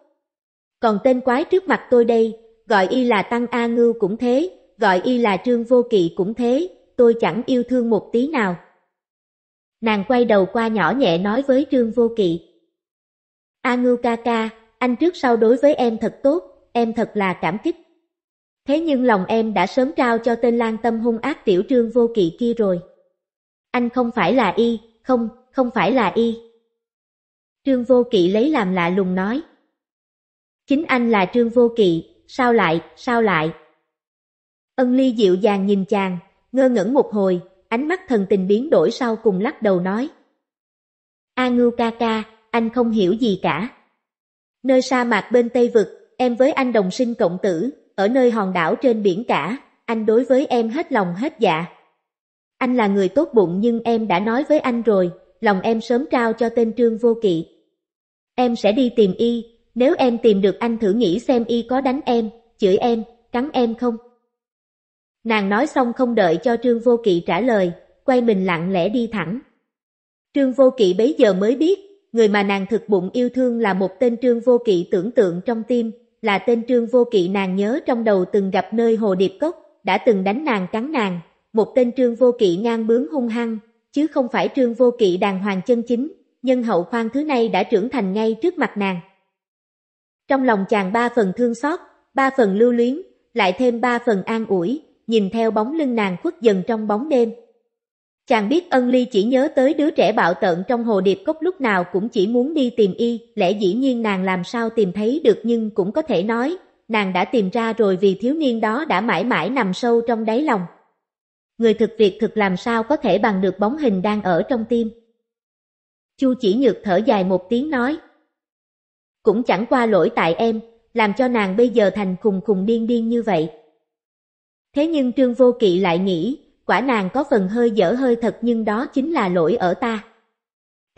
Còn tên quái trước mặt tôi đây, gọi y là Tăng A Ngưu cũng thế, gọi y là Trương Vô Kỵ cũng thế, tôi chẳng yêu thương một tí nào. Nàng quay đầu qua nhỏ nhẹ nói với Trương Vô Kỵ. A Ngưu ca ca, anh trước sau đối với em thật tốt, em thật là cảm kích. Thế nhưng lòng em đã sớm trao cho tên lang tâm hung ác tiểu trương vô kỵ kia rồi. Anh không phải là y, không, không phải là y. Trương vô kỵ lấy làm lạ lùng nói. Chính anh là trương vô kỵ, sao lại, sao lại? Ân Ly dịu dàng nhìn chàng, ngơ ngẩn một hồi, ánh mắt thần tình biến đổi sau cùng lắc đầu nói. A Ngưu ca ca, anh không hiểu gì cả. Nơi sa mạc bên Tây Vực, em với anh đồng sinh cộng tử, ở nơi hòn đảo trên biển cả, anh đối với em hết lòng hết dạ. Anh là người tốt bụng nhưng em đã nói với anh rồi, lòng em sớm trao cho tên Trương Vô Kỵ. Em sẽ đi tìm y, nếu em tìm được anh thử nghĩ xem y có đánh em, chửi em, cắn em không? Nàng nói xong không đợi cho Trương Vô Kỵ trả lời, quay mình lặng lẽ đi thẳng. Trương Vô Kỵ bấy giờ mới biết, người mà nàng thực bụng yêu thương là một tên Trương Vô Kỵ tưởng tượng trong tim, là tên Trương Vô Kỵ nàng nhớ trong đầu từng gặp nơi Hồ Điệp Cốc, đã từng đánh nàng cắn nàng, một tên Trương Vô Kỵ ngang bướng hung hăng, chứ không phải Trương Vô Kỵ đàng hoàng chân chính, nhân hậu khoan thứ này đã trưởng thành ngay trước mặt nàng. Trong lòng chàng ba phần thương xót, ba phần lưu luyến, lại thêm ba phần an ủi, nhìn theo bóng lưng nàng khuất dần trong bóng đêm. Chàng biết ân ly chỉ nhớ tới đứa trẻ bạo tận trong hồ điệp cốc lúc nào cũng chỉ muốn đi tìm y, lẽ dĩ nhiên nàng làm sao tìm thấy được nhưng cũng có thể nói, nàng đã tìm ra rồi vì thiếu niên đó đã mãi mãi nằm sâu trong đáy lòng. Người thực việc thực làm sao có thể bằng được bóng hình đang ở trong tim. Chu chỉ nhược thở dài một tiếng nói. Cũng chẳng qua lỗi tại em, làm cho nàng bây giờ thành khùng khùng điên điên như vậy. Thế nhưng Trương Vô Kỵ lại nghĩ, quả nàng có phần hơi dở hơi thật nhưng đó chính là lỗi ở ta.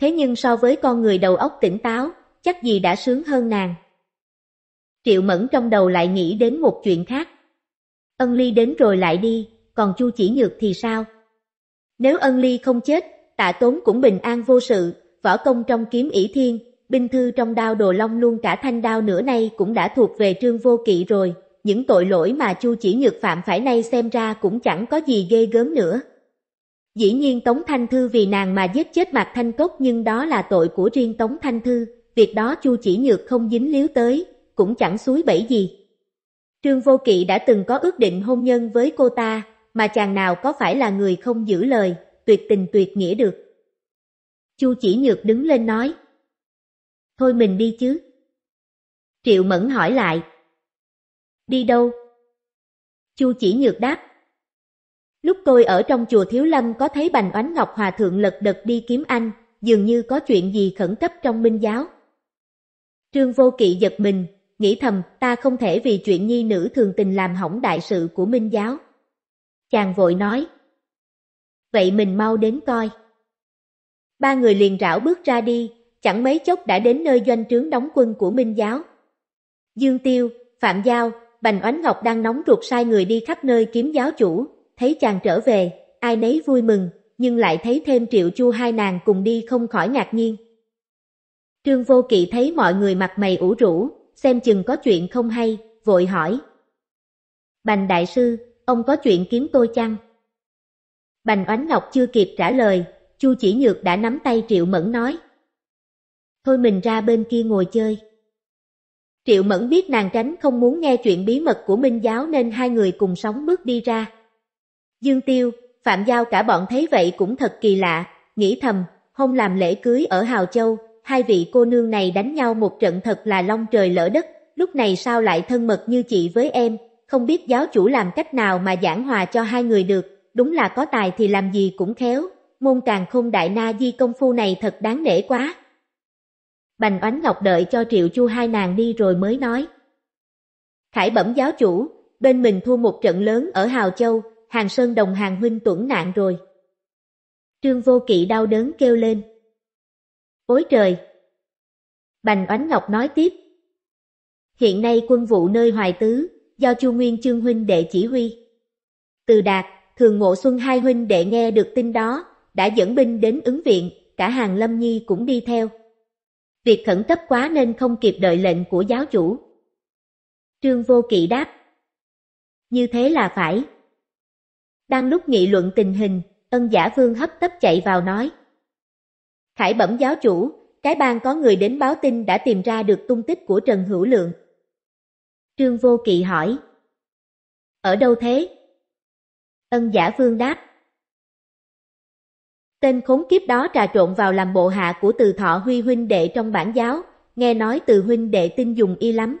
Thế nhưng so với con người đầu óc tỉnh táo, chắc gì đã sướng hơn nàng. Triệu Mẫn trong đầu lại nghĩ đến một chuyện khác. Ân Ly đến rồi lại đi, còn Chu Chỉ Nhược thì sao? Nếu Ân Ly không chết, Tạ Tốn cũng bình an vô sự, võ công trong kiếm ỷ thiên, binh thư trong đao đồ long luôn cả thanh đao nửa nay cũng đã thuộc về Trương Vô Kỵ rồi, những tội lỗi mà Chu Chỉ Nhược phạm phải nay xem ra cũng chẳng có gì ghê gớm nữa. Dĩ nhiên Tống Thanh Thư vì nàng mà giết chết Mạc Thanh Cốc nhưng đó là tội của riêng Tống Thanh Thư, việc đó Chu Chỉ Nhược không dính líu tới, cũng chẳng suối bẫy gì. Trương Vô Kỵ đã từng có ước định hôn nhân với cô ta, mà chàng nào có phải là người không giữ lời, tuyệt tình tuyệt nghĩa được. Chu Chỉ Nhược đứng lên nói. Thôi mình đi chứ. Triệu Mẫn hỏi lại. Đi đâu? Chu chỉ nhược đáp. Lúc tôi ở trong chùa Thiếu Lâm có thấy Bành Oánh Ngọc Hòa Thượng lật đật đi kiếm anh, dường như có chuyện gì khẩn cấp trong minh giáo. Trương Vô Kỵ giật mình, nghĩ thầm ta không thể vì chuyện nhi nữ thường tình làm hỏng đại sự của minh giáo. Chàng vội nói. Vậy mình mau đến coi. Ba người liền rảo bước ra đi, chẳng mấy chốc đã đến nơi doanh trướng đóng quân của minh giáo. Dương Tiêu, Phạm Giao, Bành Oánh Ngọc đang nóng ruột sai người đi khắp nơi kiếm giáo chủ, thấy chàng trở về, ai nấy vui mừng, nhưng lại thấy thêm triệu chu hai nàng cùng đi không khỏi ngạc nhiên. Trương Vô Kỵ thấy mọi người mặt mày ủ rũ, xem chừng có chuyện không hay, vội hỏi. Bành Đại Sư, ông có chuyện kiếm tôi chăng? Bành Oánh Ngọc chưa kịp trả lời, Chu Chỉ Nhược đã nắm tay Triệu Mẫn nói. Thôi mình ra bên kia ngồi chơi. Triệu Mẫn biết nàng tránh không muốn nghe chuyện bí mật của Minh Giáo nên hai người cùng sóng bước đi ra. Dương Tiêu, Phạm Giao cả bọn thấy vậy cũng thật kỳ lạ, nghĩ thầm, hôm làm lễ cưới ở Hào Châu, hai vị cô nương này đánh nhau một trận thật là long trời lỡ đất, lúc này sao lại thân mật như chị với em, không biết giáo chủ làm cách nào mà giảng hòa cho hai người được, đúng là có tài thì làm gì cũng khéo, môn càng không đại na di công phu này thật đáng nể quá. Bành Oánh Ngọc đợi cho Triệu Chu hai nàng đi rồi mới nói. Khải bẩm giáo chủ, bên mình thua một trận lớn ở Hào Châu, Hàng Sơn đồng hàng huynh tuẫn nạn rồi. Trương Vô Kỵ đau đớn kêu lên. Ôi trời! Bành Oánh Ngọc nói tiếp. Hiện nay quân vụ nơi Hoài Tứ, do Chu Nguyên Chương Huynh đệ chỉ huy. Từ Đạt, Thường Ngộ Xuân hai huynh đệ nghe được tin đó, đã dẫn binh đến ứng viện, cả hàng Lâm Nhi cũng đi theo. Việc khẩn cấp quá nên không kịp đợi lệnh của giáo chủ. Trương Vô Kỵ đáp. Như thế là phải. Đang lúc nghị luận tình hình, ân giả vương hấp tấp chạy vào nói. Khải bẩm giáo chủ, cái bang có người đến báo tin đã tìm ra được tung tích của Trần Hữu Lượng. Trương Vô Kỵ hỏi. Ở đâu thế? Ân giả vương đáp. Tên khốn kiếp đó trà trộn vào làm bộ hạ của từ thọ huy huynh đệ trong bản giáo, nghe nói từ huynh đệ tin dùng y lắm.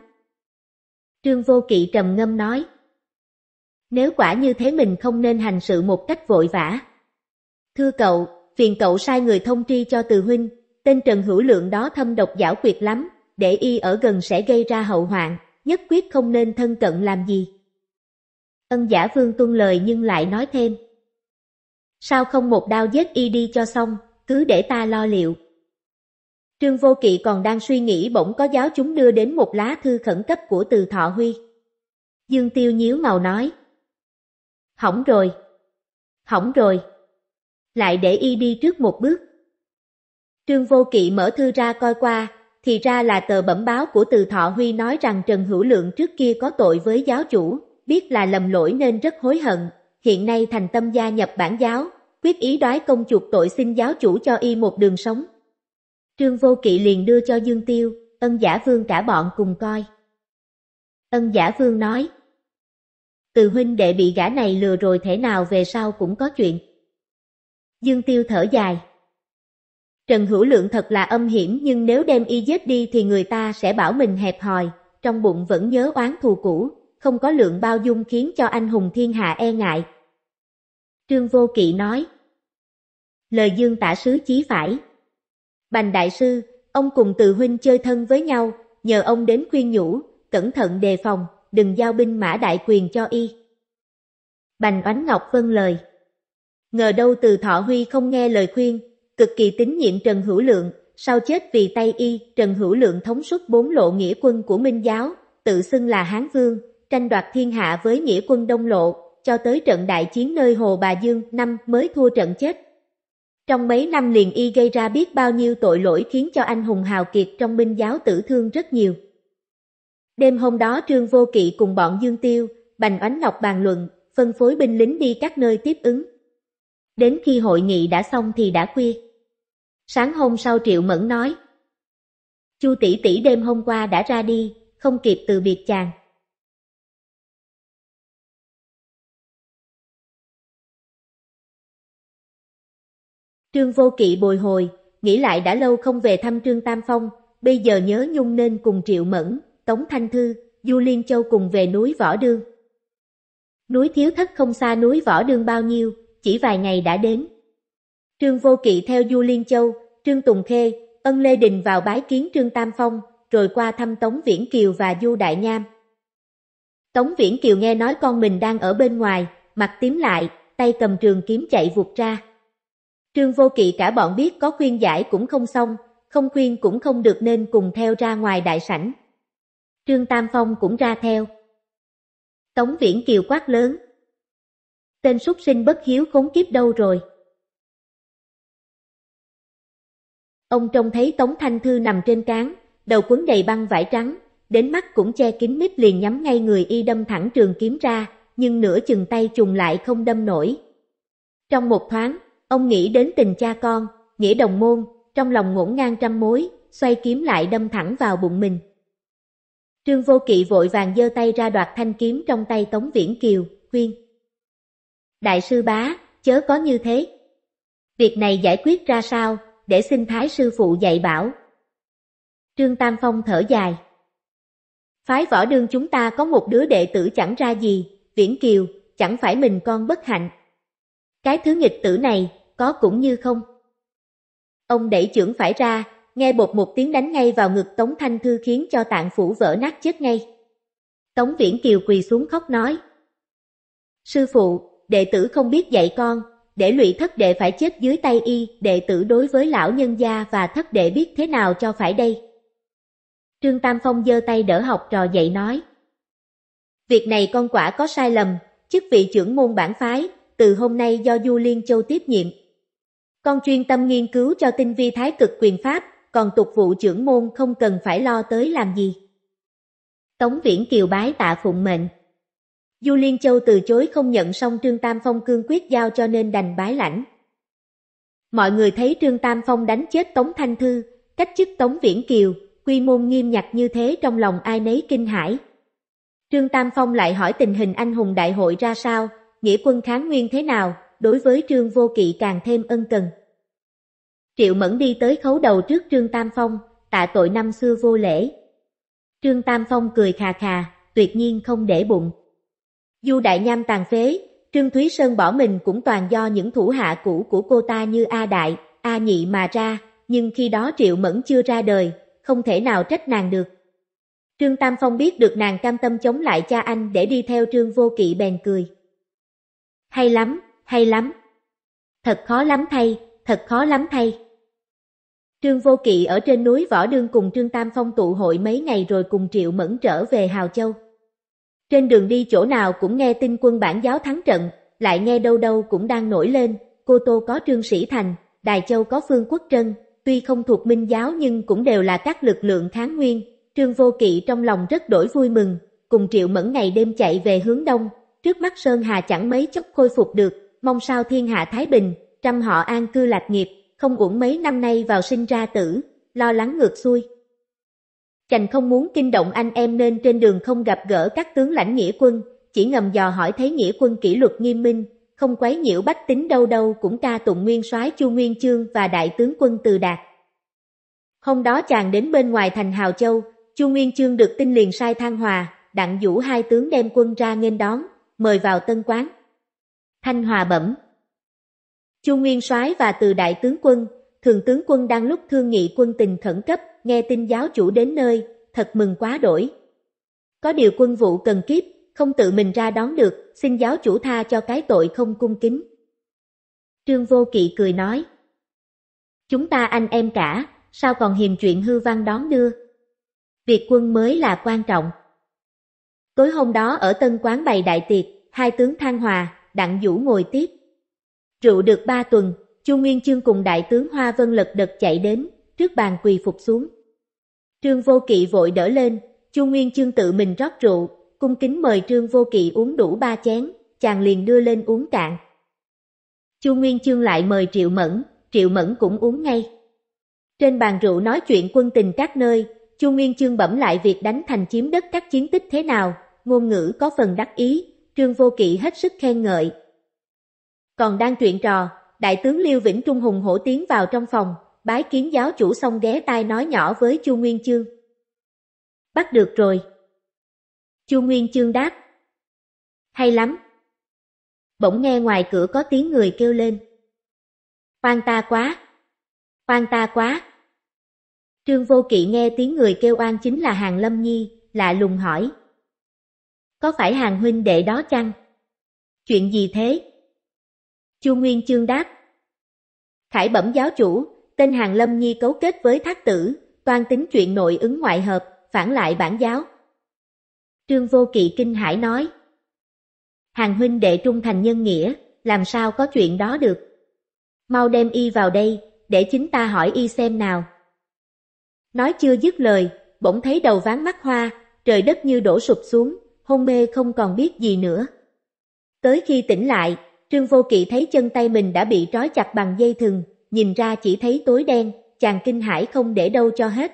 Trương Vô Kỵ trầm ngâm nói. Nếu quả như thế mình không nên hành sự một cách vội vã. Thưa cậu, phiền cậu sai người thông tri cho từ huynh, tên Trần Hữu Lượng đó thâm độc giảo quyệt lắm, để y ở gần sẽ gây ra hậu hoạn, nhất quyết không nên thân cận làm gì. Ân giả vương tuân lời nhưng lại nói thêm. Sao không một đao giết y đi cho xong, cứ để ta lo liệu. Trương Vô Kỵ còn đang suy nghĩ bỗng có giáo chúng đưa đến một lá thư khẩn cấp của từ Thọ Huy. Dương Tiêu nhíu màu nói. Hỏng rồi. Hỏng rồi. Lại để y đi trước một bước. Trương Vô Kỵ mở thư ra coi qua, thì ra là tờ bẩm báo của từ Thọ Huy nói rằng Trần Hữu Lượng trước kia có tội với giáo chủ, biết là lầm lỗi nên rất hối hận, hiện nay thành tâm gia nhập bản giáo, quyết ý đoái công chuộc tội xin giáo chủ cho y một đường sống. Trương Vô Kỵ liền đưa cho Dương Tiêu, ân giả vương cả bọn cùng coi. Ân giả vương nói, từ huynh đệ bị gã này lừa rồi thể nào về sau cũng có chuyện. Dương Tiêu thở dài. Trần Hữu Lượng thật là âm hiểm nhưng nếu đem y giết đi thì người ta sẽ bảo mình hẹp hòi, trong bụng vẫn nhớ oán thù cũ, không có lượng bao dung khiến cho anh hùng thiên hạ e ngại. Trương Vô Kỵ nói Lời dương tả sứ chí phải Bành đại sư, ông cùng từ huynh chơi thân với nhau, nhờ ông đến khuyên nhủ, cẩn thận đề phòng, đừng giao binh mã đại quyền cho y. Bành oánh ngọc vâng lời Ngờ đâu từ thọ huy không nghe lời khuyên, cực kỳ tín nhiệm Trần Hữu Lượng, sau chết vì tay y, Trần Hữu Lượng thống suất bốn lộ nghĩa quân của Minh Giáo, tự xưng là Hán Vương, tranh đoạt thiên hạ với nghĩa quân Đông Lộ, cho tới trận đại chiến nơi Hồ Bà Dương năm mới thua trận chết. Trong mấy năm liền y gây ra biết bao nhiêu tội lỗi khiến cho anh hùng hào kiệt trong binh giáo tử thương rất nhiều. Đêm hôm đó Trương Vô Kỵ cùng bọn Dương Tiêu, Bành Oánh Ngọc bàn luận, phân phối binh lính đi các nơi tiếp ứng. Đến khi hội nghị đã xong thì đã khuya. Sáng hôm sau Triệu Mẫn nói, Chu tỷ tỷ đêm hôm qua đã ra đi, không kịp từ biệt chàng. Trương Vô Kỵ bồi hồi, nghĩ lại đã lâu không về thăm Trương Tam Phong, bây giờ nhớ nhung nên cùng Triệu Mẫn, Tống Thanh Thư, Du Liên Châu cùng về núi Võ Đương. Núi Thiếu Thất không xa núi Võ Đương bao nhiêu, chỉ vài ngày đã đến. Trương Vô Kỵ theo Du Liên Châu, Trương Tùng Khê, Ân Lê Đình vào bái kiến Trương Tam Phong, rồi qua thăm Tống Viễn Kiều và Du Đại Nham. Tống Viễn Kiều nghe nói con mình đang ở bên ngoài, mặt tím lại, tay cầm trường kiếm chạy vụt ra. Trương Vô Kỵ cả bọn biết có khuyên giải cũng không xong, không khuyên cũng không được nên cùng theo ra ngoài đại sảnh. Trương Tam Phong cũng ra theo. Tống Viễn Kiều quát lớn. Tên súc sinh bất hiếu khốn kiếp đâu rồi? Ông trông thấy Tống Thanh Thư nằm trên cán, đầu quấn đầy băng vải trắng, đến mắt cũng che kín mít liền nhắm ngay người y đâm thẳng trường kiếm ra, nhưng nửa chừng tay trùng lại không đâm nổi. Trong một thoáng, Ông nghĩ đến tình cha con, nghĩa đồng môn, trong lòng ngổn ngang trăm mối, xoay kiếm lại đâm thẳng vào bụng mình. Trương Vô Kỵ vội vàng giơ tay ra đoạt thanh kiếm trong tay Tống Viễn Kiều, khuyên. Đại sư bá, chớ có như thế. Việc này giải quyết ra sao, để xin Thái sư phụ dạy bảo. Trương Tam Phong thở dài. Phái võ đương chúng ta có một đứa đệ tử chẳng ra gì, Viễn Kiều, chẳng phải mình con bất hạnh. Cái thứ nghịch tử này, có cũng như không. Ông đẩy trưởng phải ra, nghe bột một tiếng đánh ngay vào ngực Tống Thanh Thư khiến cho tạng phủ vỡ nát chết ngay. Tống Viễn Kiều quỳ xuống khóc nói. Sư phụ, đệ tử không biết dạy con, để lụy thất đệ phải chết dưới tay y, đệ tử đối với lão nhân gia và thất đệ biết thế nào cho phải đây. Trương Tam Phong giơ tay đỡ học trò dạy nói. Việc này con quả có sai lầm, chức vị trưởng môn bản phái, từ hôm nay do Du Liên Châu tiếp nhiệm, con chuyên tâm nghiên cứu cho tinh vi thái cực quyền pháp, còn tục vụ trưởng môn không cần phải lo tới làm gì. Tống Viễn Kiều bái tạ phụng mệnh. Du Liên Châu từ chối không nhận xong Trương Tam Phong cương quyết giao cho nên đành bái lãnh. Mọi người thấy Trương Tam Phong đánh chết Tống Thanh Thư, cách chức Tống Viễn Kiều, quy môn nghiêm nhặt như thế trong lòng ai nấy kinh hãi. Trương Tam Phong lại hỏi tình hình anh hùng đại hội ra sao, nghĩa quân kháng nguyên thế nào, đối với Trương Vô Kỵ càng thêm ân cần. Triệu Mẫn đi tới khấu đầu trước Trương Tam Phong, tạ tội năm xưa vô lễ. Trương Tam Phong cười khà khà, tuyệt nhiên không để bụng. Du Đại Nham tàn phế, Trương Thúy Sơn bỏ mình cũng toàn do những thủ hạ cũ của cô ta như A Đại, A Nhị mà ra, nhưng khi đó Triệu Mẫn chưa ra đời, không thể nào trách nàng được. Trương Tam Phong biết được nàng cam tâm chống lại cha anh để đi theo Trương Vô Kỵ bèn cười. Hay lắm, hay lắm. Thật khó lắm thay, thật khó lắm thay. Trương Vô Kỵ ở trên núi Võ Đương cùng Trương Tam Phong tụ hội mấy ngày rồi cùng Triệu Mẫn trở về Hào Châu. Trên đường đi chỗ nào cũng nghe tin quân bản giáo thắng trận, lại nghe đâu đâu cũng đang nổi lên, Cô Tô có Trương Sĩ Thành, Đài Châu có Phương Quốc Trân, tuy không thuộc minh giáo nhưng cũng đều là các lực lượng kháng nguyên. Trương Vô Kỵ trong lòng rất đổi vui mừng, cùng Triệu Mẫn ngày đêm chạy về hướng đông, trước mắt Sơn Hà chẳng mấy chốc khôi phục được, mong sao thiên hạ thái bình, trăm họ an cư lạc nghiệp, không uổng mấy năm nay vào sinh ra tử, lo lắng ngược xuôi. Chành không muốn kinh động anh em nên trên đường không gặp gỡ các tướng lãnh nghĩa quân, chỉ ngầm dò hỏi thấy nghĩa quân kỷ luật nghiêm minh, không quấy nhiễu bách tính đâu đâu cũng ca tụng nguyên soái Chu Nguyên Chương và đại tướng quân Từ Đạt. Hôm đó chàng đến bên ngoài thành Hào Châu, Chu Nguyên Chương được tin liền sai Thang Hòa, đặng vũ hai tướng đem quân ra nghênh đón, mời vào tân quán. Thanh Hòa bẩm. Chu Nguyên Soái và từ đại tướng quân, thường tướng quân đang lúc thương nghị quân tình khẩn cấp, nghe tin giáo chủ đến nơi, thật mừng quá đổi. Có điều quân vụ cần kiếp, không tự mình ra đón được, xin giáo chủ tha cho cái tội không cung kính. Trương Vô Kỵ cười nói. Chúng ta anh em cả, sao còn hiềm chuyện hư văn đón đưa? Việc quân mới là quan trọng. Tối hôm đó ở Tân Quán bày đại tiệc, hai tướng Thang Hòa, Đặng Vũ ngồi tiếp. Rượu được ba tuần, Chu Nguyên Chương cùng đại tướng Hoa Vân lật đật chạy đến, trước bàn quỳ phục xuống. Trương Vô Kỵ vội đỡ lên, Chu Nguyên Chương tự mình rót rượu, cung kính mời Trương Vô Kỵ uống đủ ba chén, chàng liền đưa lên uống cạn. Chu Nguyên Chương lại mời Triệu Mẫn, Triệu Mẫn cũng uống ngay. Trên bàn rượu nói chuyện quân tình các nơi, Chu Nguyên Chương bẩm lại việc đánh thành chiếm đất các chiến tích thế nào, ngôn ngữ có phần đắc ý, Trương Vô Kỵ hết sức khen ngợi. Còn đang chuyện trò, đại tướng Liêu Vĩnh Trung hùng hổ tiến vào trong phòng, bái kiến giáo chủ xong ghé tai nói nhỏ với Chu Nguyên Chương. Bắt được rồi. Chu Nguyên Chương đáp. Hay lắm. Bỗng nghe ngoài cửa có tiếng người kêu lên. Oan ta quá. Oan ta quá. Trương Vô Kỵ nghe tiếng người kêu oan chính là Hàng Lâm Nhi, lạ lùng hỏi, có phải hàng huynh đệ đó chăng? Chuyện gì thế? Chu Nguyên Chương đáp. Khải bẩm giáo chủ, tên hàng lâm nhi cấu kết với thác tử, toan tính chuyện nội ứng ngoại hợp, phản lại bản giáo. Trương Vô Kỵ kinh hải nói. Hàng huynh đệ trung thành nhân nghĩa, làm sao có chuyện đó được? Mau đem y vào đây, để chính ta hỏi y xem nào. Nói chưa dứt lời, bỗng thấy đầu ván mắt hoa, trời đất như đổ sụp xuống, hôn mê không còn biết gì nữa. Tới khi tỉnh lại, Trương Vô Kỵ thấy chân tay mình đã bị trói chặt bằng dây thừng, nhìn ra chỉ thấy tối đen, chàng kinh hãi không để đâu cho hết.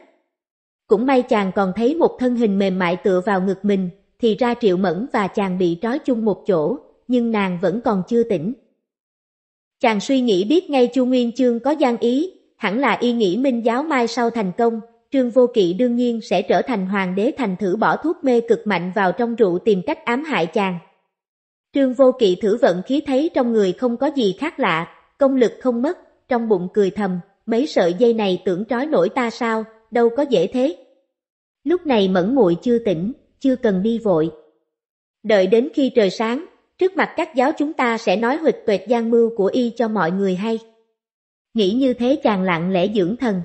Cũng may chàng còn thấy một thân hình mềm mại tựa vào ngực mình, thì ra Triệu Mẫn và chàng bị trói chung một chỗ, nhưng nàng vẫn còn chưa tỉnh. Chàng suy nghĩ biết ngay Chu Nguyên Chương có gian ý, hẳn là y nghĩ minh giáo mai sau thành công, Trương Vô Kỵ đương nhiên sẽ trở thành hoàng đế thành thử bỏ thuốc mê cực mạnh vào trong rượu tìm cách ám hại chàng. Trương Vô Kỵ thử vận khí thấy trong người không có gì khác lạ, công lực không mất, trong bụng cười thầm, mấy sợi dây này tưởng trói nổi ta sao, đâu có dễ thế. Lúc này mẫn muội chưa tỉnh, chưa cần đi vội. Đợi đến khi trời sáng, trước mặt các giáo chúng ta sẽ nói huệ tuệt gian mưu của y cho mọi người hay. Nghĩ như thế chàng lặng lẽ dưỡng thần.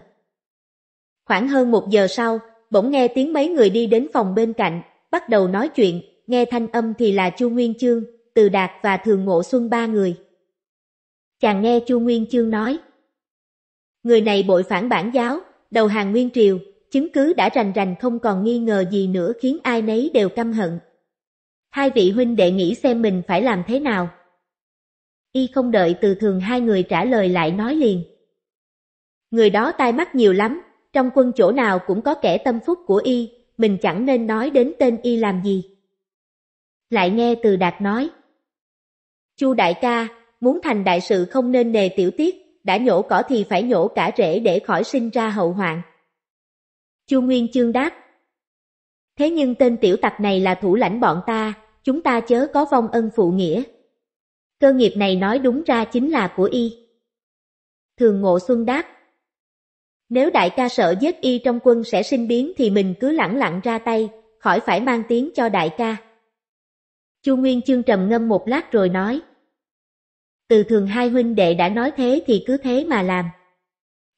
Khoảng hơn một giờ sau, bỗng nghe tiếng mấy người đi đến phòng bên cạnh, bắt đầu nói chuyện, nghe thanh âm thì là Chu Nguyên Chương, Từ Đạt và Thường Ngộ Xuân ba người. Chàng nghe Chu Nguyên Chương nói, Người này bội phản bản giáo, đầu hàng Nguyên Triều, chứng cứ đã rành rành không còn nghi ngờ gì nữa khiến ai nấy đều căm hận. Hai vị huynh đệ nghĩ xem mình phải làm thế nào. Y không đợi từ thường hai người trả lời lại nói liền. Người đó tai mắt nhiều lắm, trong quân chỗ nào cũng có kẻ tâm phúc của y, mình chẳng nên nói đến tên y làm gì. Lại nghe từ đạt nói, Chu đại ca, muốn thành đại sự không nên nề tiểu tiết, đã nhổ cỏ thì phải nhổ cả rễ để khỏi sinh ra hậu hoạn. Chu Nguyên Chương đáp, Thế nhưng tên tiểu tặc này là thủ lãnh bọn ta, chúng ta chớ có vong ân phụ nghĩa. Cơ nghiệp này nói đúng ra chính là của y. Thường Ngộ Xuân đáp, nếu đại ca sợ giết y trong quân sẽ sinh biến thì mình cứ lẳng lặng ra tay, khỏi phải mang tiếng cho đại ca. Chu Nguyên Chương trầm ngâm một lát rồi nói. Từ thường hai huynh đệ đã nói thế thì cứ thế mà làm.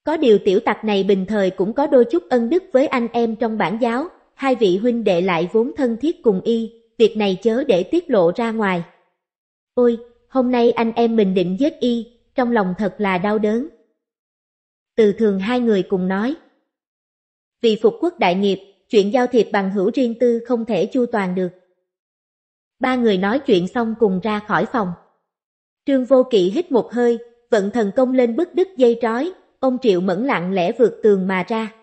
Có điều tiểu tặc này bình thời cũng có đôi chút ân đức với anh em trong bản giáo, hai vị huynh đệ lại vốn thân thiết cùng y, việc này chớ để tiết lộ ra ngoài. Ôi, hôm nay anh em mình định giết y, trong lòng thật là đau đớn. Từ thường hai người cùng nói. Vì phục quốc đại nghiệp, chuyện giao thiệp bằng hữu riêng tư không thể chu toàn được. Ba người nói chuyện xong cùng ra khỏi phòng. Trương Vô Kỵ hít một hơi, vận thần công lên bức đứt dây trói, ông Triệu Mẫn lặng lẽ vượt tường mà ra.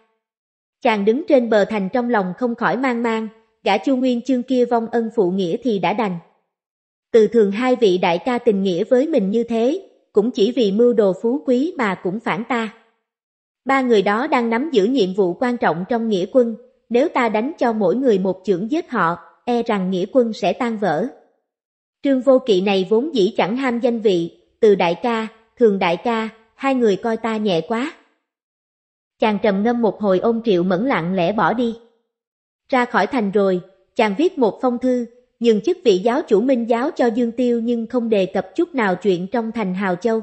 Chàng đứng trên bờ thành trong lòng không khỏi mang mang, gã Chu Nguyên chương kia vong ân phụ nghĩa thì đã đành. Từ thường hai vị đại ca tình nghĩa với mình như thế, cũng chỉ vì mưu đồ phú quý mà cũng phản ta. Ba người đó đang nắm giữ nhiệm vụ quan trọng trong nghĩa quân, nếu ta đánh cho mỗi người một chưởng giết họ, e rằng nghĩa quân sẽ tan vỡ. Trương Vô Kỵ này vốn dĩ chẳng ham danh vị, từ đại ca, thường đại ca, hai người coi ta nhẹ quá. Chàng trầm ngâm một hồi ôm triệu mẫn lặng lẽ bỏ đi. Ra khỏi thành rồi, chàng viết một phong thư, nhường chức vị giáo chủ minh giáo cho Dương Tiêu nhưng không đề cập chút nào chuyện trong thành Hào Châu.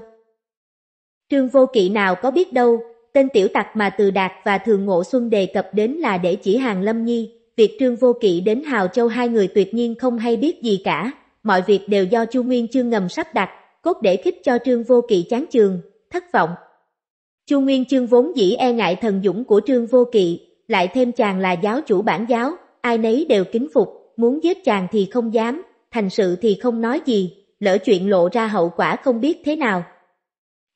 Trương Vô Kỵ nào có biết đâu, tên tiểu tặc mà Từ Đạt và Thường Ngộ Xuân đề cập đến là để chỉ hàng Lâm Nhi, việc Trương Vô Kỵ đến Hào Châu hai người tuyệt nhiên không hay biết gì cả, mọi việc đều do Chu Nguyên Chương ngầm sắp đặt, cốt để khích cho Trương Vô Kỵ chán chường, thất vọng. Chu Nguyên Chương vốn dĩ e ngại thần dũng của Trương Vô Kỵ, lại thêm chàng là giáo chủ bản giáo, ai nấy đều kính phục, muốn giết chàng thì không dám, thành sự thì không nói gì, lỡ chuyện lộ ra hậu quả không biết thế nào.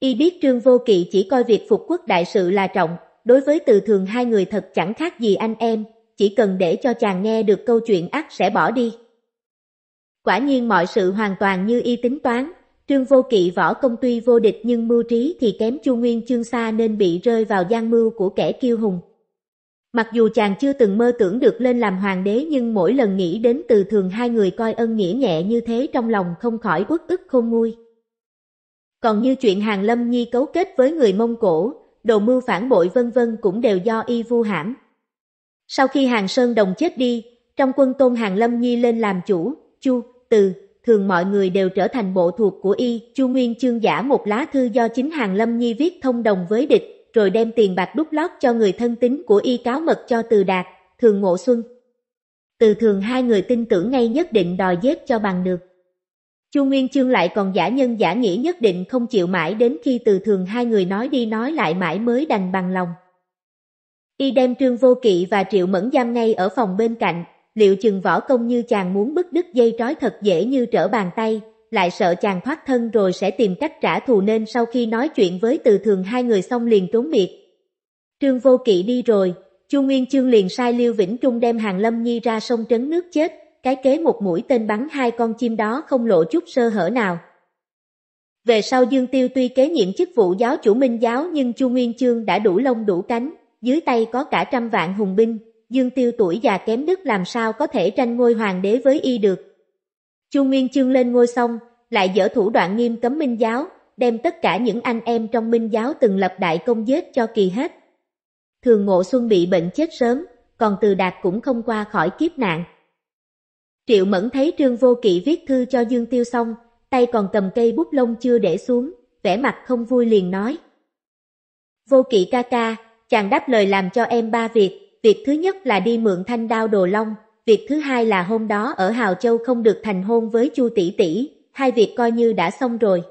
Y biết Trương Vô Kỵ chỉ coi việc phục quốc đại sự là trọng, đối với từ thường hai người thật chẳng khác gì anh em, chỉ cần để cho chàng nghe được câu chuyện ác sẽ bỏ đi. Quả nhiên mọi sự hoàn toàn như y tính toán, Trương Vô Kỵ võ công tuy vô địch nhưng mưu trí thì kém Chu Nguyên Chương Sa nên bị rơi vào gian mưu của kẻ kiêu hùng. Mặc dù chàng chưa từng mơ tưởng được lên làm hoàng đế nhưng mỗi lần nghĩ đến từ thường hai người coi ân nghĩa nhẹ như thế trong lòng không khỏi uất ức khôn nguôi. Còn như chuyện Hàng Lâm Nhi cấu kết với người Mông Cổ, đồ mưu phản bội vân vân cũng đều do y vu hãm. Sau khi Hàng Sơn Đồng chết đi, trong quân tôn Hàng Lâm Nhi lên làm chủ, chu, từ, thường mọi người đều trở thành bộ thuộc của y. Chu Nguyên chương giả một lá thư do chính Hàng Lâm Nhi viết thông đồng với địch, rồi đem tiền bạc đút lót cho người thân tín của y cáo mật cho từ đạt, thường ngộ xuân. Từ thường hai người tin tưởng ngay nhất định đòi giết cho bằng được. Chu Nguyên Chương lại còn giả nhân giả nghĩa nhất định không chịu mãi đến khi từ thường hai người nói đi nói lại mãi mới đành bằng lòng. Y đem Trương Vô Kỵ và Triệu Mẫn giam ngay ở phòng bên cạnh, liệu chừng võ công như chàng muốn bức đứt dây trói thật dễ như trở bàn tay, lại sợ chàng thoát thân rồi sẽ tìm cách trả thù nên sau khi nói chuyện với từ thường hai người xong liền trốn biệt. Trương Vô Kỵ đi rồi, Chu Nguyên Chương liền sai Liêu Vĩnh Trung đem Hàng Lâm Nhi ra sông trấn nước chết, cái kế một mũi tên bắn hai con chim đó không lộ chút sơ hở nào. Về sau Dương Tiêu tuy kế nhiệm chức vụ giáo chủ minh giáo nhưng Chu Nguyên Chương đã đủ lông đủ cánh, dưới tay có cả trăm vạn hùng binh, Dương Tiêu tuổi già kém đức làm sao có thể tranh ngôi hoàng đế với y được. Chu Nguyên Chương lên ngôi xong, lại dở thủ đoạn nghiêm cấm minh giáo, đem tất cả những anh em trong minh giáo từng lập đại công giết cho kỳ hết. Thường Ngộ Xuân bị bệnh chết sớm, còn Từ Đạt cũng không qua khỏi kiếp nạn. Triệu Mẫn thấy Trương Vô Kỵ viết thư cho Dương Tiêu xong, tay còn cầm cây bút lông chưa để xuống, vẻ mặt không vui liền nói. Vô Kỵ ca ca, chàng đáp lời làm cho em ba việc, việc thứ nhất là đi mượn thanh đao đồ long, việc thứ hai là hôm đó ở Hào Châu không được thành hôn với Chu tỷ tỷ, hai việc coi như đã xong rồi.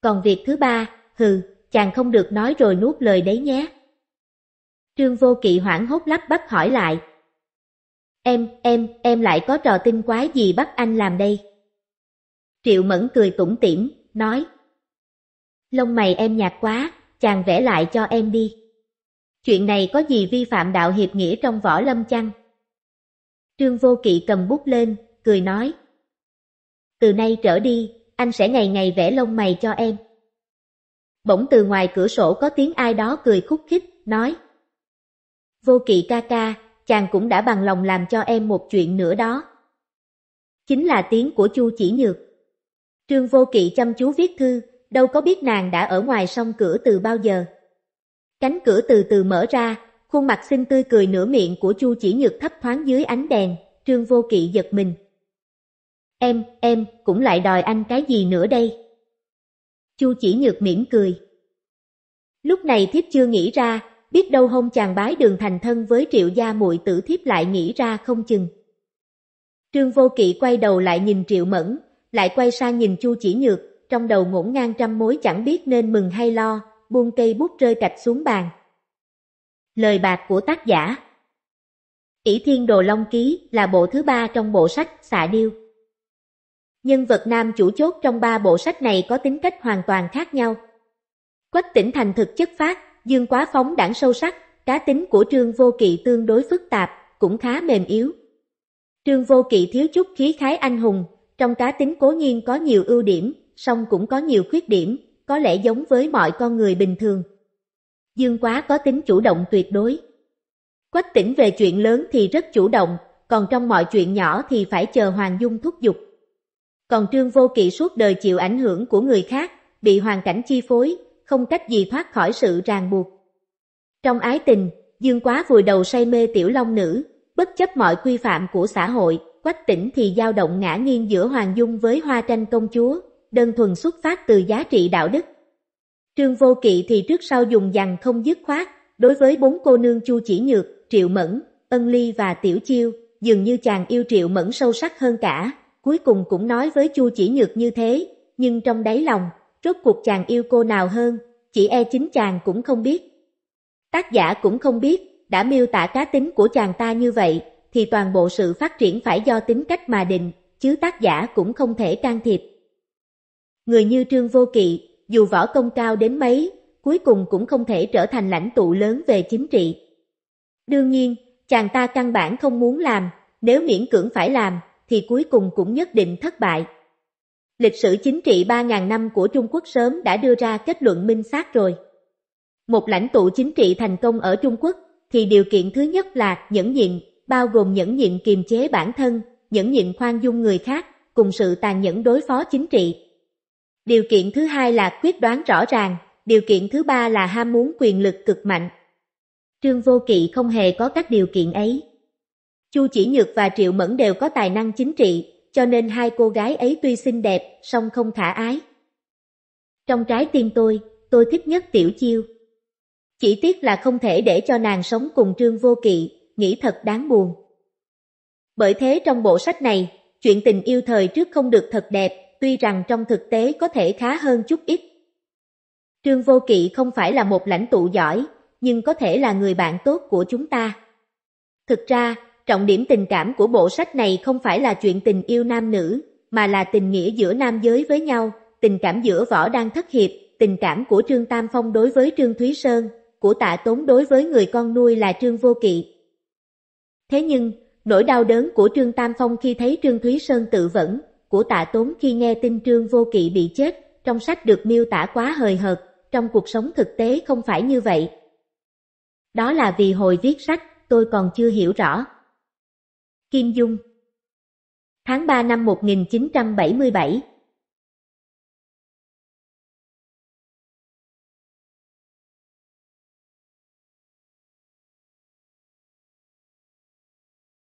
Còn việc thứ ba, hừ, chàng không được nói rồi nuốt lời đấy nhé. Trương Vô Kỵ hoảng hốt lắp bắp hỏi lại, Em, em, em lại có trò tinh quái gì bắt anh làm đây? Triệu Mẫn cười tủm tỉm, nói. Lông mày em nhạt quá, chàng vẽ lại cho em đi. Chuyện này có gì vi phạm đạo hiệp nghĩa trong võ lâm chăng? Trương Vô Kỵ cầm bút lên, cười nói. Từ nay trở đi, anh sẽ ngày ngày vẽ lông mày cho em. Bỗng từ ngoài cửa sổ có tiếng ai đó cười khúc khích, nói. Vô Kỵ ca ca, chàng cũng đã bằng lòng làm cho em một chuyện nữa đó. Chính là tiếng của Chu Chỉ Nhược. Trương Vô Kỵ chăm chú viết thư, đâu có biết nàng đã ở ngoài song cửa từ bao giờ. Cánh cửa từ từ mở ra, khuôn mặt xinh tươi cười nửa miệng của Chu Chỉ Nhược thấp thoáng dưới ánh đèn, Trương Vô Kỵ giật mình. Em, em, cũng lại đòi anh cái gì nữa đây? Chu Chỉ Nhược mỉm cười. Lúc này thiếp chưa nghĩ ra, biết đâu hôn chàng bái đường thành thân với triệu gia muội tử thiếp lại nghĩ ra không chừng. Trương Vô Kỵ quay đầu lại nhìn Triệu Mẫn, lại quay sang nhìn Chu Chỉ Nhược, trong đầu ngổn ngang trăm mối chẳng biết nên mừng hay lo, buông cây bút rơi cạch xuống bàn. Lời bạc của tác giả ỷ Thiên Đồ Long Ký là bộ thứ ba trong bộ sách Xạ Điêu. Nhân vật nam chủ chốt trong ba bộ sách này có tính cách hoàn toàn khác nhau. Quách tỉnh thành thực chất phát, Dương Quá phóng đảng sâu sắc, cá tính của Trương Vô Kỵ tương đối phức tạp, cũng khá mềm yếu. Trương Vô Kỵ thiếu chút khí khái anh hùng, trong cá tính cố nhiên có nhiều ưu điểm, song cũng có nhiều khuyết điểm, có lẽ giống với mọi con người bình thường. Dương Quá có tính chủ động tuyệt đối. Quách tỉnh về chuyện lớn thì rất chủ động, còn trong mọi chuyện nhỏ thì phải chờ Hoàng Dung thúc giục. Còn Trương Vô Kỵ suốt đời chịu ảnh hưởng của người khác, bị hoàn cảnh chi phối, không cách gì thoát khỏi sự ràng buộc. Trong ái tình, Dương Quá vùi đầu say mê tiểu long nữ, bất chấp mọi quy phạm của xã hội, quách tỉnh thì dao động ngã nghiêng giữa Hoàng Dung với Hoa Tranh Công Chúa, đơn thuần xuất phát từ giá trị đạo đức. Trương Vô Kỵ thì trước sau dùng dằn không dứt khoát, đối với bốn cô nương Chu Chỉ Nhược, Triệu Mẫn, Ân Ly và Tiểu Chiêu, dường như chàng yêu Triệu Mẫn sâu sắc hơn cả, cuối cùng cũng nói với Chu Chỉ Nhược như thế, nhưng trong đáy lòng, rốt cuộc chàng yêu cô nào hơn, chỉ e chính chàng cũng không biết. Tác giả cũng không biết, đã miêu tả cá tính của chàng ta như vậy, thì toàn bộ sự phát triển phải do tính cách mà định, chứ tác giả cũng không thể can thiệp. Người như Trương Vô Kỵ, dù võ công cao đến mấy, cuối cùng cũng không thể trở thành lãnh tụ lớn về chính trị. Đương nhiên, chàng ta căn bản không muốn làm, nếu miễn cưỡng phải làm, thì cuối cùng cũng nhất định thất bại. Lịch sử chính trị 3.000 năm của Trung Quốc sớm đã đưa ra kết luận minh xác rồi. Một lãnh tụ chính trị thành công ở Trung Quốc thì điều kiện thứ nhất là nhẫn nhịn, bao gồm nhẫn nhịn kiềm chế bản thân, nhẫn nhịn khoan dung người khác, cùng sự tàn nhẫn đối phó chính trị. Điều kiện thứ hai là quyết đoán rõ ràng, điều kiện thứ ba là ham muốn quyền lực cực mạnh. Trương Vô Kỵ không hề có các điều kiện ấy. Chu Chỉ Nhược và Triệu Mẫn đều có tài năng chính trị, cho nên hai cô gái ấy tuy xinh đẹp, song không khả ái. Trong trái tim tôi, tôi thích nhất Tiểu Chiêu. Chỉ tiếc là không thể để cho nàng sống cùng Trương Vô Kỵ, nghĩ thật đáng buồn. Bởi thế trong bộ sách này, chuyện tình yêu thời trước không được thật đẹp, tuy rằng trong thực tế có thể khá hơn chút ít. Trương Vô Kỵ không phải là một lãnh tụ giỏi, nhưng có thể là người bạn tốt của chúng ta. Thực ra, Trọng điểm tình cảm của bộ sách này không phải là chuyện tình yêu nam nữ, mà là tình nghĩa giữa nam giới với nhau, tình cảm giữa võ đang thất hiệp, tình cảm của Trương Tam Phong đối với Trương Thúy Sơn, của tạ tốn đối với người con nuôi là Trương Vô Kỵ. Thế nhưng, nỗi đau đớn của Trương Tam Phong khi thấy Trương Thúy Sơn tự vẫn, của tạ tốn khi nghe tin Trương Vô Kỵ bị chết, trong sách được miêu tả quá hời hợt, trong cuộc sống thực tế không phải như vậy. Đó là vì hồi viết sách, tôi còn chưa hiểu rõ. Kim Dung Tháng 3 năm 1977